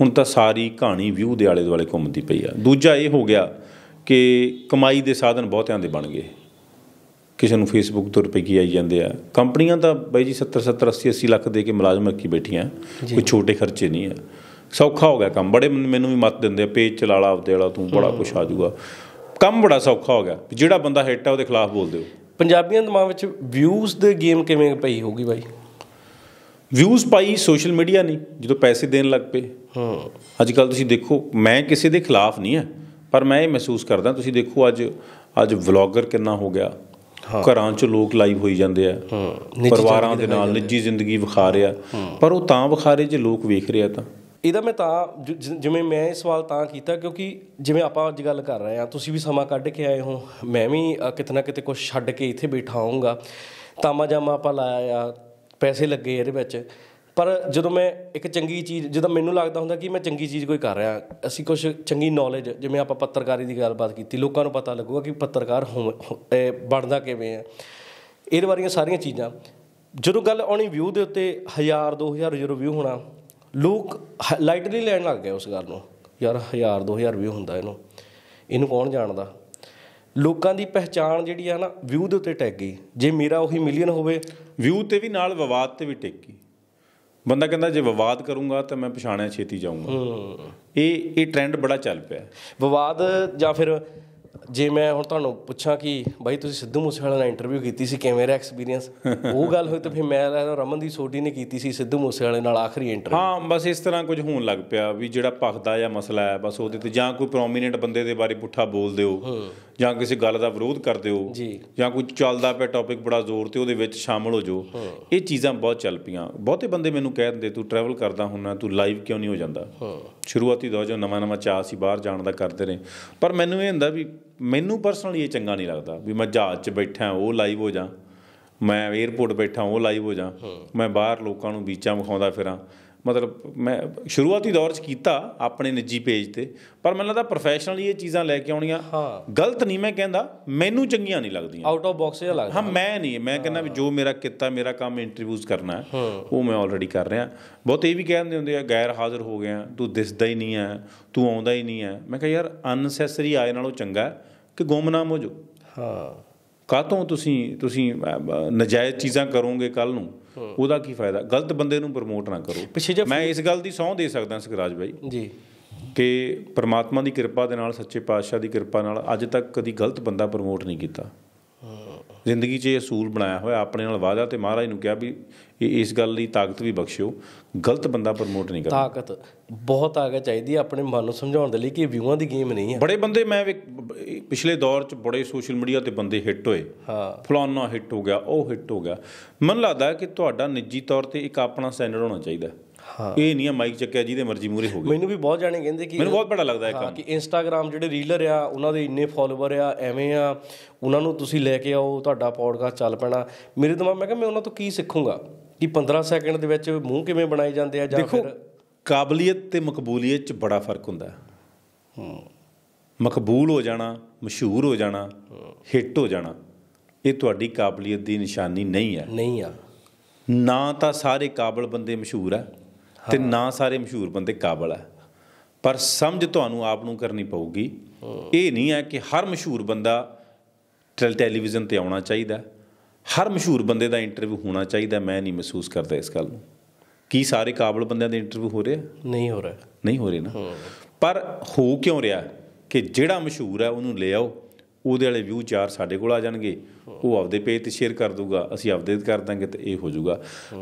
ਹੁਣ ਤਾਂ ਸਾਰੀ ਕਹਾਣੀ ਵਿਊ ਦੇ ਆਲੇ ਦੁਆਲੇ ਘੁੰਮਦੀ ਪਈ ਆ ਦੂਜਾ ਇਹ ਹੋ ਗਿਆ ਕਿ ਕਮਾਈ ਦੇ ਸਾਧਨ ਬਹੁਤਿਆਂ ਦੇ ਬਣ ਗਏ ਕਿਸੇ ਨੂੰ ਫੇਸਬੁੱਕ ਤੋਂ ਰੁਪਏ ਕੀ ਆਈ ਜਾਂਦੇ ਆ ਕੰਪਨੀਆਂ ਤਾਂ ਬਾਈ ਜੀ 70 70 80 80 ਲੱਖ ਦੇ ਕੇ ਮੁਲਾਜ਼ਮ ਰੱਖੀ ਬੈਠੀਆਂ ਕੋਈ ਛੋਟੇ ਖਰਚੇ ਨਹੀਂ ਆ ਸੌਖਾ ਹੋ ਗਿਆ ਕੰਮ ਬੜੇ ਮੈਨੂੰ ਵੀ ਮਤ ਦਿੰਦੇ ਆ ਪੇਜ ਚਲਾ ਲਾ ਆਪਦੇ ਵਾਲਾ ਤੂੰ ਬੜਾ ਕੁਛ ਆ ਜਾਊਗਾ ਕੰਮ ਬੜਾ ਸੌਖਾ ਹੋ ਗਿਆ ਜਿਹੜਾ ਬੰਦਾ ਹਿੱਟ ਆ ਉਹਦੇ ਖਿਲਾਫ ਬੋਲਦੇ ਹੋ ਪੰਜਾਬੀਆਂ ਦੇ ਦਿਮਾਗ ਵਿੱਚ ਵਿਊਜ਼ ਦੇ ਗੇਮ ਕਿਵੇਂ ਪਈ ਹੋਗੀ ਬਾਈ ਵਿਊਜ਼ ਪਾਈ ਸੋਸ਼ਲ ਮੀਡੀਆ ਨਹੀਂ ਜਦੋਂ ਪੈਸੇ ਦੇਣ ਲੱਗ ਪਏ ਹਾਂ ਅੱਜ ਕੱਲ ਤੁਸੀਂ ਦੇਖੋ ਮੈਂ ਕਿਸੇ ਦੇ ਖਿਲਾਫ ਨਹੀਂ ਹਾਂ ਪਰ ਮੈਂ ਇਹ ਮਹਿਸੂਸ ਕਰਦਾ ਤੁਸੀਂ ਦੇਖੋ ਅੱਜ ਅੱਜ ਵਲੌਗਰ ਕਿੰਨਾ ਹੋ ਗਿਆ ਘਰਾਂ 'ਚ ਲੋਕ ਲਾਈਵ ਹੋਈ ਜਾਂਦੇ ਆ ਪਰਿਵਾਰਾਂ ਦੇ ਨਾਲ ਨਿੱਜੀ ਜ਼ਿੰਦਗੀ ਵਿਖਾ ਰਿਹਾ ਪਰ ਉਹ ਤਾਂ ਵਿਖਾ ਰਹੇ ਜੇ ਲੋਕ ਵੇਖ ਰਿਹਾ ਤਾਂ ਇਹਦਾ ਮੈਂ ਤਾਂ ਜਿਵੇਂ ਮੈਂ ਇਹ ਸਵਾਲ ਤਾਂ ਕੀਤਾ ਕਿਉਂਕਿ ਜਿਵੇਂ ਆਪਾਂ ਅੱਜ ਗੱਲ ਕਰ ਰਹੇ ਹਾਂ ਤੁਸੀਂ ਵੀ ਸਮਾਂ ਕੱਢ ਕੇ ਆਏ ਹੋ ਮੈਂ ਵੀ ਕਿਤਨਾ ਕਿਤੇ ਕੁਝ ਛੱਡ ਕੇ ਇੱਥੇ ਬੈਠਾ ਹੋਊਂਗਾ ਤਾਮਾ ਜਾਮਾ ਆਪਾਂ ਲਾਇਆ ਆ ਪੈਸੇ ਲੱਗੇ ਇਹਦੇ ਵਿੱਚ ਪਰ ਜਦੋਂ ਮੈਂ ਇੱਕ ਚੰਗੀ ਚੀਜ਼ ਜਦੋਂ ਮੈਨੂੰ ਲੱਗਦਾ ਹੁੰਦਾ ਕਿ ਮੈਂ ਚੰਗੀ ਚੀਜ਼ ਕੋਈ ਕਰ ਰਿਹਾ ਅਸੀਂ ਕੁਝ ਚੰਗੀ ਨੌਲੇਜ ਜਿਵੇਂ ਆਪਾਂ ਪੱਤਰਕਾਰੀ ਦੀ ਗੱਲਬਾਤ ਕੀਤੀ ਲੋਕਾਂ ਨੂੰ ਪਤਾ ਲੱਗੂਗਾ ਕਿ ਪੱਤਰਕਾਰ ਬਣਦਾ ਕਿਵੇਂ ਆ ਇਹਦੇ ਬਾਰੇ ਸਾਰੀਆਂ ਚੀਜ਼ਾਂ ਜਦੋਂ ਗੱਲ ਆਉਣੀ ਵਿਊ ਦੇ ਉੱਤੇ 1000 2000 ਵਿਊ ਹੋਣਾ ਲੋਕ ਲਾਈਟਲੀ ਲੈਣ ਲੱਗ ਗਏ ਉਸ ਗੱਲ ਨੂੰ ਯਾਰ 1000 2000 ਵੀ ਹੁੰਦਾ ਇਹਨੂੰ ਇਹਨੂੰ ਕੌਣ ਜਾਣਦਾ ਲੋਕਾਂ ਦੀ ਪਹਿਚਾਣ ਜਿਹੜੀ ਆ ਨਾ ਵਿਊ ਦੇ ਉੱਤੇ ਗਈ ਜੇ ਮੇਰਾ ਉਹੀ ਮਿਲੀਅਨ ਹੋਵੇ ਵਿਊ ਤੇ ਵੀ ਨਾਲ ਵਿਵਾਦ ਤੇ ਵੀ ਗਈ ਬੰਦਾ ਕਹਿੰਦਾ ਜੇ ਵਿਵਾਦ ਕਰੂੰਗਾ ਤਾਂ ਮੈਂ ਪਛਾਣਿਆ ਛੇਤੀ ਜਾਊਂਗਾ ਇਹ ਇਹ ਟ੍ਰੈਂਡ ਬੜਾ ਚੱਲ ਪਿਆ ਵਿਵਾਦ ਜਾਂ ਫਿਰ ਜੇ ਮੈਂ ਹੁਣ ਤੁਹਾਨੂੰ ਪੁੱਛਾਂ ਕਿ ਬਾਈ ਤੁਸੀਂ ਸਿੱਧੂ ਮੂਸੇਵਾਲਾ ਨਾਲ ਇੰਟਰਵਿਊ ਕੀਤੀ ਸੀ ਕਿਵੇਂ ਰਿਹਾ ਐਕਸਪੀਰੀਅੰਸ ਉਹ ਗੱਲ ਹੋਈ ਤਾਂ ਫਿਰ ਮੈਂ ਰਮਨਦੀਪ ਸੋਢੀ ਨੇ ਕੀਤੀ ਸੀ ਸਿੱਧੂ ਮੂਸੇਵਾਲੇ ਨਾਲ ਆਖਰੀ ਇੰਟਰਵਿਊ ਹਾਂ ਬਸ ਇਸ ਤਰ੍ਹਾਂ ਕੁਝ ਹੋਣ ਲੱਗ ਪਿਆ ਵੀ ਜਿਹੜਾ ਪਖਦਾ ਜਾਂ ਮਸਲਾ ਹੈ ਬਸ ਉਹਦੇ ਤੇ ਜਾਂ ਕੋਈ ਪ੍ਰੋਮੀਨੈਂਟ ਬੰਦੇ ਦੇ ਬਾਰੇ ਪੁੱਠਾ ਬੋਲਦੇ ਹੋ ਜਾਂ ਕਿਸੇ ਗੱਲ ਦਾ ਵਿਰੋਧ ਕਰਦੇ ਹੋ ਜਾਂ ਕੋਈ ਚੱਲਦਾ ਪਿਆ ਟੌਪਿਕ ਬੜਾ ਜ਼ੋਰ ਤੇ ਉਹਦੇ ਵਿੱਚ ਸ਼ਾਮਲ ਹੋ ਜਾਓ ਇਹ ਚੀਜ਼ਾਂ ਬਹੁਤ ਚੱਲ ਪੀਆਂ ਬਹੁਤੇ ਬੰਦੇ ਮੈਨੂੰ ਕਹਿ ਦਿੰਦੇ ਤੂੰ ਟਰੈਵਲ ਕਰਦਾ ਹੁੰਨਾ ਤੂੰ ਲਾਈਵ ਕਿਉਂ ਨਹੀਂ ਹੋ ਜਾਂਦਾ ਹਾਂ ਸ਼ੁਰੂਆਤੀ ਦੌਰ ਜੋ ਨਵਾਂ ਨਵਾਂ ਚਾਹ ਸੀ ਬਾਹਰ ਜਾਣ ਦਾ ਕਰਦੇ ਨੇ ਪਰ ਮੈਨੂੰ ਇਹ ਹੁੰਦਾ ਵੀ ਮੈਨੂੰ ਪਰਸਨਲੀ ਇਹ ਚੰਗਾ ਨਹੀਂ ਲੱਗਦਾ ਵੀ ਮੈਂ ਜਹਾਜ਼ 'ਚ ਬੈਠਾ ਉਹ ਲਾਈਵ ਹੋ ਜਾ ਮੈਂ 에어ਪੋਰਟ ਬੈਠਾ ਉਹ ਲਾਈਵ ਹੋ ਜਾ ਮੈਂ ਬਾਹਰ ਲੋਕਾਂ ਨੂੰ ਵਿਚਾਂ ਵਿਖਾਉਂਦਾ ਫਿਰਾਂ ਮਤਲਬ ਮੈਂ ਸ਼ੁਰੂਆਤੀ ਦੌਰ 'ਚ ਕੀਤਾ ਆਪਣੇ ਨਿੱਜੀ ਪੇਜ ਤੇ ਪਰ ਮੈਨੂੰ ਲੱਗਦਾ ਪ੍ਰੋਫੈਸ਼ਨਲੀ ਇਹ ਚੀਜ਼ਾਂ ਲੈ ਕੇ ਆਉਣੀਆਂ ਗਲਤ ਨਹੀਂ ਮੈਂ ਕਹਿੰਦਾ ਮੈਨੂੰ ਚੰਗੀਆਂ ਨਹੀਂ ਲੱਗਦੀਆਂ ਆਊਟ ਆਫ ਬਾਕਸ ਜਿਹਾ ਲੱਗਦਾ ਹਾਂ ਮੈਂ ਨਹੀਂ ਮੈਂ ਕਹਿੰਦਾ ਵੀ ਜੋ ਮੇਰਾ ਕੀਤਾ ਮੇਰਾ ਕੰਮ ਇੰਟਰਵਿਊਜ਼ ਕਰਨਾ ਉਹ ਮੈਂ ਆਲਰੇਡੀ ਕਰ ਰਿਹਾ ਬਹੁਤ ਇਹ ਵੀ ਕਹਿੰਦੇ ਹੁੰਦੇ ਆ ਗੈਰ ਹਾਜ਼ਰ ਹੋ ਗਿਆ ਤੂੰ ਦਿਸਦਾ ਹੀ ਨਹੀਂ ਆ ਤੂੰ ਆਉਂਦਾ ਹੀ ਨਹੀਂ ਆ ਮੈਂ ਕਿਹਾ ਯਾਰ ਅਨਸੈਸਰੀ ਆਏ ਨਾਲੋਂ ਚੰਗਾ ਕਿ ਗੁੰਮਨਾਮ ਹੋ ਜਾ ਹਾਂ ਕਾਤੋਂ ਤੁਸੀਂ ਤੁਸੀਂ ਨਜਾਇਜ਼ ਚੀਜ਼ਾਂ ਕਰੋਗੇ ਕੱਲ ਨੂੰ ਉਹਦਾ ਕੀ ਫਾਇਦਾ ਗਲਤ ਬੰਦੇ ਨੂੰ ਪ੍ਰਮੋਟ ਨਾ ਕਰੋ ਮੈਂ ਇਸ ਗੱਲ ਦੀ ਸੌਂ ਦੇ ਸਕਦਾ ਸਿਕਰਾਜ ਬਾਈ ਜੀ ਕਿ ਪ੍ਰਮਾਤਮਾ ਦੀ ਕਿਰਪਾ ਦੇ ਨਾਲ ਸੱਚੇ ਪਾਤਸ਼ਾਹ ਦੀ ਕਿਰਪਾ ਨਾਲ ਅੱਜ ਤੱਕ ਕਦੀ ਗਲਤ ਬੰਦਾ ਪ੍ਰਮੋਟ ਨਹੀਂ ਕੀਤਾ ਜ਼ਿੰਦਗੀ 'ਚ ਇਹ ਅਸੂਲ ਬਣਾਇਆ ਹੋਇਆ ਆਪਣੇ ਨਾਲ ਵਾਅਦਾ ਤੇ ਮਹਾਰਾਜ ਨੂੰ ਕਿਹਾ ਵੀ ਇਸ ਗੱਲ ਲਈ ਤਾਕਤ ਵੀ ਬਖਸ਼ਿਓ ਗਲਤ ਬੰਦਾ ਪ੍ਰਮੋਟ ਨਹੀਂ ਕਰਦਾ ਤਾਕਤ ਬਹੁਤ ਆਗਾ ਚਾਹੀਦੀ ਹੈ ਆਪਣੇ ਮਨ ਨੂੰ ਸਮਝਾਉਣ ਦੇ ਲਈ ਕਿ ਵਿਊਆਂ ਦੀ ਗੇਮ ਨਹੀਂ ਹੈ ਬੜੇ ਬੰਦੇ ਮੈਂ ਪਿਛਲੇ ਦੌਰ 'ਚ ਬੜੇ ਸੋਸ਼ਲ ਮੀਡੀਆ ਤੇ ਬੰਦੇ ਹਿੱਟ ਹੋਏ ਹਾਂ ਫਲਾਨਾ ਹਿੱਟ ਹੋ ਗਿਆ ਉਹ ਹਿੱਟ ਹੋ ਗਿਆ ਮਨ ਲੱਗਦਾ ਕਿ ਤੁਹਾਡਾ ਨਿੱਜੀ ਤੌਰ ਤੇ ਇੱਕ ਆਪਣਾ ਸਟੈਂਡਰਡ ਹੋਣਾ ਚਾਹੀਦਾ ਹਾਂ ਇਹ ਨਹੀਂ ਆ ਮਾਈਕ ਚੱਕਿਆ ਜਿਹਦੇ ਮਰਜ਼ੀ ਮੂਰੇ ਹੋ ਗਏ ਮੈਨੂੰ ਵੀ ਬਹੁਤ ਜਾਣੇ ਕਹਿੰਦੇ ਕਿ ਮੈਨੂੰ ਬਹੁਤ ਬੜਾ ਲੱਗਦਾ ਇਹ ਕੰਮ ਕਿ ਇੰਸਟਾਗ੍ਰam ਜਿਹੜੇ ਰੀਲਰ ਆ ਉਹਨਾਂ ਦੇ ਇੰਨੇ ਫਾਲੋਅਰ ਆ ਐਵੇਂ ਆ ਉਹਨਾਂ ਨੂੰ ਤੁਸੀਂ ਲੈ ਕੇ ਆਓ ਤੁਹਾਡਾ ਪੌਡਕਾਸਟ ਚੱਲ ਪੈਣਾ ਮੇਰੇ ਦਿਮਾਗ ਮੈਂ ਕਿਹਾ ਮੈਂ ਉਹਨਾਂ ਤੋਂ ਕੀ ਸਿੱਖੂੰਗਾ ਕਿ 15 ਸੈਕਿੰਡ ਦੇ ਵਿੱਚ ਮੂੰਹ ਕਿਵੇਂ ਬਣਾਏ ਜਾਂਦੇ ਆ ਜਾਂ ਫਿਰ ਕਾਬਲੀਅਤ ਤੇ ਮਕਬੂਲੀਅਤ 'ਚ ਬੜਾ ਫਰਕ ਹੁੰਦਾ ਹੂੰ ਮਕਬੂਲ ਹੋ ਜਾਣਾ ਮਸ਼ਹੂਰ ਹੋ ਜਾਣਾ ਹਿੱਟ ਹੋ ਜਾਣਾ ਇਹ ਤੁਹਾਡੀ ਕਾਬਲੀਅਤ ਦੀ ਨਿਸ਼ਾਨੀ ਨਹੀਂ ਹੈ ਨਹੀਂ ਆ ਨਾ ਤਾਂ ਸਾਰੇ ਕਾਬਲ ਬੰਦੇ ਮਸ਼ਹੂਰ ਆ ਤੇ ਨਾ ਸਾਰੇ ਮਸ਼ਹੂਰ ਬੰਦੇ ਕਾਬਲ ਆ ਪਰ ਸਮਝ ਤੁਹਾਨੂੰ ਆਪ ਨੂੰ ਕਰਨੀ ਪਊਗੀ ਇਹ ਨਹੀਂ ਹੈ ਕਿ ਹਰ ਮਸ਼ਹੂਰ ਬੰਦਾ ਟੈਲੀਵਿਜ਼ਨ ਤੇ ਆਉਣਾ ਚਾਹੀਦਾ ਹਰ ਮਸ਼ਹੂਰ ਬੰਦੇ ਦਾ ਇੰਟਰਵਿਊ ਹੋਣਾ ਚਾਹੀਦਾ ਮੈਂ ਨਹੀਂ ਮਹਿਸੂਸ ਕਰਦਾ ਇਸ ਗੱਲ ਨੂੰ ਕੀ ਸਾਰੇ ਕਾਬਲ ਬੰਦਿਆਂ ਦੇ ਇੰਟਰਵਿਊ ਹੋ ਰਿਹਾ ਨਹੀਂ ਹੋ ਰਿਹਾ ਨਹੀਂ ਹੋ ਰਿਹਾ ਨਾ ਪਰ ਹੋ ਕਿਉਂ ਰਿਹਾ ਕਿ ਜਿਹੜਾ ਮਸ਼ਹੂਰ ਹੈ ਉਹਨੂੰ ਲੈ ਆਓ ਉਹਦੇ ਵਾਲੇ ਵਿਊ ਚਾਰ ਸਾਡੇ ਕੋਲ ਆ ਜਾਣਗੇ ਉਹ ਆਪਦੇ ਪੇਜ ਤੇ ਸ਼ੇਅਰ ਕਰ ਦੂਗਾ ਅਸੀਂ ਆਪਦੇ ਕਰ ਦਾਂਗੇ ਤੇ ਇਹ ਹੋ ਜਾਊਗਾ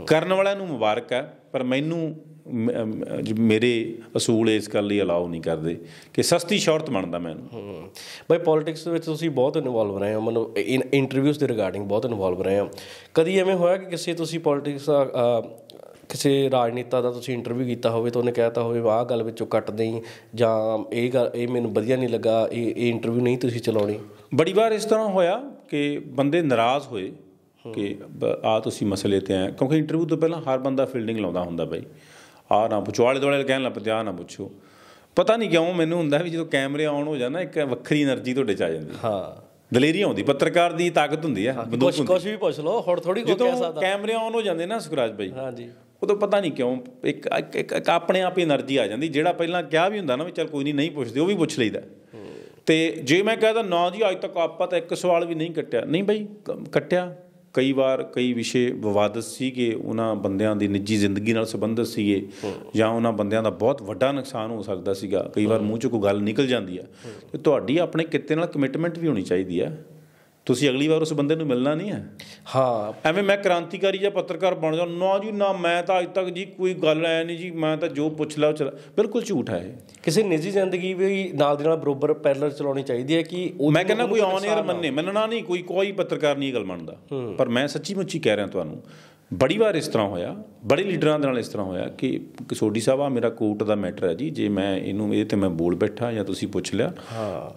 ਕਰਨ ਵਾਲਿਆਂ ਨੂੰ ਮੁਬਾਰਕ ਹੈ ਪਰ ਮੈਨੂੰ ਮੇਰੇ ਅਸੂਲ ਇਸ ਗੱਲ ਲਈ ਅਲਾਉ ਨਹੀਂ ਕਰਦੇ ਕਿ ਸਸਤੀ ਸ਼ੌਰਤ ਮੰਨਦਾ ਮੈਂ ਇਹਨੂੰ ਬਈ ਪੋਲਿਟਿਕਸ ਦੇ ਵਿੱਚ ਤੁਸੀਂ ਬਹੁਤ ਇਨਵੋਲਵ ਰਹੇ ਹੋ ਮਨ ਇੰਟਰਵਿਊਸ ਦੇ ਰਿਗਾਰਡਿੰਗ ਬਹੁਤ ਇਨਵੋਲਵ ਰਹੇ ਹੋ ਕਦੀ ਐਵੇਂ ਹੋਇਆ ਕਿ ਕਿਸੇ ਤੁਸੀਂ ਪੋਲਿਟਿਕਸ ਕਿਸੇ ਰਾਜਨੀਤਾ ਦਾ ਤੁਸੀਂ ਇੰਟਰਵਿਊ ਕੀਤਾ ਹੋਵੇ ਤਾਂ ਉਹਨੇ ਕਹਿਤਾ ਹੋਵੇ ਆਹ ਗੱਲ ਵਿੱਚੋਂ ਕੱਟ ਦੇਈ ਜਾਂ ਇਹ ਗੱਲ ਇਹ ਮੈਨੂੰ ਵਧੀਆ ਨਹੀਂ ਲੱਗਾ ਇਹ ਇਹ ਇੰਟਰਵਿਊ ਨਹੀਂ ਤੁਸੀਂ ਚਲਾਉਣੀ ਬੜੀ ਵਾਰ ਇਸ ਤਰ੍ਹਾਂ ਹੋਇਆ ਕਿ ਬੰਦੇ ਨਾਰਾਜ਼ ਹੋਏ ਕਿ ਆ ਤੁਸੀਂ ਮਸਲੇ ਤੇ ਆਏ ਕਿਉਂਕਿ ਇੰਟਰਵਿਊ ਤੋਂ ਪਹਿਲਾਂ ਹਰ ਬੰਦਾ ਫੀਲਡਿੰਗ ਲਾਉਂਦਾ ਹੁੰਦਾ ਬਈ ਆ ਨਾ ਪੁੱਛੋ ਆਲੇ ਦੋਲੇ ਕਹਿਣ ਲੱਗ ਪਿਆ ਨਾ ਪੁੱਛੋ ਪਤਾ ਨਹੀਂ ਕਿਉਂ ਮੈਨੂੰ ਹੁੰਦਾ ਵੀ ਜਦੋਂ ਕੈਮਰੇ ਆਨ ਹੋ ਜਾਂਦਾ ਇੱਕ ਵੱਖਰੀ એનર્ਜੀ ਤੁਹਾਡੇ ਚ ਆ ਜਾਂਦੀ ਹਾਂ ਦਲੇਰੀ ਆਉਂਦੀ ਪੱਤਰਕਾਰ ਦੀ ਤਾਕਤ ਹੁੰਦੀ ਹੈ ਕੁਝ ਕੁਝ ਵੀ ਪੁੱਛ ਲਓ ਹੁਣ ਥੋੜੀ ਕੋਈ ਕਹਿ ਸਕਦਾ ਜਦੋਂ ਕੈਮਰੇ ਆਨ ਹੋ ਜਾਂਦੇ ਨਾ ਸੁਖਰਾਜ ਬਾਈ ਹਾਂਜੀ ਉਦੋਂ ਪਤਾ ਨਹੀਂ ਕਿਉਂ ਇੱਕ ਇੱਕ ਆਪਣੇ ਆਪ ਹੀ એનર્ਜੀ ਆ ਜਾਂਦੀ ਜਿਹੜਾ ਪਹਿਲਾਂ ਕਿਹਾ ਵੀ ਹੁੰਦਾ ਨਾ ਵੀ ਚਲ ਕੋਈ ਨਹੀਂ ਨਹੀਂ ਪੁੱਛਦੇ ਉਹ ਵੀ ਪੁੱਛ ਲਈਦਾ ਤੇ ਜੇ ਮੈਂ ਕਹਦਾ ਨਾ ਜੀ ਅੱਜ ਤੱਕ ਆਪਾਂ ਤਾਂ ਇੱਕ ਸਵਾਲ ਵੀ ਨਹੀਂ ਕੱਟਿਆ ਨਹੀਂ ਬਈ ਕੱਟਿਆ ਕਈ ਵਾਰ ਕਈ ਵਿਸ਼ੇ ਵਿਵਾਦਤ ਸੀਗੇ ਉਹਨਾਂ ਬੰਦਿਆਂ ਦੀ ਨਿੱਜੀ ਜ਼ਿੰਦਗੀ ਨਾਲ ਸੰਬੰਧਿਤ ਸੀਗੇ ਜਾਂ ਉਹਨਾਂ ਬੰਦਿਆਂ ਦਾ ਬਹੁਤ ਵੱਡਾ ਨੁਕਸਾਨ ਹੋ ਸਕਦਾ ਸੀਗਾ ਕਈ ਵਾਰ ਮੂੰਹ ਚੋਂ ਕੋਈ ਗੱਲ ਨਿਕਲ ਜਾਂਦੀ ਆ ਤੇ ਤੁਹਾਡੀ ਆਪਣੇ ਕਿਤੇ ਨਾਲ ਕਮਿਟਮੈਂਟ ਵੀ ਹੋਣੀ ਚਾਹੀਦੀ ਆ ਤੁਸੀਂ ਅਗਲੀ ਵਾਰ ਉਸ ਬੰਦੇ ਨੂੰ ਮਿਲਣਾ ਨਹੀਂ ਹੈ ਹਾਂ ਐਵੇਂ ਮੈਂ ਕ੍ਰਾਂਤੀਕਾਰੀ ਜਾਂ ਪੱਤਰਕਾਰ ਬਣ ਜਾ ਨਾ ਜੀ ਨਾ ਮੈਂ ਤਾਂ ਅੱਜ ਤੱਕ ਜੀ ਕੋਈ ਗੱਲ ਆਇਆ ਨਹੀਂ ਜੀ ਮੈਂ ਤਾਂ ਜੋ ਪੁੱਛ ਲਾ ਚਲਾ ਬਿਲਕੁਲ ਝੂਠ ਹੈ ਕਿਸੇ ਨਿੱਜੀ ਜ਼ਿੰਦਗੀ ਵੀ ਨਾਲ ਦੇ ਨਾਲ ਬਰੋਬਰ ਪੈਰਲਲ ਚਲਾਉਣੀ ਚਾਹੀਦੀ ਹੈ ਕਿ ਮੈਂ ਕਹਿੰਦਾ ਕੋਈ ਔਨ 에ਅਰ ਮੰਨੇ ਮੰਨਣਾ ਨਹੀਂ ਕੋਈ ਕੋਈ ਪੱਤਰਕਾਰ ਨਹੀਂ ਇਹ ਗੱਲ ਮੰਨਦਾ ਪਰ ਮੈਂ ਸੱਚੀ ਮੁੱਚੀ ਕਹਿ ਰਿਹਾ ਤੁਹਾਨੂੰ ਬੜੀ ਵਾਰ ਇਸ ਤਰ੍ਹਾਂ ਹੋਇਆ ਬੜੇ ਲੀਡਰਾਂ ਦੇ ਨਾਲ ਇਸ ਤਰ੍ਹਾਂ ਹੋਇਆ ਕਿ ਕਿਸੋਡੀ ਸਾਹਿਬ ਆ ਮੇਰਾ ਕੋਰਟ ਦਾ ਮੈਟਰ ਹੈ ਜੀ ਜੇ ਮੈਂ ਇਹਨੂੰ ਇਹ ਤੇ ਮੈਂ ਬੋਲ ਬੈਠਾ ਜਾਂ ਤੁਸੀਂ ਪੁੱਛ ਲਿਆ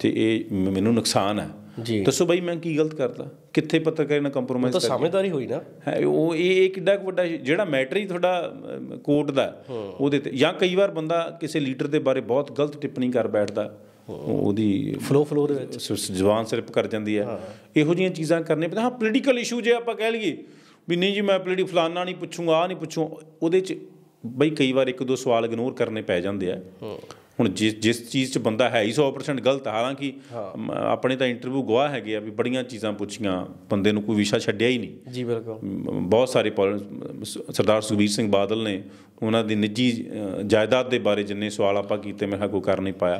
ਤੇ ਇਹ ਮੈਨੂੰ ਨੁਕਸਾਨ ਹੈ ਜੀ ਦੱਸੋ ਬਾਈ ਮੈਂ ਕੀ ਗਲਤ ਕਰਦਾ ਕਿੱਥੇ ਪੱਤਰਕਾਰੀ ਨਾਲ ਕੰਪਰੋਮਾਈਜ਼ ਕਰਦਾ ਤਾਂ ਸਮਝਦਾਰੀ ਹੋਈ ਨਾ ਹੈ ਉਹ ਇਹ ਕਿੱਡਾ ਵੱਡਾ ਜਿਹੜਾ ਮੈਟਰ ਹੀ ਤੁਹਾਡਾ ਕੋਰਟ ਦਾ ਉਹਦੇ ਤੇ ਜਾਂ ਕਈ ਵਾਰ ਬੰਦਾ ਕਿਸੇ ਲੀਡਰ ਦੇ ਬਾਰੇ ਬਹੁਤ ਗਲਤ ਟਿੱਪਣੀ ਕਰ ਬੈਠਦਾ ਉਹਦੀ ਫਲੋ ਫਲੋ ਦੇ ਵਿੱਚ ਜਵਾਨ ਸਿਰਪ ਕਰ ਜਾਂਦੀ ਹੈ ਇਹੋ ਜੀਆਂ ਚੀਜ਼ਾਂ ਕਰਨੇ ਪੈਂਦਾ ਹਾਂ ਪੋਲੀਟੀਕਲ ਇਸ਼ੂ ਜੇ ਆਪਾਂ ਕਹਿ ਲਈਏ ਵੀ ਨਹੀਂ ਜੀ ਮੈਂ ਪੋਲੀਟੀ ਫਲਾਨਾ ਨਹੀਂ ਪੁੱਛੂਗਾ ਆ ਨਹੀਂ ਪੁੱਛੂ ਉਹਦੇ ਚ ਬਈ ਕਈ ਵਾਰ ਇੱਕ ਦੋ ਸਵਾਲ ਇਗਨੋਰ ਕਰਨੇ ਪੈ ਜਾਂਦੇ ਆ ਹੁਣ ਜਿਸ ਜਿਸ ਚੀਜ਼ 'ਚ ਬੰਦਾ ਹੈ ਹੀ 100% ਗਲਤ ਹਾਲਾਂਕਿ ਆਪਣੇ ਤਾਂ ਇੰਟਰਵਿਊ ਗਵਾ ਹੈਗੇ ਆ ਵੀ ਬੜੀਆਂ ਚੀਜ਼ਾਂ ਪੁੱਛੀਆਂ ਬੰਦੇ ਨੂੰ ਕੋਈ ਵਿਸ਼ਾ ਛੱਡਿਆ ਹੀ ਨਹੀਂ ਜੀ ਬਿਲਕੁਲ ਬਹੁਤ ਸਾਰੇ ਸਰਦਾਰ ਸੁਖਵੀਰ ਸਿੰਘ ਬਾਦਲ ਨੇ ਉਹਨਾਂ ਦੀ ਨਿੱਜੀ ਜਾਇਦਾਦ ਦੇ ਬਾਰੇ ਜਿੰਨੇ ਸਵਾਲ ਆਪਾਂ ਕੀਤੇ ਮੈਂ ਕੋਈ ਕਰ ਨਹੀਂ ਪਾਇਆ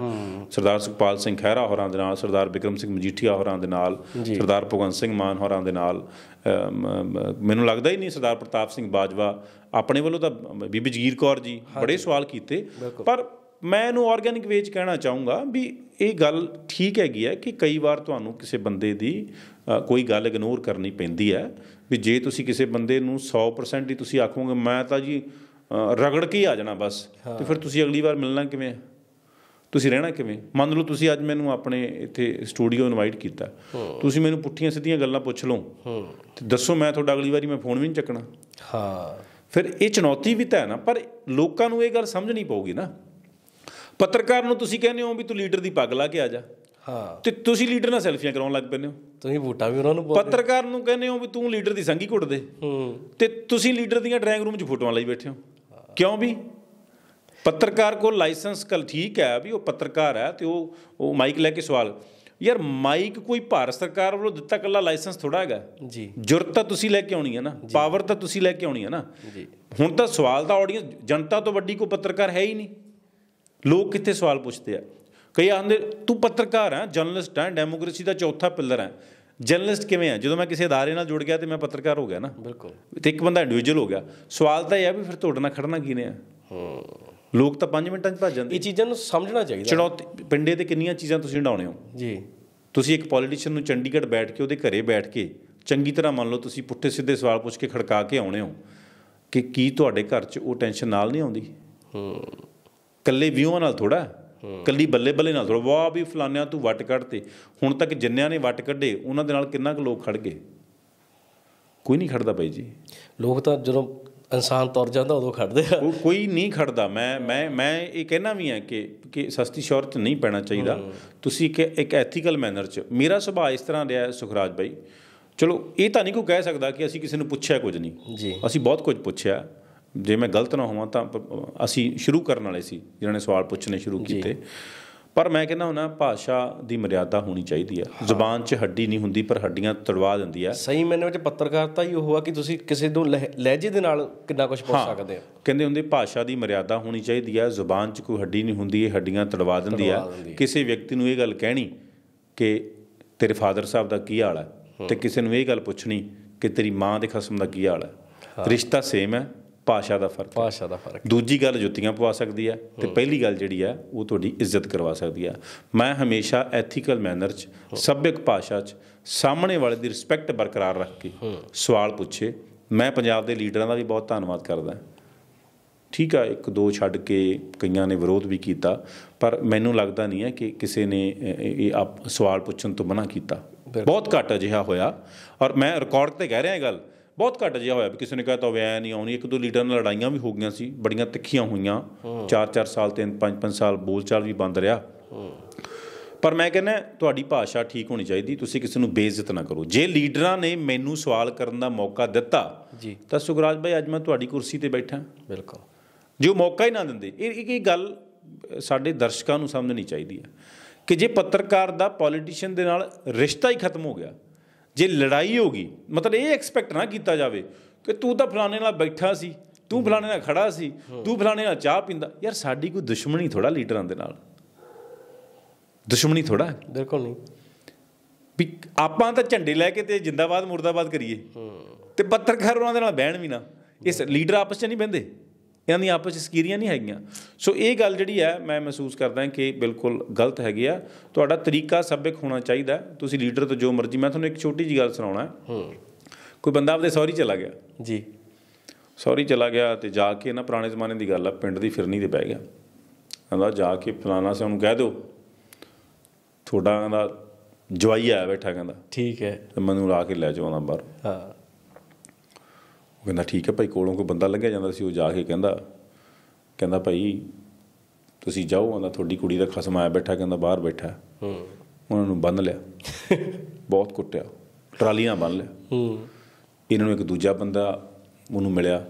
ਸਰਦਾਰ ਸੁਖਪਾਲ ਸਿੰਘ ਖਹਿਰਾ ਹੋਰਾਂ ਦੇ ਨਾਲ ਸਰਦਾਰ ਵਿਕਰਮ ਸਿੰਘ ਮਜੀਠੀਆ ਹੋਰਾਂ ਦੇ ਨਾਲ ਸਰਦਾਰ ਭਗਵੰਤ ਸਿੰਘ ਮਾਨ ਹੋਰਾਂ ਦੇ ਨਾਲ ਮੈਨੂੰ ਲੱਗਦਾ ਹੀ ਨਹੀਂ ਸਰਦਾਰ ਪ੍ਰਤਾਪ ਸਿੰਘ ਬਾਜਵਾ ਆਪਣੇ ਵੱਲੋਂ ਤਾਂ ਬੀਬੀ ਜਗੀਰ ਕੌਰ ਜੀ ਬੜੇ ਸਵਾਲ ਕੀਤੇ ਪਰ ਮੈਂ ਇਹਨੂੰ ਆਰਗੈਨਿਕ ਵੇਚ ਕਹਿਣਾ ਚਾਹੂੰਗਾ ਵੀ ਇਹ ਗੱਲ ਠੀਕ ਹੈਗੀ ਹੈ ਕਿ ਕਈ ਵਾਰ ਤੁਹਾਨੂੰ ਕਿਸੇ ਬੰਦੇ ਦੀ ਕੋਈ ਗੱਲ ਇਗਨੋਰ ਕਰਨੀ ਪੈਂਦੀ ਹੈ ਵੀ ਜੇ ਤੁਸੀਂ ਕਿਸੇ ਬੰਦੇ ਨੂੰ 100% ਹੀ ਤੁਸੀਂ ਆਖੋਗੇ ਮੈਂ ਤਾਂ ਜੀ ਰਗੜ ਕੇ ਆ ਜਾਣਾ ਬਸ ਤੇ ਫਿਰ ਤੁਸੀਂ ਅਗਲੀ ਵਾਰ ਮਿਲਣਾ ਕਿਵੇਂ ਤੁਸੀਂ ਰਹਿਣਾ ਕਿਵੇਂ ਮੰਨ ਲਓ ਤੁਸੀਂ ਅੱਜ ਮੈਨੂੰ ਆਪਣੇ ਇੱਥੇ ਸਟੂਡੀਓ ਇਨਵਾਈਟ ਕੀਤਾ ਤੁਸੀਂ ਮੈਨੂੰ ਪੁੱਠੀਆਂ ਸਿੱਧੀਆਂ ਗੱਲਾਂ ਪੁੱਛ ਲਓ ਤੇ ਦੱਸੋ ਮੈਂ ਤੁਹਾਡਾ ਅਗਲੀ ਵਾਰੀ ਮੈਂ ਫੋਨ ਵੀ ਨਹੀਂ ਚੱਕਣਾ ਹਾਂ ਫਿਰ ਇਹ ਚੁਣੌਤੀ ਵੀ ਤਾਂ ਹੈ ਨਾ ਪਰ ਲੋਕਾਂ ਨੂੰ ਇਹ ਗੱਲ ਸਮਝਣੀ ਪਊਗੀ ਨਾ ਪੱਤਰਕਾਰ ਨੂੰ ਤੁਸੀਂ ਕਹਿੰਦੇ ਹੋ ਵੀ ਤੂੰ ਲੀਡਰ ਦੀ ਪੱਗ ਲਾ ਕੇ ਆ ਜਾ ਹਾਂ ਤੇ ਤੁਸੀਂ ਲੀਡਰ ਨਾਲ ਸੈਲਫੀਆਂ ਕਰਾਉਣ ਲੱਗ ਪੈਂਦੇ ਹੋ ਤੁਸੀਂ ਵੋਟਾਂ ਵੀ ਉਹਨਾਂ ਨੂੰ ਪੱਤਰਕਾਰ ਨੂੰ ਕਹਿੰਦੇ ਹੋ ਵੀ ਤੂੰ ਲੀਡਰ ਦੀ ਸੰਗੀ ਘੁੱਟ ਦੇ ਹੂੰ ਤੇ ਤੁਸੀਂ ਲੀਡਰ ਦੀਆਂ ਡਰਾਇੰਗ ਰੂਮ 'ਚ ਫੋਟੋਆਂ ਲਈ ਬੈਠੇ ਹੋ ਕਿਉਂ ਵੀ ਪੱਤਰਕਾਰ ਕੋਲ ਲਾਇਸੈਂਸ ਕਲ ਠੀਕ ਹੈ ਵੀ ਉਹ ਪੱਤਰਕਾਰ ਹੈ ਤੇ ਉਹ ਉਹ ਮਾਈਕ ਲੈ ਕੇ ਸਵਾਲ ਯਾਰ ਮਾਈਕ ਕੋਈ ਭਾਰਤ ਸਰਕਾਰ ਵੱਲੋਂ ਦਿੱਤਾ ਕੱਲਾ ਲਾਇਸੈਂਸ ਥੋੜਾ ਹੈਗਾ ਜੀ ਜੁਰਤ ਤਾਂ ਤੁਸੀਂ ਲੈ ਕੇ ਆਉਣੀ ਹੈ ਨਾ ਪਾਵਰ ਤਾਂ ਤੁਸੀਂ ਲੈ ਕੇ ਆਉਣੀ ਹੈ ਨਾ ਜੀ ਹੁਣ ਤਾਂ ਸਵਾਲ ਤਾਂ ਆਡੀਅנס ਜਨਤਾ ਤੋਂ ਵੱਡੀ ਕੋਈ ਪੱਤਰਕਾਰ ਹੈ ਹੀ ਨਹੀਂ ਲੋਕ ਕਿੱਥੇ ਸਵਾਲ ਪੁੱਛਦੇ ਆ ਕਈ ਆਂਦੇ ਤੂੰ ਪੱਤਰਕਾਰ ਆ ਜਰਨਲਿਸਟ ਆ ਡੈਮੋਕ੍ਰੇਸੀ ਦਾ ਚੌਥਾ ਪਿਲਰ ਆ ਜਰਨਲਿਸਟ ਕਿਵੇਂ ਆ ਜਦੋਂ ਮੈਂ ਕਿਸੇ ادارے ਨਾਲ ਜੁੜ ਗਿਆ ਤੇ ਮੈਂ ਪੱਤਰਕਾਰ ਹੋ ਗਿਆ ਨਾ ਬਿਲਕੁਲ ਤੇ ਇੱਕ ਬੰਦਾ ਇੰਡੀਵਿਜੂਅਲ ਹੋ ਗਿਆ ਸਵਾਲ ਤਾਂ ਇਹ ਆ ਵੀ ਫਿਰ ਤੁਹਾਡੇ ਨਾਲ ਖੜਨਾ ਕਿਨੇ ਆ ਹਾਂ ਲੋਕ ਤਾਂ 5 ਮਿੰਟਾਂ 'ਚ ਭੱਜ ਜਾਂਦੇ ਇਹ ਚੀਜ਼ਾਂ ਨੂੰ ਸਮਝਣਾ ਚਾਹੀਦਾ ਚੁਣੌਤੀ ਪਿੰਡੇ ਤੇ ਕਿੰਨੀਆਂ ਚੀਜ਼ਾਂ ਤੁਸੀਂ ਢਾਉਣੇ ਹੋ ਜੀ ਤੁਸੀਂ ਇੱਕ ਪੋਲੀਟੀਸ਼ੀਅਨ ਨੂੰ ਚੰਡੀਗੜ੍ਹ ਬੈਠ ਕੇ ਉਹਦੇ ਘਰੇ ਬੈਠ ਕੇ ਚੰਗੀ ਤਰ੍ਹਾਂ ਮੰਨ ਲਓ ਤੁਸੀਂ ਪੁੱਠੇ ਸਿੱਧੇ ਸਵਾਲ ਪੁੱਛ ਕੇ ਖੜਕਾ ਕੇ ਆਉਣੇ ਹੋ ਕਿ ਕੀ ਤੁਹਾਡੇ ਘਰ 'ਚ ਉਹ ਟੈਨਸ਼ਨ ਨਾਲ ਨਹੀਂ ਆਉਂਦੀ ਹੂੰ ਕੱਲੇ ਵਿਊਆਂ ਨਾਲ ਥੋੜਾ ਕੱਲੀ ਬੱਲੇ ਬੱਲੇ ਨਾਲ ਥੋੜਾ ਵਾਹ ਵੀ ਫਲਾਨਿਆਂ ਤੂੰ ਵੱਟ ਕੱਢਤੇ ਹੁਣ ਤੱਕ ਜਿੰਨਿਆਂ ਨੇ ਵੱਟ ਕੱਢੇ ਉਹਨਾਂ ਦੇ ਨਾਲ ਕਿੰਨਾ ਕੁ ਲੋਕ ਖੜ ਗਏ ਕੋਈ ਨਹੀਂ ਖੜਦਾ ਬਾਈ ਜੀ ਲੋਕ ਤਾਂ ਜਦੋਂ ਇਨਸਾਨ ਤੁਰ ਜਾਂਦਾ ਉਦੋਂ ਖੜਦੇ ਆ ਕੋਈ ਨਹੀਂ ਖੜਦਾ ਮੈਂ ਮੈਂ ਮੈਂ ਇਹ ਕਹਿਣਾ ਵੀ ਹੈ ਕਿ ਕਿ ਸਸਤੀ ਸ਼ੌਹਰਤ ਨਹੀਂ ਪੈਣਾ ਚਾਹੀਦਾ ਤੁਸੀਂ ਕਿ ਇੱਕ ਐਥੀਕਲ ਮੈਨਰ ਚ ਮੇਰਾ ਸੁਭਾਅ ਇਸ ਤਰ੍ਹਾਂ ਰਿਹਾ ਸੁਖਰਾਜ ਭਾਈ ਚਲੋ ਇਹ ਤਾਂ ਨਹੀਂ ਕੋਈ ਕਹਿ ਸਕਦਾ ਕਿ ਅਸੀਂ ਕਿਸੇ ਨੂੰ ਪੁੱਛਿਆ ਕੁਝ ਨਹੀਂ ਅਸੀਂ ਬਹੁਤ ਕੁਝ ਪੁੱਛਿਆ ਜੇ ਮੈਂ ਗਲਤ ਨਾ ਹੋਵਾਂ ਤਾਂ ਅਸੀਂ ਸ਼ੁਰੂ ਕਰਨ ਵਾਲੇ ਸੀ ਜਿਨ੍ਹਾਂ ਨੇ ਸਵਾਲ ਪੁੱਛਣੇ ਸ਼ੁਰੂ ਕੀਤੇ ਪਰ ਮੈਂ ਕਹਿੰਦਾ ਹੁਣਾ ਭਾਸ਼ਾ ਦੀ ਮਰਿਆਦਾ ਹੋਣੀ ਚਾਹੀਦੀ ਹੈ ਜ਼ੁਬਾਨ 'ਚ ਹੱਡੀ ਨਹੀਂ ਹੁੰਦੀ ਪਰ ਹੱਡੀਆਂ ਤੜਵਾ ਦਿੰਦੀ ਹੈ ਸਹੀ ਮੈਨੇ ਵਿੱਚ ਪੱਤਰਕਾਰਤਾ ਹੀ ਉਹ ਆ ਕਿ ਤੁਸੀਂ ਕਿਸੇ ਤੋਂ ਲਹਿਜੇ ਦੇ ਨਾਲ ਕਿੰਨਾ ਕੁਝ ਪੁੱਛ ਸਕਦੇ ਹੋ ਕਹਿੰਦੇ ਹੁੰਦੇ ਭਾਸ਼ਾ ਦੀ ਮਰਿਆਦਾ ਹੋਣੀ ਚਾਹੀਦੀ ਹੈ ਜ਼ੁਬਾਨ 'ਚ ਕੋਈ ਹੱਡੀ ਨਹੀਂ ਹੁੰਦੀ ਇਹ ਹੱਡੀਆਂ ਤੜਵਾ ਦਿੰਦੀ ਹੈ ਕਿਸੇ ਵਿਅਕਤੀ ਨੂੰ ਇਹ ਗੱਲ ਕਹਿਣੀ ਕਿ ਤੇਰੇ ਫਾਦਰ ਸਾਹਿਬ ਦਾ ਕੀ ਹਾਲ ਹੈ ਤੇ ਕਿਸੇ ਨੂੰ ਇਹ ਗੱਲ ਪੁੱਛਣੀ ਕਿ ਤੇਰੀ ਮਾਂ ਦੇ ਖਸਮ ਦਾ ਕੀ ਹਾਲ ਹੈ ਰਿਸ਼ਤਾ ਸੇਮ ਹੈ ਭਾਸ਼ਾ ਦਾ ਫਰਕ ਭਾਸ਼ਾ ਦਾ ਫਰਕ ਦੂਜੀ ਗੱਲ ਜੁੱਤੀਆਂ ਪਵਾ ਸਕਦੀ ਹੈ ਤੇ ਪਹਿਲੀ ਗੱਲ ਜਿਹੜੀ ਆ ਉਹ ਤੁਹਾਡੀ ਇੱਜ਼ਤ ਕਰਵਾ ਸਕਦੀ ਹੈ ਮੈਂ ਹਮੇਸ਼ਾ ਐਥੀਕਲ ਮੈਨਰ 'ਚ ਸਭਿਕ ਭਾਸ਼ਾ 'ਚ ਸਾਹਮਣੇ ਵਾਲੇ ਦੀ ਰਿਸਪੈਕਟ ਬਰਕਰਾਰ ਰੱਖ ਕੇ ਸਵਾਲ ਪੁੱਛੇ ਮੈਂ ਪੰਜਾਬ ਦੇ ਲੀਡਰਾਂ ਦਾ ਵੀ ਬਹੁਤ ਧੰਨਵਾਦ ਕਰਦਾ ਠੀਕ ਆ ਇੱਕ ਦੋ ਛੱਡ ਕੇ ਕਈਆਂ ਨੇ ਵਿਰੋਧ ਵੀ ਕੀਤਾ ਪਰ ਮੈਨੂੰ ਲੱਗਦਾ ਨਹੀਂ ਹੈ ਕਿ ਕਿਸੇ ਨੇ ਇਹ ਸਵਾਲ ਪੁੱਛਣ ਤੋਂ ਮਨਾ ਕੀਤਾ ਬਹੁਤ ਘੱਟ ਅਜਿਹਾ ਹੋਇਆ ਔਰ ਮੈਂ ਰਿਕਾਰਡ ਤੇ ਕਹਿ ਰਿਹਾ ਇਹ ਗੱਲ ਬਹੁਤ ਘੱਟ ਜਿਹਾ ਹੋਇਆ ਵੀ ਕਿਸੇ ਨੇ ਕਹਾ ਤਾ ਵੈਨ ਨਹੀਂ ਆਉਣੀ ਇੱਕ ਦੋ ਲੀਡਰ ਨਾਲ ਲੜਾਈਆਂ ਵੀ ਹੋ ਗਈਆਂ ਸੀ ਬੜੀਆਂ ਤਿੱਖੀਆਂ ਹੋਈਆਂ 4-4 ਸਾਲ ਤੇ 5 5 ਸਾਲ ਬੋਲਚਾਲ ਵੀ ਬੰਦ ਰਿਹਾ ਪਰ ਮੈਂ ਕਹਿੰਦਾ ਤੁਹਾਡੀ ਭਾਸ਼ਾ ਠੀਕ ਹੋਣੀ ਚਾਹੀਦੀ ਤੁਸੀਂ ਕਿਸੇ ਨੂੰ ਬੇਇੱਜ਼ਤ ਨਾ ਕਰੋ ਜੇ ਲੀਡਰਾਂ ਨੇ ਮੈਨੂੰ ਸਵਾਲ ਕਰਨ ਦਾ ਮੌਕਾ ਦਿੱਤਾ ਜੀ ਤਾਂ ਸੁਗਰਾਜ ਭਾਈ ਅੱਜ ਮੈਂ ਤੁਹਾਡੀ ਕੁਰਸੀ ਤੇ ਬੈਠਾ ਬਿਲਕੁਲ ਜੋ ਮੌਕਾ ਹੀ ਨਾ ਦਿੰਦੇ ਇਹ ਇਹ ਗੱਲ ਸਾਡੇ ਦਰਸ਼ਕਾਂ ਨੂੰ ਸਮਝਣੀ ਚਾਹੀਦੀ ਹੈ ਕਿ ਜੇ ਪੱਤਰਕਾਰ ਦਾ ਪੋਲੀਟੀਸ਼ੀਅਨ ਦੇ ਨਾਲ ਰਿਸ਼ਤਾ ਹੀ ਖਤਮ ਹੋ ਗਿਆ ਜੇ ਲੜਾਈ ਹੋ ਗਈ ਮਤਲਬ ਇਹ ਐਕਸਪੈਕਟ ਨਾ ਕੀਤਾ ਜਾਵੇ ਕਿ ਤੂੰ ਤਾਂ ਫਲਾਣੇ ਨਾਲ ਬੈਠਾ ਸੀ ਤੂੰ ਫਲਾਣੇ ਨਾਲ ਖੜਾ ਸੀ ਤੂੰ ਫਲਾਣੇ ਨਾਲ ਚਾਹ ਪੀਂਦਾ ਯਾਰ ਸਾਡੀ ਕੋਈ ਦੁਸ਼ਮਣੀ ਥੋੜਾ ਲੀਡਰਾਂ ਦੇ ਨਾਲ ਦੁਸ਼ਮਣੀ ਥੋੜਾ ਬਿਲਕੁਲ ਨਹੀਂ ਵੀ ਆਪਾਂ ਤਾਂ ਝੰਡੇ ਲੈ ਕੇ ਤੇ ਜਿੰਦਾਬਾਦ ਮੁਰਦਾਬਾਦ ਕਰੀਏ ਤੇ ਪੱਤਰਕਾਰ ਉਹਨਾਂ ਦੇ ਨਾਲ ਬਹਿਣ ਵੀ ਨਾ ਇਸ ਲੀਡਰ ਆਪਸ 'ਚ ਨਹੀਂ ਬਹਿੰਦੇ ਇਹਨਾਂ ਦੀ ਆਪਸ ਵਿੱਚ ਸਕੀਰੀਆਂ ਨਹੀਂ ਹੈਗੀਆਂ ਸੋ ਇਹ ਗੱਲ ਜਿਹੜੀ ਹੈ ਮੈਂ ਮਹਿਸੂਸ ਕਰਦਾ ਕਿ ਬਿਲਕੁਲ ਗਲਤ ਹੈਗੀ ਆ ਤੁਹਾਡਾ ਤਰੀਕਾ ਸਬਕ ਹੋਣਾ ਚਾਹੀਦਾ ਤੁਸੀਂ ਲੀਡਰ ਤੋਂ ਜੋ ਮਰਜ਼ੀ ਮੈਂ ਤੁਹਾਨੂੰ ਇੱਕ ਛੋਟੀ ਜੀ ਗੱਲ ਸੁਣਾਉਣਾ ਹੈ ਕੋਈ ਬੰਦਾ ਆਪਦੇ ਸੌਰੀ ਚਲਾ ਗਿਆ ਜੀ ਸੌਰੀ ਚਲਾ ਗਿਆ ਤੇ ਜਾ ਕੇ ਨਾ ਪੁਰਾਣੇ ਜ਼ਮਾਨੇ ਦੀ ਗੱਲ ਆ ਪਿੰਡ ਦੀ ਫਿਰਨੀ ਤੇ ਬਹਿ ਗਿਆ ਕਹਿੰਦਾ ਜਾ ਕੇ ਫਲਾਣਾ ਸੇ ਉਹਨੂੰ ਕਹਿ ਦਿਓ ਤੁਹਾਡਾ ਕਹਿੰਦਾ ਜਵਾਈ ਆਇਆ ਬੈਠਾ ਕਹਿੰਦਾ ਠੀਕ ਹੈ ਤੇ ਮੈਨੂੰ ਲਾ ਕੇ ਲੈ ਜਾਓ ਬਾਹਰ ਹਾਂ ਉਹ ਕਹਿੰਦਾ ਠੀਕ ਹੈ ਭਾਈ ਕੋਲੋਂ ਕੋਈ ਬੰਦਾ ਲੰਘਿਆ ਜਾਂਦਾ ਸੀ ਉਹ ਜਾ ਕੇ ਕਹਿੰਦਾ ਕਹਿੰਦਾ ਭਾਈ ਤੁਸੀਂ ਜਾਓ ਆਂਦਾ ਤੁਹਾਡੀ ਕੁੜੀ ਦਾ ਖਸਮ ਆਇਆ ਬੈਠਾ ਕਹਿੰਦਾ ਬਾਹਰ ਬੈਠਾ ਹੂੰ ਉਹਨਾਂ ਨੂੰ ਬੰਨ ਲਿਆ ਬਹੁਤ ਕੁੱਟਿਆ ਟਰਾਲੀਆਂ ਬੰਨ ਲਿਆ ਹੂੰ ਇਹਨਾਂ ਨੂੰ ਇੱਕ ਦੂਜਾ ਬੰਦਾ ਉਹਨੂੰ ਮਿਲਿਆ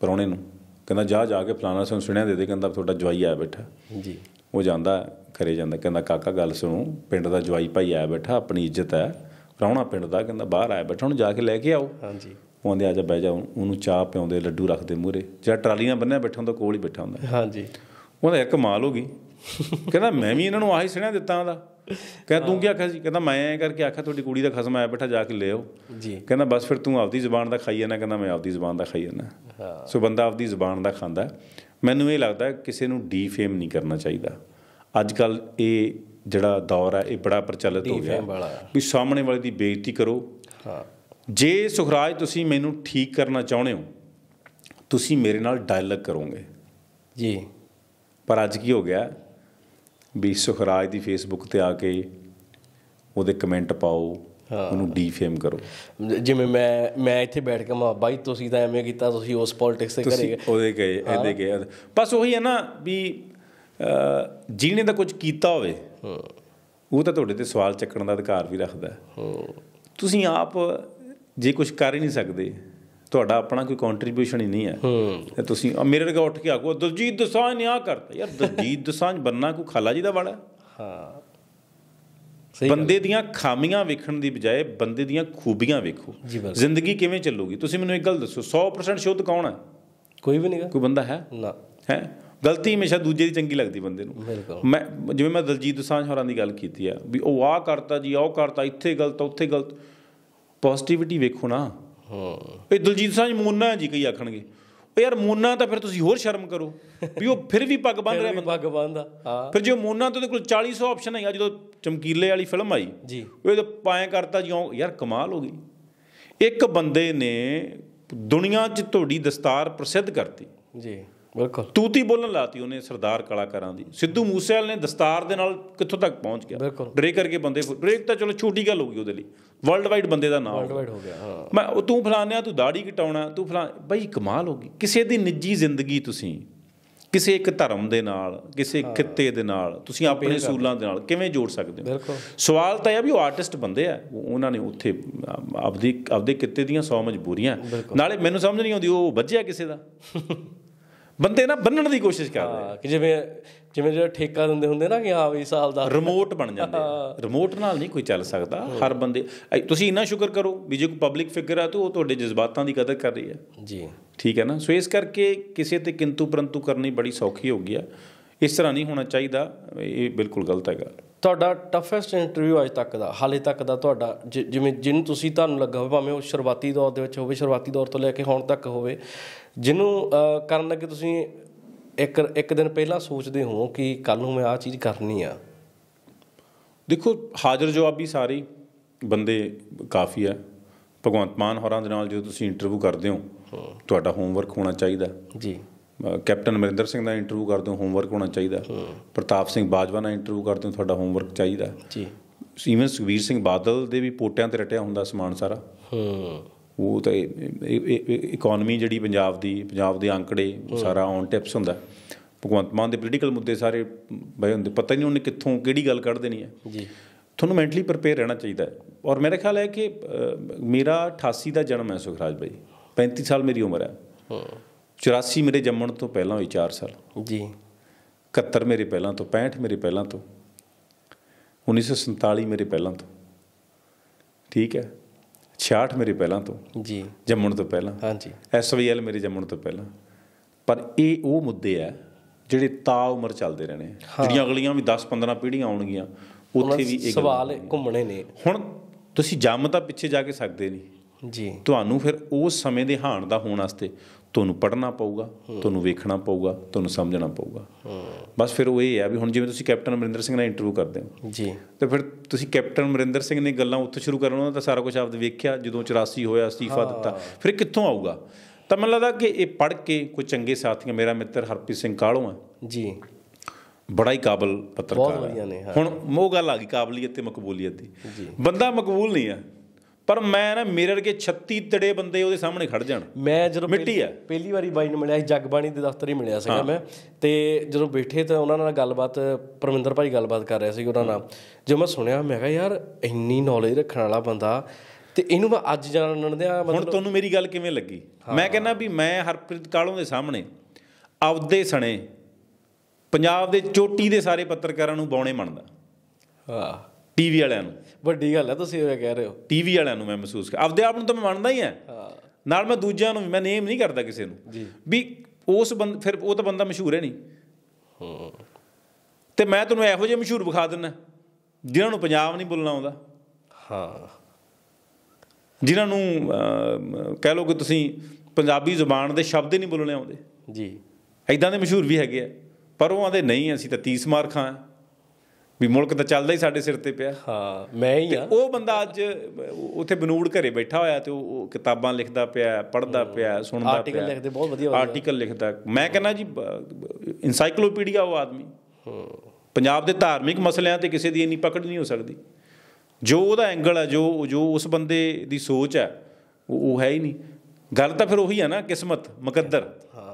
ਪਰੌਣੇ ਨੂੰ ਕਹਿੰਦਾ ਜਾ ਜਾ ਕੇ ਫਲਾਣਾ ਸਾਨੂੰ ਸੁਣਿਆ ਦੇ ਦੇ ਕਹਿੰਦਾ ਤੁਹਾਡਾ ਜਵਾਈ ਆਇਆ ਬੈਠਾ ਜੀ ਉਹ ਜਾਂਦਾ ਘਰੇ ਜਾਂਦਾ ਕਹਿੰਦਾ ਕਾਕਾ ਗੱਲ ਸੁਣੋ ਪਿੰਡ ਦਾ ਜਵਾਈ ਭਾਈ ਆਇਆ ਬੈਠਾ ਆਪਣੀ ਇੱਜ਼ਤ ਹੈ ਪਰੌਣਾ ਪਿੰਡ ਦਾ ਕਹਿੰਦਾ ਬਾਹਰ ਆਇਆ ਬੈਠਾ ਉਹਨੂੰ ਜਾ ਕੇ ਲੈ ਕੇ ਆਓ ਹਾਂਜੀ ਉਹ ਆ ਜਾ ਬਹਿ ਜਾ ਉਹਨੂੰ ਚਾਹ ਪਿਉਂਦੇ ਲੱਡੂ ਰੱਖਦੇ ਮੂਰੇ ਜਿਹੜਾ ਟਰਾਲੀਆਂ ਬੰਨਿਆ ਬੈਠਾ ਹੁੰਦਾ ਕੋਲ ਹੀ ਬੈਠਾ ਹੁੰਦਾ ਹਾਂਜੀ ਉਹਦਾ ਇੱਕ ਮਾਲ ਹੋ ਗਈ ਕਹਿੰਦਾ ਮੈਂ ਵੀ ਇਹਨਾਂ ਨੂੰ ਆਹੀ ਸੁਣਿਆ ਦਿੱਤਾ ਉਹਦਾ ਕਹਿੰਦਾ ਤੂੰ ਕੀ ਆਖਿਆ ਸੀ ਕਹਿੰਦਾ ਮੈਂ ਐਂ ਕਰਕੇ ਆਖਿਆ ਤੁਹਾਡੀ ਕੁੜੀ ਦਾ ਖਸਮ ਆਇਆ ਬੈਠਾ ਜਾ ਕੇ ਲਿਓ ਜੀ ਕਹਿੰਦਾ ਬਸ ਫਿਰ ਤੂੰ ਆਪਦੀ ਜ਼ੁਬਾਨ ਦਾ ਖਾਈ ਜਾਣਾ ਕਹਿੰਦਾ ਮੈਂ ਆਪਦੀ ਜ਼ੁਬਾਨ ਦਾ ਖਾਈ ਜਾਣਾ ਸੋ ਬੰਦਾ ਆਪਦੀ ਜ਼ੁਬਾਨ ਦਾ ਖਾਂਦਾ ਮੈਨੂੰ ਇਹ ਲੱਗਦਾ ਕਿਸੇ ਨੂੰ ਡੀਫੇਮ ਨਹੀਂ ਕਰਨਾ ਚਾਹੀਦਾ ਅੱਜ ਕੱਲ ਇਹ ਜਿਹੜਾ ਦੌਰ ਹੈ ਇਹ ਬੜਾ ਪ੍ਰਚਲਿਤ ਹੋ ਗਿਆ ਵੀ ਸਾਹਮਣੇ ਵਾਲੇ ਦੀ ਬੇਇੱਜ਼ਤੀ ਕਰੋ ਹਾਂ ਜੇ ਸੁਖਰਾਜ ਤੁਸੀਂ ਮੈਨੂੰ ਠੀਕ ਕਰਨਾ ਚਾਹੁੰਦੇ ਹੋ ਤੁਸੀਂ ਮੇਰੇ ਨਾਲ ਡਾਇਲੌਗ ਕਰੋਗੇ ਜੀ ਪਰ ਅੱਜ ਕੀ ਹੋ ਗਿਆ ਵੀ ਸੁਖਰਾਜ ਦੀ ਫੇਸਬੁੱਕ ਤੇ ਆ ਕੇ ਉਹਦੇ ਕਮੈਂਟ ਪਾਓ ਉਹਨੂੰ ਡੀਫੇਮ ਕਰੋ ਜਿਵੇਂ ਮੈਂ ਮੈਂ ਇੱਥੇ ਬੈਠ ਕੇ ਮਾ ਬਾਈ ਤੁਸੀਂ ਤਾਂ ਐਵੇਂ ਕੀਤਾ ਤੁਸੀਂ ਉਸ ਪੋਲਿਟਿਕਸ ਤੇ ਕਰੇਗੇ ਉਹਦੇ ਗਏ ਇਹਦੇ ਗਏ ਬਸ ਉਹੀ ਹੈ ਨਾ ਵੀ ਜਿਹਨੇ ਦਾ ਕੁਝ ਕੀਤਾ ਹੋਵੇ ਉਹ ਤਾਂ ਤੁਹਾਡੇ ਤੇ ਸਵਾਲ ਚੱਕਣ ਦਾ ਅਧਿਕਾਰ ਵੀ ਰੱਖਦਾ ਤੁਸੀਂ ਆਪ ਜੇ ਕੁਝ ਕਰ ਹੀ ਨਹੀਂ ਸਕਦੇ ਤੁਹਾਡਾ ਆਪਣਾ ਕੋਈ ਕੰਟਰੀਬਿਊਸ਼ਨ ਹੀ ਨਹੀਂ ਹੈ ਤੇ ਤੁਸੀਂ ਮੇਰੇ ਵਰਗਾ ਉੱਠ ਕੇ ਆਖੋ ਦਲਜੀਤ ਦਸਾਂਝ ਨੇ ਆ ਕਰਤਾ ਯਾਰ ਦਲਜੀਤ ਦਸਾਂਝ ਬੰਨਾ ਕੋਈ ਖਾਲਾ ਜੀ ਦਾ ਵਾਲਾ ਹਾਂ ਸਹੀ ਬੰਦੇ ਦੀਆਂ ਖਾਮੀਆਂ ਵੇਖਣ ਦੀ ਬਜਾਏ ਬੰਦੇ ਦੀਆਂ ਖੂਬੀਆਂ ਵੇਖੋ ਜ਼ਿੰਦਗੀ ਕਿਵੇਂ ਚੱਲੂਗੀ ਤੁਸੀਂ ਮੈਨੂੰ ਇੱਕ ਗੱਲ ਦੱਸੋ 100% ਸ਼ੁੱਧ ਕੌਣ ਹੈ ਕੋਈ ਵੀ ਨਹੀਂਗਾ ਕੋਈ ਬੰਦਾ ਹੈ ਨਾ ਹੈ ਗਲਤੀ ਹਮੇਸ਼ਾ ਦੂਜੇ ਦੀ ਚੰਗੀ ਲੱਗਦੀ ਬੰਦੇ ਨੂੰ ਮੈਂ ਜਿਵੇਂ ਮੈਂ ਦਲਜੀਤ ਦਸਾਂਝ ਹੋਰਾਂ ਦੀ ਗੱਲ ਕੀਤੀ ਆ ਵੀ ਉਹ ਆ ਕਰਤਾ ਜੀ ਉਹ ਕਰਤਾ ਇੱਥੇ ਗਲਤ ਉੱਥੇ ਗਲਤ ਪੋਜ਼ਿਟਿਵਿਟੀ ਵੇਖੋ ਨਾ ਹਾਂ ਇਹ ਦਲਜੀਤ ਸਿੰਘ ਮੋਨਾ ਜੀ ਕਹੀ ਆਖਣਗੇ ਉਹ ਯਾਰ ਮੋਨਾ ਤਾਂ ਫਿਰ ਤੁਸੀਂ ਹੋਰ ਸ਼ਰਮ ਕਰੋ ਵੀ ਉਹ ਫਿਰ ਵੀ ਪੱਗ ਬੰਨ ਰਿਹਾ ਪੱਗ ਬੰਨਦਾ ਹਾਂ ਫਿਰ ਜੇ ਮੋਨਾ ਤੋਂ ਉਹਦੇ ਕੋਲ 400 ਆਪਸ਼ਨ ਹੈਗਾ ਜਦੋਂ ਚਮਕੀਲੇ ਵਾਲੀ ਫਿਲਮ ਆਈ ਜੀ ਉਹ ਤਾਂ ਪਾਇਆ ਕਰਤਾ ਜਿਉਂ ਯਾਰ ਕਮਾਲ ਹੋ ਗਈ ਇੱਕ ਬੰਦੇ ਨੇ ਦੁਨੀਆ 'ਚ ਤੁਹਾਡੀ ਦਸਤਾਰ ਪ੍ਰਸਿੱਧ ਕਰਤੀ ਜੀ ਬਿਲਕੁਲ ਤੂਤੀ ਬੋਲਣ ਲਾਤੀ ਉਹਨੇ ਸਰਦਾਰ ਕਲਾਕਾਰਾਂ ਦੀ ਸਿੱਧੂ ਮੂਸੇਵਾਲ ਨੇ ਦਸਤਾਰ ਦੇ ਨਾਲ ਕਿੱਥੋਂ ਤੱਕ ਪਹੁੰਚ ਗਿਆ ਡਰੇ ਕਰਕੇ ਬੰਦੇ ਡਰੇ ਤਾਂ ਚਲੋ ਛੋਟੀ ਗੱਲ ਹੋ ਗਈ ਉਹਦੇ ਲਈ ਵਰਲਡ ਵਾਈਡ ਬੰਦੇ ਦਾ ਨਾਮ ਵਰਲਡ ਵਾਈਡ ਹੋ ਗਿਆ ਹਾਂ ਮੈਂ ਤੂੰ ਫਲਾਣਿਆ ਤੂੰ ਦਾੜੀ ਘਟਾਉਣਾ ਤੂੰ ਫਲਾ ਬਈ ਕਮਾਲ ਹੋ ਗਈ ਕਿਸੇ ਦੀ ਨਿੱਜੀ ਜ਼ਿੰਦਗੀ ਤੁਸੀਂ ਕਿਸੇ ਇੱਕ ਧਰਮ ਦੇ ਨਾਲ ਕਿਸੇ ਖਿੱਤੇ ਦੇ ਨਾਲ ਤੁਸੀਂ ਆਪਣੇ ਸੂਲਾਂ ਦੇ ਨਾਲ ਕਿਵੇਂ ਜੋੜ ਸਕਦੇ ਹੋ ਸਵਾਲ ਤਾਂ ਇਹ ਆ ਵੀ ਉਹ ਆਰਟਿਸਟ ਬੰਦੇ ਆ ਉਹਨਾਂ ਨੇ ਉੱਥੇ ਆਪਦੀ ਆਪਦੇ ਕਿੱਤੇ ਦੀਆਂ ਸੌ ਮਜਬੂਰੀਆਂ ਨਾਲੇ ਮੈਨੂੰ ਸਮਝ ਨਹੀਂ ਆਉਂਦੀ ਉਹ ਵੱਜਿਆ ਕਿਸੇ ਦਾ ਬੰਦੇ ਨਾ ਬੰਨਣ ਦੀ ਕੋਸ਼ਿਸ਼ ਕਰਦੇ ਆ ਕਿ ਜਿਵੇਂ ਜਿਵੇਂ ਜਿਹੜਾ ਠੇਕਾ ਦਿੰਦੇ ਹੁੰਦੇ ਨਾ ਕਿ ਹਾਂ ਵੀ ਸਾਲ ਦਾ ਰਿਮੋਟ ਬਣ ਜਾਂਦੇ ਰਿਮੋਟ ਨਾਲ ਨਹੀਂ ਕੋਈ ਚੱਲ ਸਕਦਾ ਹਰ ਬੰਦੇ ਤੁਸੀਂ ਇੰਨਾ ਸ਼ੁਕਰ ਕਰੋ ਵੀ ਜੇ ਕੋਈ ਪਬਲਿਕ ਫਿਗਰ ਆ ਤੋ ਉਹ ਤੁਹਾਡੇ ਜਜ਼ਬਾਤਾਂ ਦੀ ਕਦਰ ਕਰ ਰਹੀ ਹੈ ਜੀ ਠੀਕ ਹੈ ਨਾ ਸੋ ਇਸ ਕਰਕੇ ਕਿਸੇ ਤੇ ਕਿੰਤੂ ਪਰੰਤੂ ਕਰਨੀ ਬੜੀ ਸੌਖੀ ਹੋ ਗਈ ਆ ਇਸ ਤਰ੍ਹਾਂ ਨਹੀਂ ਹੋਣਾ ਚਾਹੀਦਾ ਇਹ ਬਿਲਕੁਲ ਗਲਤ ਹੈਗਾ ਤੁਹਾਡਾ ਟਫੈਸਟ ਇੰਟਰਵਿਊ ਅਜ ਤੱਕ ਦਾ ਹਾਲੇ ਤੱਕ ਦਾ ਤੁਹਾਡਾ ਜਿਵੇਂ ਜਿੰਨ ਤੁਸੀਂ ਤੁਹਾਨੂੰ ਲੱਗਾ ਭਾਵੇਂ ਉਹ ਸ਼ੁਰੂਆਤੀ ਦੌਰ ਦੇ ਵਿੱਚ ਹੋਵੇ ਸ਼ੁਰੂਆਤੀ ਦੌਰ ਤੋਂ ਲੈ ਕੇ ਹੁਣ ਤੱਕ ਹੋਵੇ ਜਿਹਨੂੰ ਕਰਨ ਲੱਗੇ ਤੁਸੀਂ ਇੱਕ ਇੱਕ ਦਿਨ ਪਹਿਲਾਂ ਸੋਚਦੇ ਹੋ ਕਿ ਕੱਲ ਨੂੰ ਮੈਂ ਆਹ ਚੀਜ਼ ਕਰਨੀ ਆ ਦੇਖੋ ਹਾਜ਼ਰ ਜਵਾਬੀ ਸਾਰੀ ਬੰਦੇ ਕਾਫੀ ਆ ਭਗਵੰਤ ਮਾਨ ਹੋਰਾਂ ਦੇ ਨਾਲ ਜੇ ਤੁਸੀਂ ਇੰਟਰਵਿਊ ਕਰਦੇ ਹੋ ਤੁਹਾਡਾ ਹੋਮਵਰਕ ਹੋਣਾ ਚਾਹੀਦਾ ਜੀ ਕੈਪਟਨ ਅਮਰਿੰਦਰ ਸਿੰਘ ਦਾ ਇੰਟਰਵਿਊ ਕਰਦੇ ਹੋ ਹੋਮਵਰਕ ਹੋਣਾ ਚਾਹੀਦਾ ਪ੍ਰਤਾਪ ਸਿੰਘ ਬਾਜਵਾ ਦਾ ਇੰਟਰਵਿਊ ਕਰਦੇ ਹੋ ਤੁਹਾਡਾ ਹੋਮਵਰਕ ਚਾਹੀਦਾ ਜੀ ਸੀਵਨ ਸੁਖਵੀਰ ਸਿੰਘ ਬਾਦਲ ਦੇ ਵੀ ਪੋਟਿਆਂ ਤੇ ਰਟਿਆ ਹੁੰਦਾ ਸਮਾਨ ਸਾਰਾ ਹੂੰ ਉਹ ਤੇ ਇਕਨੋਮੀ ਜਿਹੜੀ ਪੰਜਾਬ ਦੀ ਪੰਜਾਬ ਦੇ ਅੰਕੜੇ ਸਾਰਾ ਔਨ ਟਿਪਸ ਹੁੰਦਾ ਭਗਵੰਤ ਮਾਨ ਦੇ ਪੋਲੀਟੀਕਲ ਮੁੱਦੇ ਸਾਰੇ ਬਏ ਹੁੰਦੇ ਪਤਾ ਨਹੀਂ ਉਹਨੇ ਕਿੱਥੋਂ ਕਿਹੜੀ ਗੱਲ ਕੱਢ ਦੇਣੀ ਹੈ ਜੀ ਤੁਹਾਨੂੰ ਮੈਂਟਲੀ ਪ੍ਰਪੇਅਰ ਰਹਿਣਾ ਚਾਹੀਦਾ ਔਰ ਮੇਰੇ ਖਿਆਲ ਹੈ ਕਿ ਮੇਰਾ 88 ਦਾ ਜਨਮ ਹੈ ਸੁਖਰਾਜ ਬਾਈ 35 ਸਾਲ ਮੇਰੀ ਉਮਰ ਹੈ ਹਾਂ 84 ਮੇਰੇ ਜੰਮਣ ਤੋਂ ਪਹਿਲਾਂ ਹੋਈ 4 ਸਾਲ ਜੀ 71 ਮੇਰੇ ਪਹਿਲਾਂ ਤੋਂ 65 ਮੇਰੇ ਪਹਿਲਾਂ ਤੋਂ 1947 ਮੇਰੇ ਪਹਿਲਾਂ ਤੋਂ ਠੀਕ ਹੈ 66 ਮੇਰੇ ਪਹਿਲਾਂ ਤੋਂ ਜੀ ਜੰਮਣ ਤੋਂ ਪਹਿਲਾਂ ਹਾਂਜੀ ਐਸਵੀਐਲ ਮੇਰੇ ਜੰਮਣ ਤੋਂ ਪਹਿਲਾਂ ਪਰ ਇਹ ਉਹ ਮੁੱਦੇ ਆ ਜਿਹੜੇ ਤਾ ਉਮਰ ਚੱਲਦੇ ਰਹਿਣੇ ਜਿਹੜੀਆਂ ਅਗਲੀਆਂ ਵੀ 10 15 ਪੀੜ੍ਹੀਆਂ ਆਉਣਗੀਆਂ ਉੱਥੇ ਵੀ ਇਹ ਸਵਾਲ ਘੁੰਮਣੇ ਨੇ ਹੁਣ ਤੁਸੀਂ ਜੰਮ ਤਾਂ ਪਿੱਛੇ ਜਾ ਕੇ ਸਕਦੇ ਨਹੀਂ ਜੀ ਤੁਹਾਨੂੰ ਫਿਰ ਉਸ ਸਮੇਂ ਦੇ ਹਾਣ ਦਾ ਹੋਣ ਵਾਸਤੇ ਤੁਹਾਨੂੰ ਪੜ੍ਹਨਾ ਪਊਗਾ ਤੁਹਾਨੂੰ ਵੇਖਣਾ ਪਊਗਾ ਤੁਹਾਨੂੰ ਸਮਝਣਾ ਪਊਗਾ ਬਸ ਫਿਰ ਉਹ ਇਹ ਆ ਵੀ ਹੁਣ ਜਿਵੇਂ ਤੁਸੀਂ ਕੈਪਟਨ ਅਮਰਿੰਦਰ ਸਿੰਘ ਨਾਲ ਇੰਟਰਵਿਊ ਕਰਦੇ ਹੋ ਜੀ ਤੇ ਫਿਰ ਤੁਸੀਂ ਕੈਪਟਨ ਅਮਰਿੰਦਰ ਸਿੰਘ ਨੇ ਗੱਲਾਂ ਉੱਥੋਂ ਸ਼ੁਰੂ ਕਰਨ ਉਹਨਾਂ ਦਾ ਸਾਰਾ ਕੁਝ ਆਪਦੇ ਵੇਖਿਆ ਜਦੋਂ 84 ਹੋਇਆ ਅਸਤੀਫਾ ਦਿੱਤਾ ਫਿਰ ਕਿੱਥੋਂ ਆਊਗਾ ਤਾਂ ਮੈਨੂੰ ਲੱਗਦਾ ਕਿ ਇਹ ਪੜ ਕੇ ਕੋਈ ਚੰਗੇ ਸਾਥੀਆਂ ਮੇਰਾ ਮਿੱਤਰ ਹਰਪ੍ਰੀਤ ਸਿੰਘ ਕਾਲੋਂ ਆ ਜੀ ਬੜਾ ਹੀ ਕਾਬਲ ਪੱਤਰਕਾਰ ਹੈ ਹੁਣ ਮੋਹ ਗੱਲ ਆ ਗਈ ਕਾਬਲੀਅਤ ਤੇ ਮਕਬੂਲੀਅਤ ਦੀ ਬੰਦਾ ਮਕਬੂਲ ਨਹੀਂ ਆ ਪਰ ਮੈਂ ਨਾ ਮਿਰਰ ਕੇ 36 ਤੜੇ ਬੰਦੇ ਉਹਦੇ ਸਾਹਮਣੇ ਖੜ ਜਾਣ ਮੈਂ ਜਦੋਂ ਮਿੱਟੀ ਆ ਪਹਿਲੀ ਵਾਰੀ ਬਾਈ ਨੂੰ ਮਿਲਿਆ ਸੀ ਜਗਬਾਣੀ ਦੇ ਦਫ਼ਤਰ ਹੀ ਮਿਲਿਆ ਸੀਗਾ ਮੈਂ ਤੇ ਜਦੋਂ ਬੈਠੇ ਤਾਂ ਉਹਨਾਂ ਨਾਲ ਗੱਲਬਾਤ ਪਰਮਿੰਦਰ ਭਾਈ ਗੱਲਬਾਤ ਕਰ ਰਿਹਾ ਸੀ ਉਹਨਾਂ ਨਾਲ ਜਦੋਂ ਮੈਂ ਸੁਣਿਆ ਮੈਂ ਕਿਹਾ ਯਾਰ ਇੰਨੀ ਨੌਲੇਜ ਰੱਖਣ ਵਾਲਾ ਬੰਦਾ ਤੇ ਇਹਨੂੰ ਮੈਂ ਅੱਜ ਜਾਣਨ ਦਿਆਂ ਮਤਲਬ ਹੁਣ ਤੁਹਾਨੂੰ ਮੇਰੀ ਗੱਲ ਕਿਵੇਂ ਲੱਗੀ ਮੈਂ ਕਹਿੰਦਾ ਵੀ ਮੈਂ ਹਰਪ੍ਰੀਤ ਕਾਲੋਂ ਦੇ ਸਾਹਮਣੇ ਆਪਦੇ ਸਣੇ ਪੰਜਾਬ ਦੇ ਚੋਟੀ ਦੇ ਸਾਰੇ ਪੱਤਰਕਾਰਾਂ ਨੂੰ ਬੌਣੇ ਮੰਨਦਾ ਹਾਂ ਟੀਵੀ ਵਾਲਿਆਂ ਨੂੰ ਵੱਡੀ ਗੱਲ ਹੈ ਤੁਸੀਂ ਇਹ ਕਹਿ ਰਹੇ ਹੋ ਟੀਵੀ ਵਾਲਿਆਂ ਨੂੰ ਮੈਂ ਮਹਿਸੂਸ ਕਰ ਆਪਦੇ ਆਪ ਨੂੰ ਤਾਂ ਮੈਂ ਮੰਨਦਾ ਹੀ ਹਾਂ ਨਾਲ ਮੈਂ ਦੂਜਿਆਂ ਨੂੰ ਮੈਂ ਨੇਮ ਨਹੀਂ ਕਰਦਾ ਕਿਸੇ ਨੂੰ ਜੀ ਵੀ ਉਸ ਬੰਦ ਫਿਰ ਉਹ ਤਾਂ ਬੰਦਾ ਮਸ਼ਹੂਰ ਹੈ ਨਹੀਂ ਹਾਂ ਤੇ ਮੈਂ ਤੁਹਾਨੂੰ ਇਹੋ ਜਿਹੇ ਮਸ਼ਹੂਰ ਵਿਖਾ ਦਿੰਨਾ ਜਿਨ੍ਹਾਂ ਨੂੰ ਪੰਜਾਬ ਨਹੀਂ ਬੋਲਣਾ ਆਉਂਦਾ ਹਾਂ ਜਿਨ੍ਹਾਂ ਨੂੰ ਕਹਿ ਲਓ ਕਿ ਤੁਸੀਂ ਪੰਜਾਬੀ ਜ਼ੁਬਾਨ ਦੇ ਸ਼ਬਦ ਹੀ ਨਹੀਂ ਬੋਲਣੇ ਆਉਂਦੇ ਜੀ ਐਦਾਂ ਦੇ ਮਸ਼ਹੂਰ ਵੀ ਹੈਗੇ ਆ ਪਰ ਉਹ ਆਂਦੇ ਨਹੀਂ ਅਸੀਂ ਤਾਂ 30 ਮਾਰਖਾਂ ਆ ਵੀ ਮੁਲਕ ਤਾਂ ਚੱਲਦਾ ਹੀ ਸਾਡੇ ਸਿਰ ਤੇ ਪਿਆ ਹਾਂ ਮੈਂ ਹੀ ਆ ਉਹ ਬੰਦਾ ਅੱਜ ਉੱਥੇ ਬਨੂੜ ਘਰੇ ਬੈਠਾ ਹੋਇਆ ਤੇ ਉਹ ਕਿਤਾਬਾਂ ਲਿਖਦਾ ਪਿਆ ਪੜ੍ਹਦਾ ਪਿਆ ਸੁਣਦਾ ਪਿਆ ਆਰਟੀਕਲ ਲਿਖਦੇ ਬਹੁਤ ਵਧੀਆ ਆਰਟੀਕਲ ਲਿਖਦਾ ਮੈਂ ਕਹਿੰਦਾ ਜੀ ਇਨਸਾਈਕਲੋਪੀਡੀਆ ਉਹ ਆਦਮੀ ਪੰਜਾਬ ਦੇ ਧਾਰਮਿਕ ਮਸਲਿਆਂ ਤੇ ਕਿਸੇ ਦੀ ਇੰਨੀ ਪਕੜ ਨਹੀਂ ਹੋ ਸਕਦੀ ਜੋ ਉਹਦਾ ਐਂਗਲ ਹੈ ਜੋ ਜੋ ਉਸ ਬੰਦੇ ਦੀ ਸੋਚ ਹੈ ਉਹ ਹੈ ਹੀ ਨਹੀਂ ਗੱਲ ਤਾਂ ਫਿਰ ਉਹੀ ਹੈ ਨਾ ਕਿਸਮਤ ਮੁਕੱਦਰ ਹਾਂ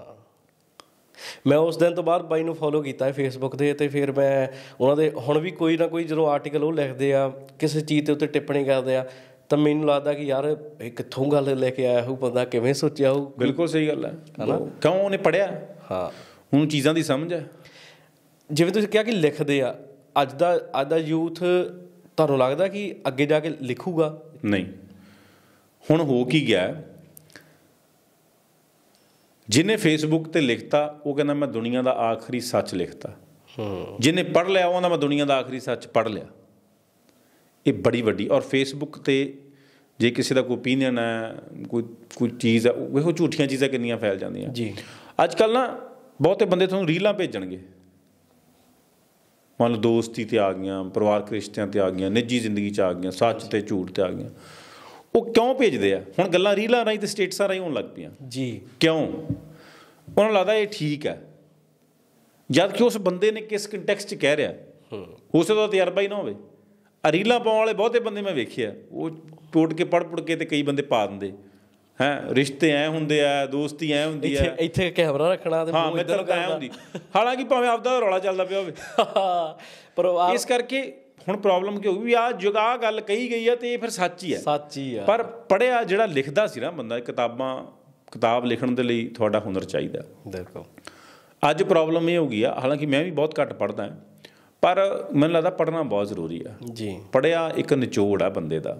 ਮੈਂ ਉਸ ਦਿਨ ਤੋਂ ਬਾਅਦ ਬਾਈ ਨੂੰ ਫੋਲੋ ਕੀਤਾ ਹੈ ਫੇਸਬੁੱਕ ਤੇ ਤੇ ਫਿਰ ਮੈਂ ਉਹਨਾਂ ਦੇ ਹੁਣ ਵੀ ਕੋਈ ਨਾ ਕੋਈ ਜਦੋਂ ਆਰਟੀਕਲ ਉਹ ਲਿਖਦੇ ਆ ਕਿਸੇ ਚੀਜ਼ ਦੇ ਉੱਤੇ ਟਿੱਪਣੀ ਕਰਦੇ ਆ ਤਾਂ ਮੈਨੂੰ ਲੱਗਦਾ ਕਿ ਯਾਰ ਇਹ ਕਿੱਥੋਂ ਗੱਲ ਲੈ ਕੇ ਆਇਆ ਹੋਊ ਬੰਦਾ ਕਿਵੇਂ ਸੋਚਿਆ ਹੋਊ ਬਿਲਕੁਲ ਸਹੀ ਗੱਲ ਹੈ ਹਨਾ ਕਿਉਂ ਉਹਨੇ ਪੜਿਆ ਹਾਂ ਉਹਨੂੰ ਚੀਜ਼ਾਂ ਦੀ ਸਮਝ ਹੈ ਜਿਵੇਂ ਤੁਸੀਂ ਕਿਹਾ ਕਿ ਲਿਖਦੇ ਆ ਅੱਜ ਦਾ ਅੱਜ ਦਾ ਯੂਥ ਤੁਹਾਨੂੰ ਲੱਗਦਾ ਕਿ ਅੱਗੇ ਜਾ ਕੇ ਲਿਖੂਗਾ ਨਹੀਂ ਹੁਣ ਹੋ ਕੀ ਗਿਆ ਜਿਨੇ ਫੇਸਬੁੱਕ ਤੇ ਲਿਖਤਾ ਉਹ ਕਹਿੰਦਾ ਮੈਂ ਦੁਨੀਆ ਦਾ ਆਖਰੀ ਸੱਚ ਲਿਖਤਾ ਹੂੰ ਜਿਨੇ ਪੜ ਲਿਆ ਉਹ ਕਹਿੰਦਾ ਮੈਂ ਦੁਨੀਆ ਦਾ ਆਖਰੀ ਸੱਚ ਪੜ ਲਿਆ ਇਹ ਬੜੀ ਵੱਡੀ ਔਰ ਫੇਸਬੁੱਕ ਤੇ ਜੇ ਕਿਸੇ ਦਾ ਕੋਈ ਪੀਨੀਅਨ ਹੈ ਕੋਈ ਕੋਈ ਚੀਜ਼ ਹੈ ਉਹ ਝੂਠੀਆਂ ਚੀਜ਼ਾਂ ਕਿੰਨੀਆਂ ਫੈਲ ਜਾਂਦੀਆਂ ਜੀ ਅੱਜ ਕੱਲ ਨਾ ਬਹੁਤੇ ਬੰਦੇ ਤੁਹਾਨੂੰ ਰੀਲਾਂ ਭੇਜਣਗੇ ਮੰਨ ਲਓ ਦੋਸਤੀ ਤੇ ਆ ਗਈਆਂ ਪਰਿਵਾਰਕ ਰਿਸ਼ਤਿਆਂ ਤੇ ਆ ਗਈਆਂ ਨਿੱਜੀ ਜ਼ਿੰਦਗੀ 'ਚ ਆ ਗਈਆਂ ਸੱਚ ਤੇ ਝੂਠ ਤੇ ਆ ਗਈਆਂ ਉਹ ਕਿਉਂ ਭੇਜਦੇ ਆ ਹੁਣ ਗੱਲਾਂ ਰੀਲਾਂ ਰਾਈ ਤੇ ਸਟੇਟਸਾਂ ਰਾਈ ਹੋਣ ਲੱਗ ਪਈਆਂ ਜੀ ਕਿਉਂ ਉਹਨਾਂ ਨੂੰ ਲੱਗਦਾ ਇਹ ਠੀਕ ਹੈ ਜਦ ਕਿ ਉਸ ਬੰਦੇ ਨੇ ਕਿਸ ਕੰਟੈਕਸਟ 'ਚ ਕਹਿ ਰਿਹਾ ਉਸੇ ਦਾ ਤਜਰਬਾ ਹੀ ਨਾ ਹੋਵੇ ਰੀਲਾਂ ਪਾਉਣ ਵਾਲੇ ਬਹੁਤੇ ਬੰਦੇ ਮੈਂ ਵੇਖਿਆ ਉਹ ਟੋਟ ਕੇ ਪੜ ਪੜ ਕੇ ਤੇ ਕਈ ਬੰਦੇ ਪਾ ਦਿੰਦੇ ਹੈ ਰਿਸ਼ਤੇ ਐ ਹੁੰਦੇ ਆ ਦੋਸਤੀ ਐ ਹੁੰਦੀ ਆ ਇੱਥੇ ਇੱਥੇ ਕੈਮਰਾ ਰੱਖਣਾ ਤੇ ਮੂੰਹ ਇੱਧਰ ਕਾਇਆ ਹੁੰਦੀ ਹਾਲਾਂਕਿ ਭਾਵੇਂ ਆਪਦਾ ਰੌਲਾ ਚੱਲਦਾ ਪਿਆ ਹੋਵੇ ਪਰ ਇਸ ਕਰਕੇ ਹੁਣ ਪ੍ਰੋਬਲਮ ਕੀ ਹੋ ਗਈ ਵੀ ਆ ਜੁਗਾ ਗੱਲ ਕਹੀ ਗਈ ਆ ਤੇ ਇਹ ਫਿਰ ਸੱਚ ਹੀ ਹੈ ਸੱਚ ਹੀ ਆ ਪਰ ਪੜਿਆ ਜਿਹੜਾ ਲਿਖਦਾ ਸੀ ਨਾ ਬੰਦਾ ਕਿਤਾਬਾਂ ਕਿਤਾਬ ਲਿਖਣ ਦੇ ਲਈ ਤੁਹਾਡਾ ਹੁਨਰ ਚਾਹੀਦਾ ਦੇਖੋ ਅੱਜ ਪ੍ਰੋਬਲਮ ਇਹ ਹੋ ਗਈ ਆ ਹਾਲਾਂਕਿ ਮੈਂ ਵੀ ਬਹੁਤ ਘੱਟ ਪੜਦਾ ਹਾਂ ਪਰ ਮੈਨੂੰ ਲੱਗਦਾ ਪੜਨਾ ਬਹੁਤ ਜ਼ਰੂਰੀ ਆ ਜੀ ਪੜਿਆ ਇੱਕ ਨਿਚੋੜ ਆ ਬੰਦੇ ਦਾ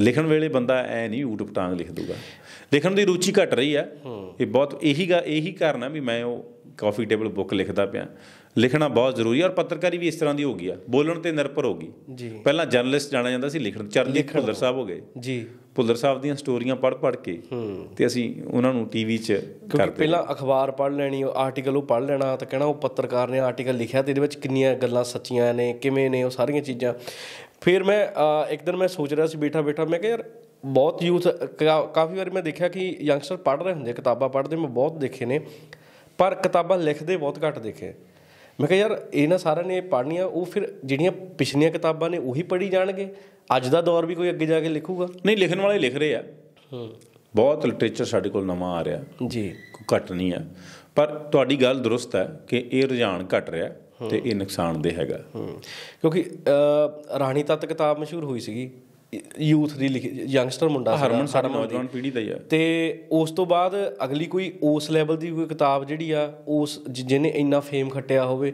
ਲਿਖਣ ਵੇਲੇ ਬੰਦਾ ਐ ਨਹੀਂ ਊਟ ਪਟਾਂਗ ਲਿਖ ਦੂਗਾ ਲਿਖਣ ਦੀ ਰੁਚੀ ਘਟ ਰਹੀ ਆ ਇਹ ਬਹੁਤ ਇਹੀ ਇਹੀ ਕਾਰਨ ਆ ਵੀ ਮੈਂ ਉਹ ਕਾਫੀ ਟੇਬਲ ਬੁੱਕ ਲਿਖਦਾ ਪਿਆ ਲਿਖਣਾ ਬਹੁਤ ਜ਼ਰੂਰੀ ਹੈ ਔਰ ਪੱਤਰਕਾਰੀ ਵੀ ਇਸ ਤਰ੍ਹਾਂ ਦੀ ਹੋ ਗਈ ਆ ਬੋਲਣ ਤੇ ਨਿਰਭਰ ਹੋ ਗਈ ਜੀ ਪਹਿਲਾਂ ਜਰਨਲਿਸਟ ਜਾਣਾ ਜਾਂਦਾ ਸੀ ਲਿਖਣ ਚਰਨਜੀਤ ਭੁੱਲਰ ਸਾਹਿਬ ਹੋ ਗਏ ਜੀ ਭੁੱਲਰ ਸਾਹਿਬ ਦੀਆਂ ਸਟੋਰੀਆਂ ਪੜ੍ਹ ਪੜ੍ਹ ਕੇ ਤੇ ਅਸੀਂ ਉਹਨਾਂ ਨੂੰ ਟੀਵੀ 'ਚ ਕਿਉਂਕਿ ਪਹਿਲਾਂ ਅਖਬਾਰ ਪੜ੍ਹ ਲੈਣੀ ਉਹ ਆਰਟੀਕਲ ਉਹ ਪੜ੍ਹ ਲੈਣਾ ਤਾਂ ਕਹਿਣਾ ਉਹ ਪੱਤਰਕਾਰ ਨੇ ਆਰਟੀਕਲ ਲਿਖਿਆ ਤੇ ਇਹਦੇ ਵਿੱਚ ਕਿੰਨੀਆਂ ਗੱਲਾਂ ਸੱਚੀਆਂ ਨੇ ਕਿਵੇਂ ਨੇ ਉਹ ਸਾਰੀਆਂ ਚੀਜ਼ਾਂ ਫਿਰ ਮੈਂ ਇੱਕ ਦਿਨ ਮੈਂ ਸੋਚ ਰਿਹਾ ਸੀ ਬੈਠਾ ਬੈਠਾ ਮੈਂ ਕਿਹਾ ਯਾਰ ਬਹੁਤ ਯੂਥ ਕਾਫੀ ਵਾਰ ਮੈਂ ਦੇਖਿਆ ਕਿ ਯੰਗਸਟਰ ਪੜ੍ਹ ਰਹੇ ਹੁੰਦੇ ਕਿਤਾਬਾਂ ਪੜ੍ਹਦੇ ਮੈਂ ਬਹੁਤ ਦੇਖੇ ਨੇ ਪਰ ਕਿਤਾਬਾਂ ਲਿਖਦੇ ਬਹੁਤ ਘੱਟ ਦੇਖੇ ਮੈਂ ਕਿਹਾ ਯਾਰ ਇਹਨਾਂ ਸਾਰਿਆਂ ਨੇ ਪੜ੍ਹਨੀਆਂ ਉਹ ਫਿਰ ਜਿਹੜੀਆਂ ਪਿਛਲੀਆਂ ਕਿਤਾਬਾਂ ਨੇ ਉਹੀ ਪੜ੍ਹੀ ਜਾਣਗੇ ਅੱਜ ਦਾ ਦੌਰ ਵੀ ਕੋਈ ਅੱਗੇ ਜਾ ਕੇ ਲਿਖੂਗਾ ਨਹੀਂ ਲਿਖਣ ਵਾਲੇ ਲਿਖ ਰਹੇ ਆ ਹੂੰ ਬਹੁਤ ਲਿਟਰੇਚਰ ਸਾਡੇ ਕੋਲ ਨਵਾਂ ਆ ਰਿਹਾ ਜੀ ਘਟ ਨਹੀਂ ਆ ਪਰ ਤੁਹਾਡੀ ਗੱਲ ਦਰੁਸਤ ਹੈ ਕਿ ਇਹ ਰੁਝਾਨ ਘਟ ਰਿਹਾ ਤੇ ਇਹ ਨੁਕਸਾਨ ਦੇ ਹੈਗਾ ਕਿਉਂਕਿ ਰਾਣੀ ਤੱਤ ਕਿਤਾਬ ਮਸ਼ਹੂਰ ਹੋਈ ਸੀਗੀ ਯੂਥ ਦੀ ਯੰਗਸਟਰ ਮੁੰਡਾ ਸੀ ਹਰਮਨ ਸਾਡਾ ਨੌਜਵਾਨ ਪੀੜ੍ਹੀ ਦਾ ਹੀ ਆ ਤੇ ਉਸ ਤੋਂ ਬਾਅਦ ਅਗਲੀ ਕੋਈ ਉਸ ਲੈਵਲ ਦੀ ਕੋਈ ਕਿਤਾਬ ਜਿਹੜੀ ਆ ਉਸ ਜਿਹਨੇ ਇੰਨਾ ਫੇਮ ਖੱਟਿਆ ਹੋਵੇ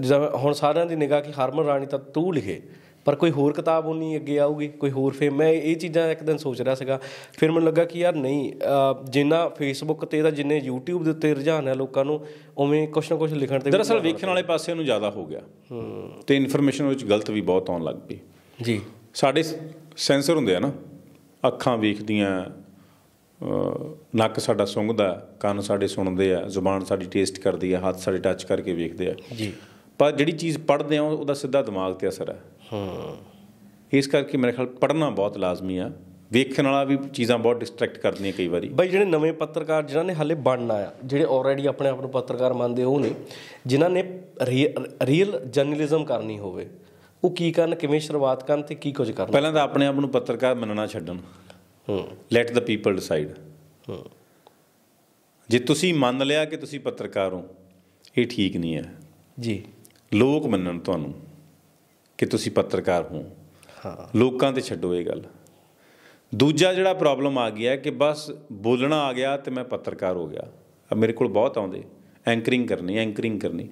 ਜਿਵੇਂ ਹੁਣ ਸਾਰਿਆਂ ਦੀ ਨਿਗਾਹ ਕਿ ਹਰਮਨ ਰਾਣੀ ਤਾਂ ਤੂੰ ਲਿਖੇ ਪਰ ਕੋਈ ਹੋਰ ਕਿਤਾਬ ਉਨੀ ਅੱਗੇ ਆਊਗੀ ਕੋਈ ਹੋਰ ਫੇਮ ਮੈਂ ਇਹ ਚੀਜ਼ਾਂ ਇੱਕ ਦਿਨ ਸੋਚ ਰਿਹਾ ਸੀਗਾ ਫਿਰ ਮੈਨੂੰ ਲੱਗਾ ਕਿ ਯਾਰ ਨਹੀਂ ਜਿੰਨਾ ਫੇਸਬੁੱਕ ਤੇ ਦਾ ਜਿੰਨੇ YouTube ਦੇ ਉੱਤੇ ਰੁਝਾਨ ਹੈ ਲੋਕਾਂ ਨੂੰ ਉਵੇਂ ਕੁਛ ਨਾ ਕੁਛ ਲਿਖਣ ਤੇ ਦਰਅਸਲ ਵੇਖਣ ਵਾਲੇ ਪਾਸੇ ਨੂੰ ਜ਼ਿਆਦਾ ਹੋ ਗਿਆ ਤੇ ਇਨਫੋਰਮੇਸ਼ਨ ਵਿੱਚ ਗਲਤ ਵੀ ਬਹੁਤ ਆਉਣ ਲੱਗ ਪਈ ਜੀ ਸਾਡੇ ਸੈਂਸਰ ਹੁੰਦੇ ਆ ਨਾ ਅੱਖਾਂ ਵੇਖਦੀਆਂ ਨੱਕ ਸਾਡਾ ਸੁੰਘਦਾ ਕੰਨ ਸਾਡੇ ਸੁਣਦੇ ਆ ਜ਼ੁਬਾਨ ਸਾਡੀ ਟੇਸਟ ਕਰਦੀ ਆ ਹੱਥ ਸਾਡੇ ਟੱਚ ਕਰਕੇ ਵੇਖਦੇ ਆ ਜੀ ਪਰ ਜਿਹੜੀ ਚੀਜ਼ ਪੜ੍ਹਦੇ ਆ ਉਹਦਾ ਸਿੱਧਾ ਦਿਮਾਗ ਤੇ ਅਸਰ ਹੈ ਹਾਂ ਇਸ ਕਰਕੇ ਮੇਰੇ ਖਿਆਲ ਪੜ੍ਹਨਾ ਬਹੁਤ ਲਾਜ਼ਮੀ ਆ ਵੇਖਣ ਵਾਲਾ ਵੀ ਚੀਜ਼ਾਂ ਬਹੁਤ ਡਿਸਟਰੈਕਟ ਕਰਦੀਆਂ ਕਈ ਵਾਰੀ ਬਈ ਜਿਹੜੇ ਨਵੇਂ ਪੱਤਰਕਾਰ ਜਿਨ੍ਹਾਂ ਨੇ ਹਾਲੇ ਬਣਨਾ ਆ ਜਿਹੜੇ ਆਲਰੇਡੀ ਆਪਣੇ ਆਪ ਨੂੰ ਪੱਤਰਕਾਰ ਮੰਨਦੇ ਉਹ ਨੇ ਜਿਨ੍ਹਾਂ ਨੇ ਰੀਅਲ ਜਰਨਲਿਜ਼ਮ ਕਰਨੀ ਹੋਵੇ ਉਹ ਕੀ ਕਰਨ ਕਿਵੇਂ ਸ਼ੁਰੂਆਤ ਕਰਨ ਤੇ ਕੀ ਕੁਝ ਕਰਨ ਪਹਿਲਾਂ ਤਾਂ ਆਪਣੇ ਆਪ ਨੂੰ ਪੱਤਰਕਾਰ ਮੰਨਣਾ ਛੱਡਣ ਹੂੰ ਲੈਟ ਦਾ ਪੀਪਲ ਡਿਸਾਈਡ ਹੂੰ ਜੇ ਤੁਸੀਂ ਮੰਨ ਲਿਆ ਕਿ ਤੁਸੀਂ ਪੱਤਰਕਾਰ ਹੋ ਇਹ ਠੀਕ ਨਹੀਂ ਹੈ ਜੀ ਲੋਕ ਮੰਨਣ ਤੁਹਾਨੂੰ ਕਿ ਤੁਸੀਂ ਪੱਤਰਕਾਰ ਹੋ ਹਾਂ ਲੋਕਾਂ ਤੇ ਛੱਡੋ ਇਹ ਗੱਲ ਦੂਜਾ ਜਿਹੜਾ ਪ੍ਰੋਬਲਮ ਆ ਗਿਆ ਕਿ ਬਸ ਬੋਲਣਾ ਆ ਗਿਆ ਤੇ ਮੈਂ ਪੱਤਰਕਾਰ ਹੋ ਗਿਆ ਆ ਮੇਰੇ ਕੋਲ ਬਹੁਤ ਆਉਂਦੇ ਐਂਕਰਿੰਗ ਕਰਨੀ ਐਂਕਰਿੰਗ ਕਰਨੀ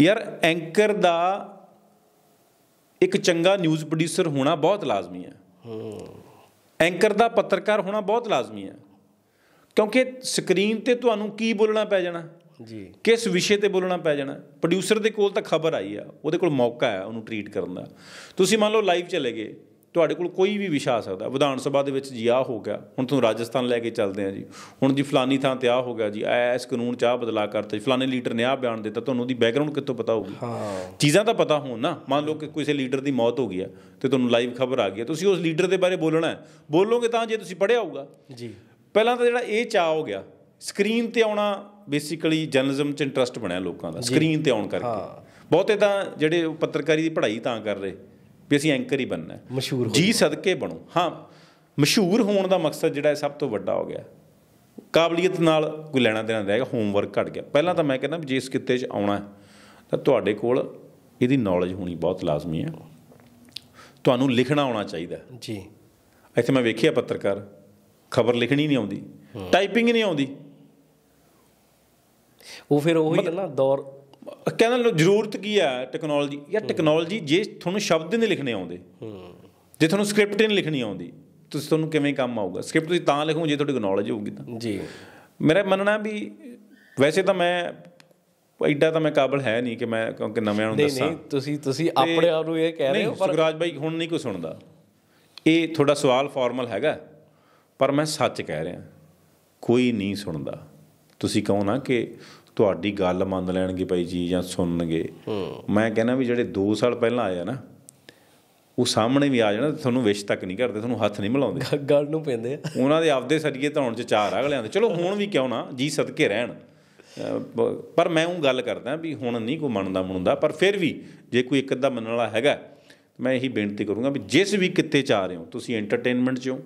ਯਾਰ ਐਂਕਰ ਦਾ ਇੱਕ ਚੰਗਾ ਨਿਊਜ਼ ਪ੍ਰੋਡਿਊਸਰ ਹੋਣਾ ਬਹੁਤ ਲਾਜ਼ਮੀ ਹੈ ਐਂਕਰ ਦਾ ਪੱਤਰਕਾਰ ਹੋਣਾ ਬਹੁਤ ਲਾਜ਼ਮੀ ਹੈ ਕਿਉਂਕਿ ਸਕਰੀਨ ਤੇ ਤੁਹਾਨੂੰ ਕੀ ਬੋਲਣਾ ਪੈ ਜਾਣਾ ਜੀ ਕਿਸ ਵਿਸ਼ੇ ਤੇ ਬੋਲਣਾ ਪੈ ਜਾਣਾ ਪ੍ਰੋਡਿਊਸਰ ਦੇ ਕੋਲ ਤਾਂ ਖਬਰ ਆਈ ਆ ਉਹਦੇ ਕੋਲ ਮੌਕਾ ਹੈ ਉਹਨੂੰ ਟ੍ਰੀਟ ਕਰਨ ਦਾ ਤੁਸੀਂ ਮੰਨ ਲਓ ਲਾਈਵ ਚਲੇ ਗਏ ਤੁਹਾਡੇ ਕੋਲ ਕੋਈ ਵੀ ਵਿਸ਼ਾ ਆ ਸਕਦਾ ਵਿਧਾਨ ਸਭਾ ਦੇ ਵਿੱਚ ਜੀ ਆ ਹੋ ਗਿਆ ਹੁਣ ਤੁਹਾਨੂੰ ਰਾਜਸਥਾਨ ਲੈ ਕੇ ਚੱਲਦੇ ਆ ਜੀ ਹੁਣ ਜੀ ਫਲਾਨੀ ਥਾਂ ਤੇ ਆ ਹੋ ਗਿਆ ਜੀ ਐਸ ਕਾਨੂੰਨ ਚਾਹ ਬਦਲਾ ਕਰਤੇ ਫਲਾਨੇ ਲੀਡਰ ਨੇ ਆ ਬਿਆਨ ਦਿੱਤਾ ਤੁਹਾਨੂੰ ਉਹਦੀ ਬੈਕਗ੍ਰਾਉਂਡ ਕਿੱਥੋਂ ਪਤਾ ਹੋਊਗੀ ਹਾਂ ਚੀਜ਼ਾਂ ਤਾਂ ਪਤਾ ਹੋਣ ਨਾ ਮੰਨ ਲਓ ਕਿ ਕਿਸੇ ਲੀਡਰ ਦੀ ਮੌਤ ਹੋ ਗਈ ਹੈ ਤੇ ਤੁਹਾਨੂੰ ਲਾਈਵ ਖਬਰ ਆ ਗਈ ਹੈ ਤੁਸੀਂ ਉਸ ਲੀਡਰ ਦੇ ਬਾਰੇ ਬੋਲਣਾ ਹੈ ਬੋਲੋਗੇ ਤਾਂ ਜੇ ਤੁਸੀਂ ਪੜਿਆ ਹੋਊਗਾ ਜੀ ਪਹਿਲਾਂ ਤਾਂ ਜਿਹੜਾ ਇਹ ਚਾਹ ਹੋ ਗਿਆ ਸਕਰੀਨ ਤੇ ਆਉਣਾ ਬੇਸਿਕਲੀ ਜਰਨਲਿਜ਼ਮ 'ਚ ਇੰਟਰਸਟ ਬਣਿਆ ਲੋਕਾਂ ਦਾ ਸਕਰੀਨ ਤੇ ਆਉਣ ਕਰਕੇ ਬਹੁਤੇ ਤਾਂ ਜਿਹੜੇ ਪੱਤਰਕਾਰੀ ਦੀ ਪੜ੍ਹਾਈ ਤਾਂ ਕਰ ਰਹੇ ਵੀ ਅਸੀਂ ਐਂਕਰ ਹੀ ਬਣਨਾ ਮਸ਼ਹੂਰ ਹੋ ਜੀ ਸਦਕੇ ਬਣੋ ਹਾਂ ਮਸ਼ਹੂਰ ਹੋਣ ਦਾ ਮਕਸਦ ਜਿਹੜਾ ਹੈ ਸਭ ਤੋਂ ਵੱਡਾ ਹੋ ਗਿਆ ਕਾਬਲੀਅਤ ਨਾਲ ਕੋਈ ਲੈਣਾ ਦੇਣਾ ਨਹੀਂ ਰਹੇਗਾ ਹੋਮਵਰਕ ਘਟ ਗਿਆ ਪਹਿਲਾਂ ਤਾਂ ਮੈਂ ਕਹਿੰਦਾ ਜੇ ਇਸ ਕਿੱਤੇ 'ਚ ਆਉਣਾ ਤਾਂ ਤੁਹਾਡੇ ਕੋਲ ਇਹਦੀ ਨੌਲੇਜ ਹੋਣੀ ਬਹੁਤ ਲਾਜ਼ਮੀ ਹੈ ਤੁਹਾਨੂੰ ਲਿਖਣਾ ਆਉਣਾ ਚਾਹੀਦਾ ਜੀ ਇੱਥੇ ਮੈਂ ਵੇਖਿਆ ਪੱਤਰਕਾਰ ਖਬਰ ਲਿਖਣੀ ਨਹੀਂ ਆਉਂਦੀ ਟਾਈਪਿੰਗ ਨਹੀਂ ਆਉਂਦੀ ਉਹ ਫਿਰ ਉਹੀ ਨਾ ਦੌਰ ਕਹਿੰਦਾ ਲੋ ਜ਼ਰੂਰਤ ਕੀ ਆ ਟੈਕਨੋਲੋਜੀ ਜਾਂ ਟੈਕਨੋਲੋਜੀ ਜੇ ਤੁਹਾਨੂੰ ਸ਼ਬਦ ਨਹੀਂ ਲਿਖਣੇ ਆਉਂਦੇ ਜੇ ਤੁਹਾਨੂੰ ਸਕ੍ਰਿਪਟ ਨਹੀਂ ਲਿਖਣੀ ਆਉਂਦੀ ਤੁਸੀਂ ਤੁਹਾਨੂੰ ਕਿਵੇਂ ਕੰਮ ਆਊਗਾ ਸਕ੍ਰਿਪਟ ਤੁਸੀਂ ਤਾਂ ਲਿਖੋ ਜੇ ਤੁਹਾਡੀ ਨੌਲੇਜ ਹੋਊਗੀ ਤਾਂ ਜੀ ਮੇਰਾ ਮੰਨਣਾ ਵੀ ਵੈਸੇ ਤਾਂ ਮੈਂ ਐਡਾ ਤਾਂ ਮੈਂ ਕਾਬਲ ਹੈ ਨਹੀਂ ਕਿ ਮੈਂ ਕਿਉਂਕਿ ਨਵਿਆਂ ਨੂੰ ਦੱਸਾਂ ਨਹੀਂ ਨਹੀਂ ਤੁਸੀਂ ਤੁਸੀਂ ਆਪਣੇ ਆਪ ਨੂੰ ਇਹ ਕਹਿ ਰਹੇ ਹੋ ਪਰ ਸੁਖਰਾਜ ਭਾਈ ਹੁਣ ਨਹੀਂ ਕੋਈ ਸੁਣਦਾ ਇਹ ਤੁਹਾਡਾ ਸਵਾਲ ਫਾਰਮਲ ਹੈਗਾ ਪਰ ਮੈਂ ਸੱਚ ਕਹਿ ਰਿਹਾ ਕੋਈ ਨਹੀਂ ਸੁਣਦਾ ਤੁਸੀਂ ਕਹੋ ਨਾ ਕਿ ਤੁਹਾਡੀ ਗੱਲ ਮੰਨ ਲੈਣਗੇ ਭਾਈ ਜੀ ਜਾਂ ਸੁਣਨਗੇ ਮੈਂ ਕਹਿੰਦਾ ਵੀ ਜਿਹੜੇ 2 ਸਾਲ ਪਹਿਲਾਂ ਆਇਆ ਨਾ ਉਹ ਸਾਹਮਣੇ ਵੀ ਆ ਜਾਣਾ ਤੁਹਾਨੂੰ ਵਿਸ਼ ਤੱਕ ਨਹੀਂ ਕਰਦੇ ਤੁਹਾਨੂੰ ਹੱਥ ਨਹੀਂ ਮਿਲਾਉਂਦੇ ਗੱਲ ਨੂੰ ਪੈਂਦੇ ਆ ਉਹਨਾਂ ਦੇ ਆਪਦੇ ਸਰੀਏ ਧੌਣ ਚ ਚਾਰ ਅਗਲੇ ਦੇ ਚਲੋ ਹੁਣ ਵੀ ਕਿਉਂ ਨਾ ਜੀ ਸਦਕੇ ਰਹਿਣ ਪਰ ਮੈਂ ਉਹ ਗੱਲ ਕਰਦਾ ਵੀ ਹੁਣ ਨਹੀਂ ਕੋ ਮੰਨਦਾ ਮੁੰਦਾ ਪਰ ਫਿਰ ਵੀ ਜੇ ਕੋਈ ਇੱਕ ਅੱਧਾ ਮੰਨਣ ਵਾਲਾ ਹੈਗਾ ਮੈਂ ਇਹੀ ਬੇਨਤੀ ਕਰੂੰਗਾ ਵੀ ਜਿਸ ਵੀ ਕਿੱਤੇ ਚ ਆ ਰਹੇ ਹੋ ਤੁਸੀਂ ਐਂਟਰਟੇਨਮੈਂਟ ਚ ਹੋ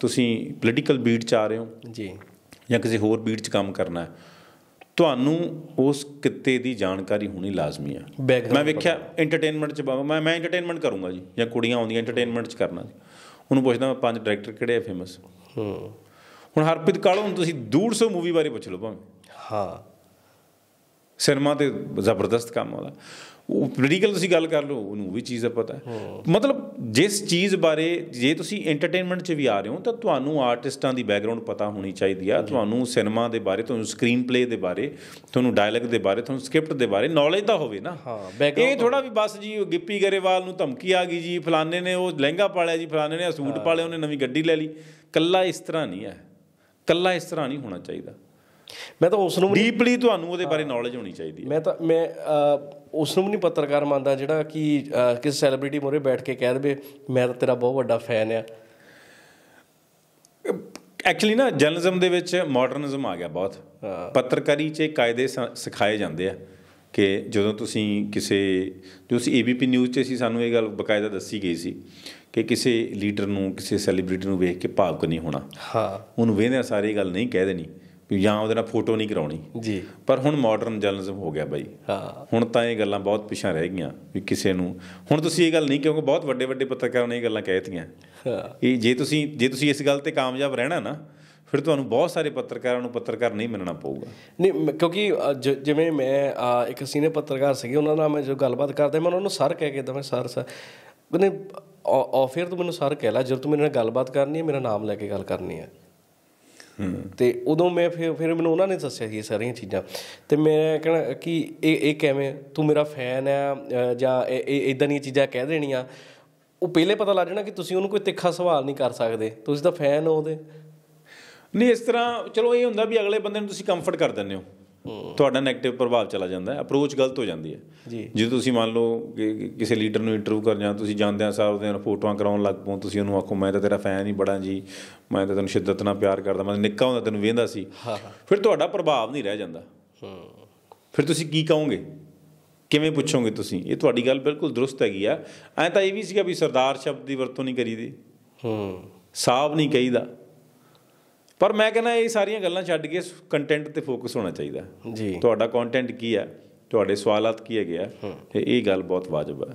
ਤੁਸੀਂ ਪੋਲੀਟੀਕਲ ਬੀਟ ਚ ਆ ਰਹੇ ਹੋ ਜੀ ਜਾਂ ਕਿਸੇ ਹੋਰ ਬੀਟ ਚ ਕੰਮ ਕਰਨਾ ਹੈ ਤੁਹਾਨੂੰ ਉਸ ਕਿੱਤੇ ਦੀ ਜਾਣਕਾਰੀ ਹੋਣੀ ਲਾਜ਼ਮੀ ਆ ਮੈਂ ਵੇਖਿਆ ਐਂਟਰਟੇਨਮੈਂਟ ਚ ਬਾਬਾ ਮੈਂ ਮੈਂ ਐਂਟਰਟੇਨਮੈਂਟ ਕਰੂੰਗਾ ਜੀ ਜਾਂ ਕੁੜੀਆਂ ਆਉਂਦੀਆਂ ਐਂਟਰਟੇਨਮੈਂਟ ਚ ਕਰਨਾ ਜੀ ਉਹਨੂੰ ਪੁੱਛਦਾ ਮੈਂ ਪੰਜ ਡਾਇਰੈਕਟਰ ਕਿਹੜੇ ਆ ਫੇਮਸ ਹੂੰ ਹੁਣ ਹਰਪ੍ਰੀਤ ਕਾਲੋ ਨੂੰ ਤੁਸੀਂ 150 ਮੂਵੀ ਬਾਰੇ ਪੁੱਛ ਲਓ ਭਾਵੇਂ ਹਾਂ ਸਿਨੇਮਾ ਤੇ ਜ਼ਬਰਦਸਤ ਕੰਮ ਹੋਦਾ ਉਹ ਪੋਲੀਟੀਕਲ ਤੁਸੀਂ ਗੱਲ ਕਰ ਲਓ ਉਹਨੂੰ ਵੀ ਚੀਜ਼ ਦਾ ਪਤਾ ਮਤਲਬ ਜਿਸ ਚੀਜ਼ ਬਾਰੇ ਜੇ ਤੁਸੀਂ ਐਂਟਰਟੇਨਮੈਂਟ 'ਚ ਵੀ ਆ ਰਹੇ ਹੋ ਤਾਂ ਤੁਹਾਨੂੰ ਆਰਟਿਸਟਾਂ ਦੀ ਬੈਕਗ੍ਰਾਉਂਡ ਪਤਾ ਹੋਣੀ ਚਾਹੀਦੀ ਆ ਤੁਹਾਨੂੰ ਸਿਨੇਮਾ ਦੇ ਬਾਰੇ ਤੁਹਾਨੂੰ ਸਕਰੀਨ ਪਲੇ ਦੇ ਬਾਰੇ ਤੁਹਾਨੂੰ ਡਾਇਲੌਗ ਦੇ ਬਾਰੇ ਤੁਹਾਨੂੰ ਸਕ੍ਰਿਪਟ ਦੇ ਬਾਰੇ ਨੌਲੇਜ ਤਾਂ ਹੋਵੇ ਨਾ ਇਹ ਥੋੜਾ ਵੀ ਬਸ ਜੀ ਗਿੱਪੀ ਗਰੇਵਾਲ ਨੂੰ ਧਮਕੀ ਆ ਗਈ ਜੀ ਫਲਾਣੇ ਨੇ ਉਹ ਲਹਿੰਗਾ ਪਾਲਿਆ ਜੀ ਫਲਾਣੇ ਨੇ ਸੂਟ ਪਾਲਿਆ ਉਹਨੇ ਨਵੀਂ ਗੱਡੀ ਲੈ ਲਈ ਕੱਲਾ ਇਸ ਤਰ੍ਹਾਂ ਨਹੀਂ ਹੈ ਕੱਲਾ ਇਸ ਤਰ੍ਹਾਂ ਨਹੀਂ ਹੋਣਾ ਚਾਹੀਦਾ ਮੈਂ ਤਾਂ ਉਸ ਨੂੰ ਡੀਪਲੀ ਤੁਹਾਨੂੰ ਉਹਦੇ ਬਾਰੇ ਨੌਲੇਜ ਹੋਣੀ ਚਾਹੀਦੀ ਹੈ ਮੈਂ ਤਾਂ ਮੈਂ ਉਸ ਨੂੰ ਨਹੀਂ ਪੱਤਰਕਾਰ ਮੰਨਦਾ ਜਿਹੜਾ ਕਿ ਕਿਸੇ ਸੈਲੀਬ੍ਰਿਟੀ ਮੋਰੇ ਬੈਠ ਕੇ ਕਹਿ ਦੇਵੇ ਮੈਂ ਤਾਂ ਤੇਰਾ ਬਹੁਤ ਵੱਡਾ ਫੈਨ ਆ ਐਕਚੁਅਲੀ ਨਾ ਜਰਨਲਿਜ਼ਮ ਦੇ ਵਿੱਚ ਮਾਡਰਨਿਜ਼ਮ ਆ ਗਿਆ ਬਹੁਤ ਪੱਤਰਕਾਰੀ 'ਚ ਕਾਇਦੇ ਸਿਖਾਏ ਜਾਂਦੇ ਆ ਕਿ ਜਦੋਂ ਤੁਸੀਂ ਕਿਸੇ ਤੁਸੀਂ ਏਬੀਪੀ ਨਿਊਜ਼ 'ਚ ਸੀ ਸਾਨੂੰ ਇਹ ਗੱਲ ਬਕਾਇਦਾ ਦੱਸੀ ਗਈ ਸੀ ਕਿ ਕਿਸੇ ਲੀਡਰ ਨੂੰ ਕਿਸੇ ਸੈਲੀਬ੍ਰਿਟੀ ਨੂੰ ਵੇਖ ਕੇ ਭਾਵਕ ਨਹੀਂ ਹੋਣਾ ਹਾਂ ਉਹਨੂੰ ਵੇਖਦੇ ਸਾਰੀ ਗੱਲ ਨਹੀਂ ਕਹਿ ਦੇਣੀ ਵੀ ਜਾਂ ਉਹਦੇ ਨਾਲ ਫੋਟੋ ਨਹੀਂ ਕਰਾਉਣੀ ਜੀ ਪਰ ਹੁਣ ਮਾਡਰਨ ਜਰਨਲਿਜ਼ਮ ਹੋ ਗਿਆ ਬਾਈ ਹਾਂ ਹੁਣ ਤਾਂ ਇਹ ਗੱਲਾਂ ਬਹੁਤ ਪਿਛਾਂ ਰਹਿ ਗਈਆਂ ਵੀ ਕਿਸੇ ਨੂੰ ਹੁਣ ਤੁਸੀਂ ਇਹ ਗੱਲ ਨਹੀਂ ਕਿਉਂਕਿ ਬਹੁਤ ਵੱਡੇ ਵੱਡੇ ਪੱਤਰਕਾਰਾਂ ਨੇ ਇਹ ਗੱਲਾਂ ਕਹਿਤੀਆਂ ਇਹ ਜੇ ਤੁਸੀਂ ਜੇ ਤੁਸੀਂ ਇਸ ਗੱਲ ਤੇ ਕਾਮਯਾਬ ਰਹਿਣਾ ਨਾ ਫਿਰ ਤੁਹਾਨੂੰ ਬਹੁਤ ਸਾਰੇ ਪੱਤਰਕਾਰਾਂ ਨੂੰ ਪੱਤਰਕਾਰ ਨਹੀਂ ਮੰਨਣਾ ਪਊਗਾ ਨਹੀਂ ਕਿਉਂਕਿ ਜਿਵੇਂ ਮੈਂ ਇੱਕ ਸੀਨੀਅਰ ਪੱਤਰਕਾਰ ਸੀਗੇ ਉਹਨਾਂ ਨਾਲ ਮੈਂ ਜੋ ਗੱਲਬਾਤ ਕਰਦਾ ਮੈਂ ਉਹਨਾਂ ਨੂੰ ਸਰ ਕਹਿ ਕੇ ਦਵਾਂ ਸਰ ਸਰ ਕਹਿੰਦੇ ਆਫਰ ਤੋਂ ਮੈਨੂੰ ਸਰ ਕਹਿ ਲੈ ਜਦੋਂ ਤੂੰ ਮੇਰੇ ਨਾਲ ਗੱਲਬਾਤ ਕਰਨੀ ਹੈ ਮੇਰਾ ਨਾਮ ਲੈ ਕੇ ਗੱਲ ਕਰਨੀ ਹੈ ਤੇ ਉਦੋਂ ਮੈਂ ਫਿਰ ਫਿਰ ਮੈਨੂੰ ਉਹਨਾਂ ਨੇ ਦੱਸਿਆ ਸੀ ਸਾਰੀਆਂ ਚੀਜ਼ਾਂ ਤੇ ਮੈਂ ਕਹਿੰਦਾ ਕਿ ਇਹ ਇਹ ਕਿਵੇਂ ਤੂੰ ਮੇਰਾ ਫੈਨ ਹੈ ਜਾਂ ਇਹ ਇਦਾਂ ਦੀਆਂ ਚੀਜ਼ਾਂ ਕਹਿ ਦੇਣੀਆਂ ਉਹ ਪਹਿਲੇ ਪਤਾ ਲੱਗ ਜਾਣਾ ਕਿ ਤੁਸੀਂ ਉਹਨੂੰ ਕੋਈ ਤਿੱਖਾ ਸਵਾਲ ਨਹੀਂ ਕਰ ਸਕਦੇ ਤੁਸੀਂ ਤਾਂ ਫੈਨ ਹੋ ਉਹਦੇ ਨਹੀਂ ਇਸ ਤਰ੍ਹਾਂ ਚਲੋ ਇਹ ਹੁੰਦਾ ਵੀ ਅਗਲੇ ਬੰਦੇ ਨੂੰ ਤੁਸੀਂ ਕੰਫਰਟ ਕਰ ਦਿੰਦੇ ਹੋ ਤੁਹਾਡਾ 네ਗੇਟਿਵ ਪ੍ਰਭਾਵ ਚਲਾ ਜਾਂਦਾ ਹੈ ਅਪਰੋਚ ਗਲਤ ਹੋ ਜਾਂਦੀ ਹੈ ਜੀ ਜੇ ਤੁਸੀਂ ਮੰਨ ਲਓ ਕਿ ਕਿਸੇ ਲੀਡਰ ਨੂੰ ਇੰਟਰਵਿਊ ਕਰਨ ਜਾਂ ਤੁਸੀਂ ਜਾਂਦਿਆਂ ਆ ਸਾਹਿਬ ਦੇ ਫੋਟੋਆਂ ਕਰਾਉਣ ਲੱਗ ਪਉ ਤੁਸੀਂ ਉਹਨੂੰ ਆਖੋ ਮੈਂ ਤਾਂ ਤੇਰਾ ਫੈਨ ਹੀ ਬੜਾ ਜੀ ਮੈਂ ਤਾਂ ਤੈਨੂੰ ਸ਼ਿੱਦਤ ਨਾਲ ਪਿਆਰ ਕਰਦਾ ਮੈਂ ਨਿੱਕਾ ਹੁੰਦਾ ਤੈਨੂੰ ਵੇਂਦਾ ਸੀ ਫਿਰ ਤੁਹਾਡਾ ਪ੍ਰਭਾਵ ਨਹੀਂ ਰਹਿ ਜਾਂਦਾ ਫਿਰ ਤੁਸੀਂ ਕੀ ਕਹੋਗੇ ਕਿਵੇਂ ਪੁੱਛੋਗੇ ਤੁਸੀਂ ਇਹ ਤੁਹਾਡੀ ਗੱਲ ਬਿਲਕੁਲ ਦਰੁਸਤ ਹੈਗੀ ਆ ਐ ਤਾਂ ਇਹ ਵੀ ਸੀਗਾ ਵੀ ਸਰਦਾਰ ਸ਼ਬਦ ਦੀ ਵਰਤੋਂ ਨਹੀਂ ਕਰੀਦੀ ਹੂੰ ਸਾਹਬ ਨਹੀਂ ਕਹੀਦਾ ਪਰ ਮੈਂ ਕਹਿੰਦਾ ਇਹ ਸਾਰੀਆਂ ਗੱਲਾਂ ਛੱਡ ਕੇ ਕੰਟੈਂਟ ਤੇ ਫੋਕਸ ਹੋਣਾ ਚਾਹੀਦਾ ਜੀ ਤੁਹਾਡਾ ਕੰਟੈਂਟ ਕੀ ਹੈ ਤੁਹਾਡੇ ਸਵਾਲਾਤ ਕੀ ਹੈਗੇ ਆ ਤੇ ਇਹ ਗੱਲ ਬਹੁਤ ਵਾਜਬ ਹੈ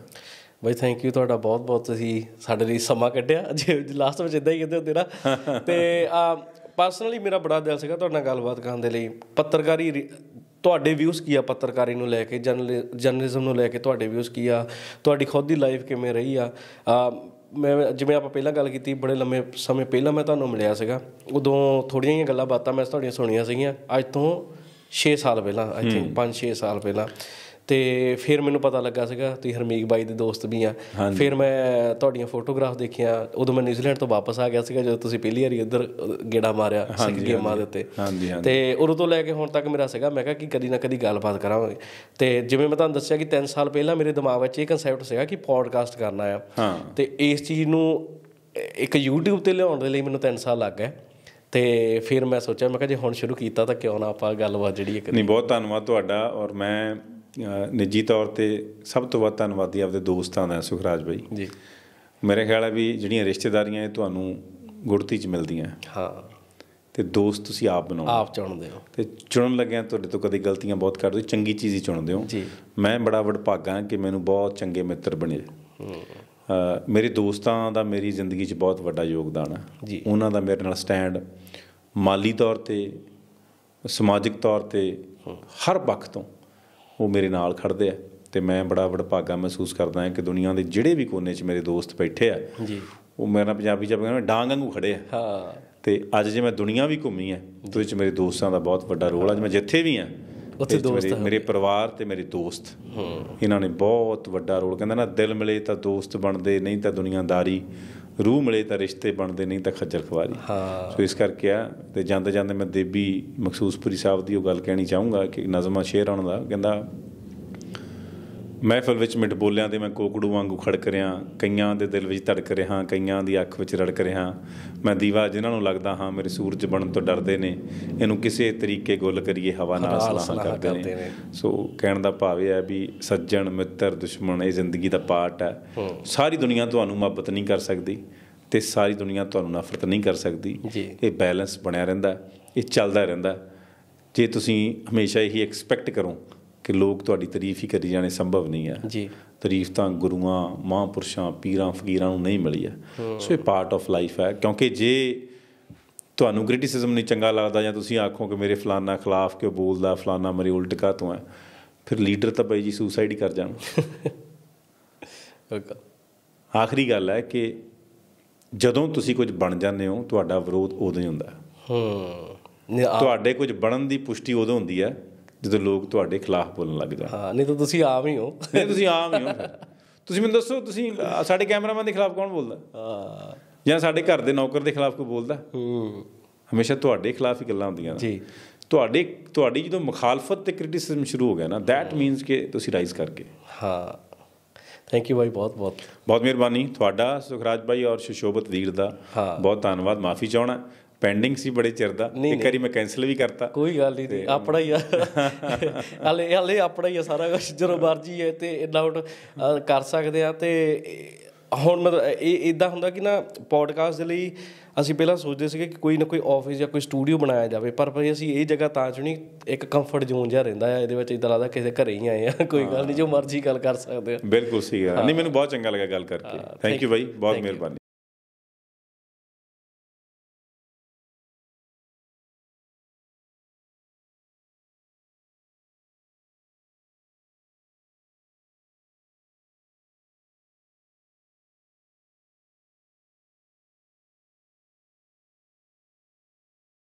ਬਈ ਥੈਂਕ ਯੂ ਤੁਹਾਡਾ ਬਹੁਤ ਬਹੁਤ ਤੁਸੀਂ ਸਾਡੇ ਲਈ ਸਮਾਂ ਕੱਢਿਆ ਜੇ ਲਾਸਟ ਵਿੱਚ ਇਦਾਂ ਹੀ ਕਹਿੰਦੇ ਹੁੰਦੇ ਨਾ ਤੇ ਆ ਪਰਸਨਲੀ ਮੇਰਾ ਬੜਾ ਦਿਲ ਸੀਗਾ ਤੁਹਾਡੇ ਨਾਲ ਗੱਲਬਾਤ ਕਰਨ ਦੇ ਲਈ ਪੱਤਰਕਾਰੀ ਤੁਹਾਡੇ ਵਿਊਜ਼ ਕੀ ਆ ਪੱਤਰਕਾਰੀ ਨੂੰ ਲੈ ਕੇ ਜਰਨਲਿਜ਼ਮ ਨੂੰ ਲੈ ਕੇ ਤੁਹਾਡੇ ਵਿਊਜ਼ ਕੀ ਆ ਤੁਹਾਡੀ ਖੁਦ ਦੀ ਲਾਈਫ ਕਿਵੇਂ ਰਹੀ ਆ ਮੈਂ ਜਿਵੇਂ ਆਪਾਂ ਪਹਿਲਾਂ ਗੱਲ ਕੀਤੀ ਬੜੇ ਲੰਮੇ ਸਮੇਂ ਪਹਿਲਾਂ ਮੈਂ ਤੁਹਾਨੂੰ ਮਿਲਿਆ ਸੀਗਾ ਉਦੋਂ ਥੋੜੀਆਂ ਜਿਹੀਆਂ ਗੱਲਾਂ ਬਾਤਾਂ ਮੈਂ ਤੁਹਾਡੀਆਂ ਸੁਣੀਆਂ ਸੀਗੀਆਂ ਅੱਜ ਤੋਂ 6 ਸਾਲ ਪਹਿਲਾਂ ਆਈ ਥਿੰਕ 5-6 ਸਾਲ ਪਹਿਲਾਂ ਤੇ ਫਿਰ ਮੈਨੂੰ ਪਤਾ ਲੱਗਾ ਸੀਗਾ ਤੁਸੀਂ ਹਰਮੀਕ ਬਾਈ ਦੇ ਦੋਸਤ ਵੀ ਆ ਫਿਰ ਮੈਂ ਤੁਹਾਡੀਆਂ ਫੋਟੋਗ੍ਰਾਫ ਦੇਖੀਆਂ ਉਦੋਂ ਮੈਂ ਨਿਊਜ਼ੀਲੈਂਡ ਤੋਂ ਵਾਪਸ ਆ ਗਿਆ ਸੀਗਾ ਜਦੋਂ ਤੁਸੀਂ ਪਹਿਲੀ ਵਾਰੀ ਇੱਧਰ ਗੇੜਾ ਮਾਰਿਆ ਸਿੱਖ ਗੇਮਾਂ ਦੇ ਉੱਤੇ ਤੇ ਉਦੋਂ ਤੋਂ ਲੈ ਕੇ ਹੁਣ ਤੱਕ ਮੇਰਾ ਸੀਗਾ ਮੈਂ ਕਿਹਾ ਕਿ ਕਦੀ ਨਾ ਕਦੀ ਗੱਲਬਾਤ ਕਰਾਂਗੇ ਤੇ ਜਿਵੇਂ ਮੈਂ ਤੁਹਾਨੂੰ ਦੱਸਿਆ ਕਿ 3 ਸਾਲ ਪਹਿਲਾਂ ਮੇਰੇ ਦਿਮਾਗ ਵਿੱਚ ਇਹ ਕਨਸੈਪਟ ਸੀਗਾ ਕਿ ਪੋਡਕਾਸਟ ਕਰਨਾ ਆ ਤੇ ਇਸ ਚੀਜ਼ ਨੂੰ ਇੱਕ YouTube ਤੇ ਲਿਆਉਣ ਦੇ ਲਈ ਮੈਨੂੰ 3 ਸਾਲ ਲੱਗ ਗਏ ਤੇ ਫਿਰ ਮੈਂ ਸੋਚਿਆ ਮੈਂ ਕਿਹਾ ਜੇ ਹੁਣ ਸ਼ੁਰੂ ਕੀਤਾ ਤਾਂ ਕਿਉਂ ਨਾ ਆਪਾਂ ਗੱਲਬਾਤ ਜਿਹੜੀ ਇੱਕ ਨਹੀਂ ਬਹੁਤ ਧੰਨਵਾਦ ਤੁਹਾਡਾ ਔਰ ਮੈਂ ਨਿੱਜੀ ਤੌਰ ਤੇ ਸਭ ਤੋਂ ਵੱਧ ਧੰਨਵਾਦੀ ਆਪਦੇ ਦੋਸਤਾਂ ਦਾ ਸੁਖਰਾਜ ਭਾਈ ਜੀ ਮੇਰੇ ਖਿਆਲ ਹੈ ਵੀ ਜਿਹੜੀਆਂ ਰਿਸ਼ਤੇਦਾਰੀਆਂ ਇਹ ਤੁਹਾਨੂੰ ਗੁੜਤੀ ਚ ਮਿਲਦੀਆਂ ਹਾਂ ਤੇ ਦੋਸਤ ਤੁਸੀਂ ਆਪ ਬਣਾਓ ਆਪ ਚੁਣਦੇ ਹੋ ਤੇ ਚੁਣਨ ਲੱਗਿਆਂ ਤੁਹਾਡੇ ਤੋਂ ਕਦੇ ਗਲਤੀਆਂ ਬਹੁਤ ਕਰਦੇ ਹੋ ਚੰਗੀ ਚੀਜ਼ ਹੀ ਚੁਣਦੇ ਹੋ ਜੀ ਮੈਂ ਬੜਾ ਵਡਭਾਗਾ ਕਿ ਮੈਨੂੰ ਬਹੁਤ ਚੰਗੇ ਮਿੱਤਰ ਬਣੇ ਮੇਰੇ ਦੋਸਤਾਂ ਦਾ ਮੇਰੀ ਜ਼ਿੰਦਗੀ 'ਚ ਬਹੁਤ ਵੱਡਾ ਯੋਗਦਾਨ ਹੈ ਉਹਨਾਂ ਦਾ ਮੇਰੇ ਨਾਲ ਸਟੈਂਡ ਮਾਲੀ ਤੌਰ ਤੇ ਸਮਾਜਿਕ ਤੌਰ ਤੇ ਹਰ ਪੱਖ ਤੋਂ ਉਹ ਮੇਰੇ ਨਾਲ ਖੜਦੇ ਆ ਤੇ ਮੈਂ ਬੜਾ ਵਡਭਾਗਾ ਮਹਿਸੂਸ ਕਰਦਾ ਹਾਂ ਕਿ ਦੁਨੀਆ ਦੇ ਜਿਹੜੇ ਵੀ ਕੋਨੇ 'ਚ ਮੇਰੇ ਦੋਸਤ ਬੈਠੇ ਆ ਜੀ ਉਹ ਮੇਰੇ ਨਾਲ ਪੰਜਾਬੀ ਚ ਕਹਿੰਦੇ ਡਾਂਗ ਵਾਂਗੂ ਖੜੇ ਆ ਹਾਂ ਤੇ ਅੱਜ ਜੇ ਮੈਂ ਦੁਨੀਆ ਵੀ ਘੁੰਮੀ ਆ ਉਹਦੇ ਵਿੱਚ ਮੇਰੇ ਦੋਸਤਾਂ ਦਾ ਬਹੁਤ ਵੱਡਾ ਰੋਲ ਆ ਮੈਂ ਜਿੱਥੇ ਵੀ ਆ ਉੱਥੇ ਦੋਸਤ ਮੇਰੇ ਪਰਿਵਾਰ ਤੇ ਮੇਰੇ ਦੋਸਤ ਇਹਨਾਂ ਨੇ ਬਹੁਤ ਵੱਡਾ ਰੋਲ ਕਹਿੰਦਾ ਨਾ ਦਿਲ ਮਿਲੇ ਤਾਂ ਦੋਸਤ ਬਣਦੇ ਨਹੀਂ ਤਾਂ ਦੁਨੀਆਦਾਰੀ ਰੂਹ ਮਿਲੇ ਤਾਂ ਰਿਸ਼ਤੇ ਬਣਦੇ ਨਹੀਂ ਤਾਂ ਖੱਜਲ ਖਵਾਰੀ ਹਾਂ ਸੋ ਇਸ ਕਰਕੇ ਆ ਤੇ ਜਾਂਦੇ ਜਾਂਦੇ ਮੈਂ ਦੇਬੀ ਮਖਸੂਸਪੁਰੀ ਸਾਹਿਬ ਦੀ ਉਹ ਗੱਲ ਕਹਿਣੀ ਚਾਹੂੰਗਾ ਕਿ ਨਜ਼ਮਾ ਸ਼ੇਰ ਆਉਣ ਦਾ ਕਹਿੰਦਾ ਮਹਿਫਲ ਵਿੱਚ ਮਿੰਟ ਬੋਲਿਆਂ ਦੇ ਮੈਂ ਕੋਕੜੂ ਵਾਂਗੂ ਖੜਕ ਰਿਹਾ ਕਈਆਂ ਦੇ ਦਿਲ ਵਿੱਚ ਧੜਕ ਰਿਹਾ ਕਈਆਂ ਦੀ ਅੱਖ ਵਿੱਚ ਰੜਕ ਰਿਹਾ ਮੈਂ ਦੀਵਾ ਜਿਨ੍ਹਾਂ ਨੂੰ ਲੱਗਦਾ ਹਾਂ ਮੇਰੇ ਸੂਰਜ ਬਣਨ ਤੋਂ ਡਰਦੇ ਨੇ ਇਹਨੂੰ ਕਿਸੇ ਤਰੀਕੇ ਗੁੱਲ ਕਰੀਏ ਹਵਾ ਨਾਲ ਸਲਾਹ ਕਰਦੇ ਨੇ ਸੋ ਕਹਿਣ ਦਾ ਭਾਵ ਇਹ ਹੈ ਵੀ ਸੱਜਣ ਮਿੱਤਰ ਦੁਸ਼ਮਣ ਇਹ ਜ਼ਿੰਦਗੀ ਦਾ ਪਾਰਟ ਹੈ ਸਾਰੀ ਦੁਨੀਆ ਤੁਹਾਨੂੰ ਮੁਹੱਬਤ ਨਹੀਂ ਕਰ ਸਕਦੀ ਤੇ ਸਾਰੀ ਦੁਨੀਆ ਤੁਹਾਨੂੰ ਨਫ਼ਰਤ ਨਹੀਂ ਕਰ ਸਕਦੀ ਇਹ ਬੈਲੈਂਸ ਬਣਿਆ ਰਹਿੰਦਾ ਇਹ ਚੱਲਦਾ ਰਹਿੰਦਾ ਜੇ ਤੁਸੀਂ ਹਮੇਸ਼ਾ ਇਹੀ ਐਕਸਪੈਕਟ ਕਰੋ ਕਿ ਲੋਕ ਤੁਹਾਡੀ ਤਾਰੀਫ ਹੀ ਕਰੀ ਜਾਣੇ ਸੰਭਵ ਨਹੀਂ ਹੈ ਜੀ ਤਾਰੀਫ ਤਾਂ ਗੁਰੂਆਂ ਮਹਾਂਪੁਰਸ਼ਾਂ ਪੀਰਾਂ ਫਕੀਰਾਂ ਨੂੰ ਨਹੀਂ ਮਿਲੀ ਹੈ ਸੋ ਇਹ ਪਾਰਟ ਆਫ ਲਾਈਫ ਹੈ ਕਿਉਂਕਿ ਜੇ ਤੁਹਾਨੂੰ ਕ੍ਰਿਟਿਸਿਜ਼ਮ ਨਹੀਂ ਚੰਗਾ ਲੱਗਦਾ ਜਾਂ ਤੁਸੀਂ ਆਖੋ ਕਿ ਮੇਰੇ ਫਲਾਨਾ ਖਿਲਾਫ ਕਿਉਂ ਬੋਲਦਾ ਫਲਾਨਾ ਮਰੇ ਉਲਟ ਕਾ ਤੂੰ ਹੈ ਫਿਰ ਲੀਡਰ ਤਾਂ ਬਈ ਜੀ ਸੁਸਾਈਡ ਕਰ ਕਰ ਜਾਣ ਆਖਰੀ ਗੱਲ ਹੈ ਕਿ ਜਦੋਂ ਤੁਸੀਂ ਕੁਝ ਬਣ ਜਾਂਦੇ ਹੋ ਤੁਹਾਡਾ ਵਿਰੋਧ ਉਦੋਂ ਹੀ ਹੁੰਦਾ ਹੈ ਹਾਂ ਤੁਹਾਡੇ ਕੁਝ ਬਣਨ ਦੀ ਪੁਸ਼ਟੀ ਉਦੋਂ ਹੁੰਦੀ ਹੈ ਜਦੋਂ ਲੋਕ ਤੁਹਾਡੇ ਖਿਲਾਫ ਬੋਲਣ ਲੱਗ ਜਾਂਦੇ ਹਾਂ ਨਹੀਂ ਤਾਂ ਤੁਸੀਂ ਆਮ ਹੀ ਹੋ ਨਹੀਂ ਤੁਸੀਂ ਆਮ ਹੀ ਹੋ ਤੁਸੀਂ ਮੈਨੂੰ ਦੱਸੋ ਤੁਸੀਂ ਸਾਡੇ ਕੈਮਰਾਮੈਨ ਦੇ ਖਿਲਾਫ ਕੌਣ ਬੋਲਦਾ ਹਾਂ ਜਾਂ ਸਾਡੇ ਘਰ ਦੇ ਨੌਕਰ ਦੇ ਖਿਲਾਫ ਕੋਈ ਬੋਲਦਾ ਹੂੰ ਹਮੇਸ਼ਾ ਤੁਹਾਡੇ ਖਿਲਾਫ ਹੀ ਗੱਲਾਂ ਹੁੰਦੀਆਂ ਨੇ ਜੀ ਤੁਹਾਡੇ ਤੁਹਾਡੀ ਜਦੋਂ ਮੁਖਾਲਫਤ ਤੇ ਕ੍ਰਿਟਿਸਿਜ਼ਮ ਸ਼ੁਰੂ ਹੋ ਗਿਆ ਨਾ ਥੈਟ ਮੀਨਸ ਕਿ ਤੁਸੀਂ ਰਾਈਜ਼ ਕਰਕੇ ਹਾਂ ਥੈਂਕ ਯੂ ਭਾਈ ਬਹੁਤ ਬਹੁਤ ਬਹੁਤ ਮਿਹਰਬਾਨੀ ਤੁਹਾਡਾ ਸੁਖਰਾਜ ਭਾਈ ਔਰ ਸ਼ਸ਼ੋਭਤ ਵੀਰ ਦਾ ਬਹੁਤ ਧੰਨਵਾਦ ਮਾਫੀ ਚਾਹਣਾ ਪੈਂਡਿੰਗ ਸੀ ਬੜੇ ਚਿਰ ਦਾ ਇੱਕ ਵਾਰੀ ਮੈਂ ਕੈਨਸਲ ਵੀ ਕਰਤਾ ਕੋਈ ਗੱਲ ਨਹੀਂ ਆਪਣਾ ਹੀ ਆ ਹਲੇ ਹਲੇ ਆਪਣਾ ਹੀ ਆ ਸਾਰਾ ਕੁਝ ਜਦੋਂ ਮਰਜੀ ਹੈ ਤੇ ਇਨ ਆਊਟ ਕਰ ਸਕਦੇ ਆ ਤੇ ਹੁਣ ਮਤਲਬ ਇਹ ਇਦਾਂ ਹੁੰਦਾ ਕਿ ਨਾ ਪੋਡਕਾਸਟ ਦੇ ਲਈ ਅਸੀਂ ਪਹਿਲਾਂ ਸੋਚਦੇ ਸੀਗੇ ਕਿ ਕੋਈ ਨਾ ਕੋਈ ਆਫਿਸ ਜਾਂ ਕੋਈ ਸਟੂਡੀਓ ਬਣਾਇਆ ਜਾਵੇ ਪਰ ਭਾਈ ਅਸੀਂ ਇਹ ਜਗ੍ਹਾ ਤਾਂ ਚੁਣੀ ਇੱਕ ਕੰਫਰਟ ਜ਼ੋਨ ਜਿਹਾ ਰਹਿੰਦਾ ਹੈ ਇਹਦੇ ਵਿੱਚ ਇਦਾਂ ਲੱਗਦਾ ਕਿਸੇ ਘਰੇ ਹੀ ਆਏ ਆ ਕੋਈ ਗੱਲ ਨਹੀਂ ਜੋ ਮਰਜ਼ੀ ਗੱਲ ਕਰ ਸਕਦੇ ਆ ਬਿਲਕੁਲ ਸਹੀ ਆ ਨਹੀਂ ਮੈਨੂੰ ਬਹੁਤ ਚੰਗਾ ਲੱਗਾ ਗੱਲ ਕਰਕੇ ਥੈਂਕ ਯੂ ਭਾਈ ਬਹੁਤ ਮਿਹਰਬਾਨੀ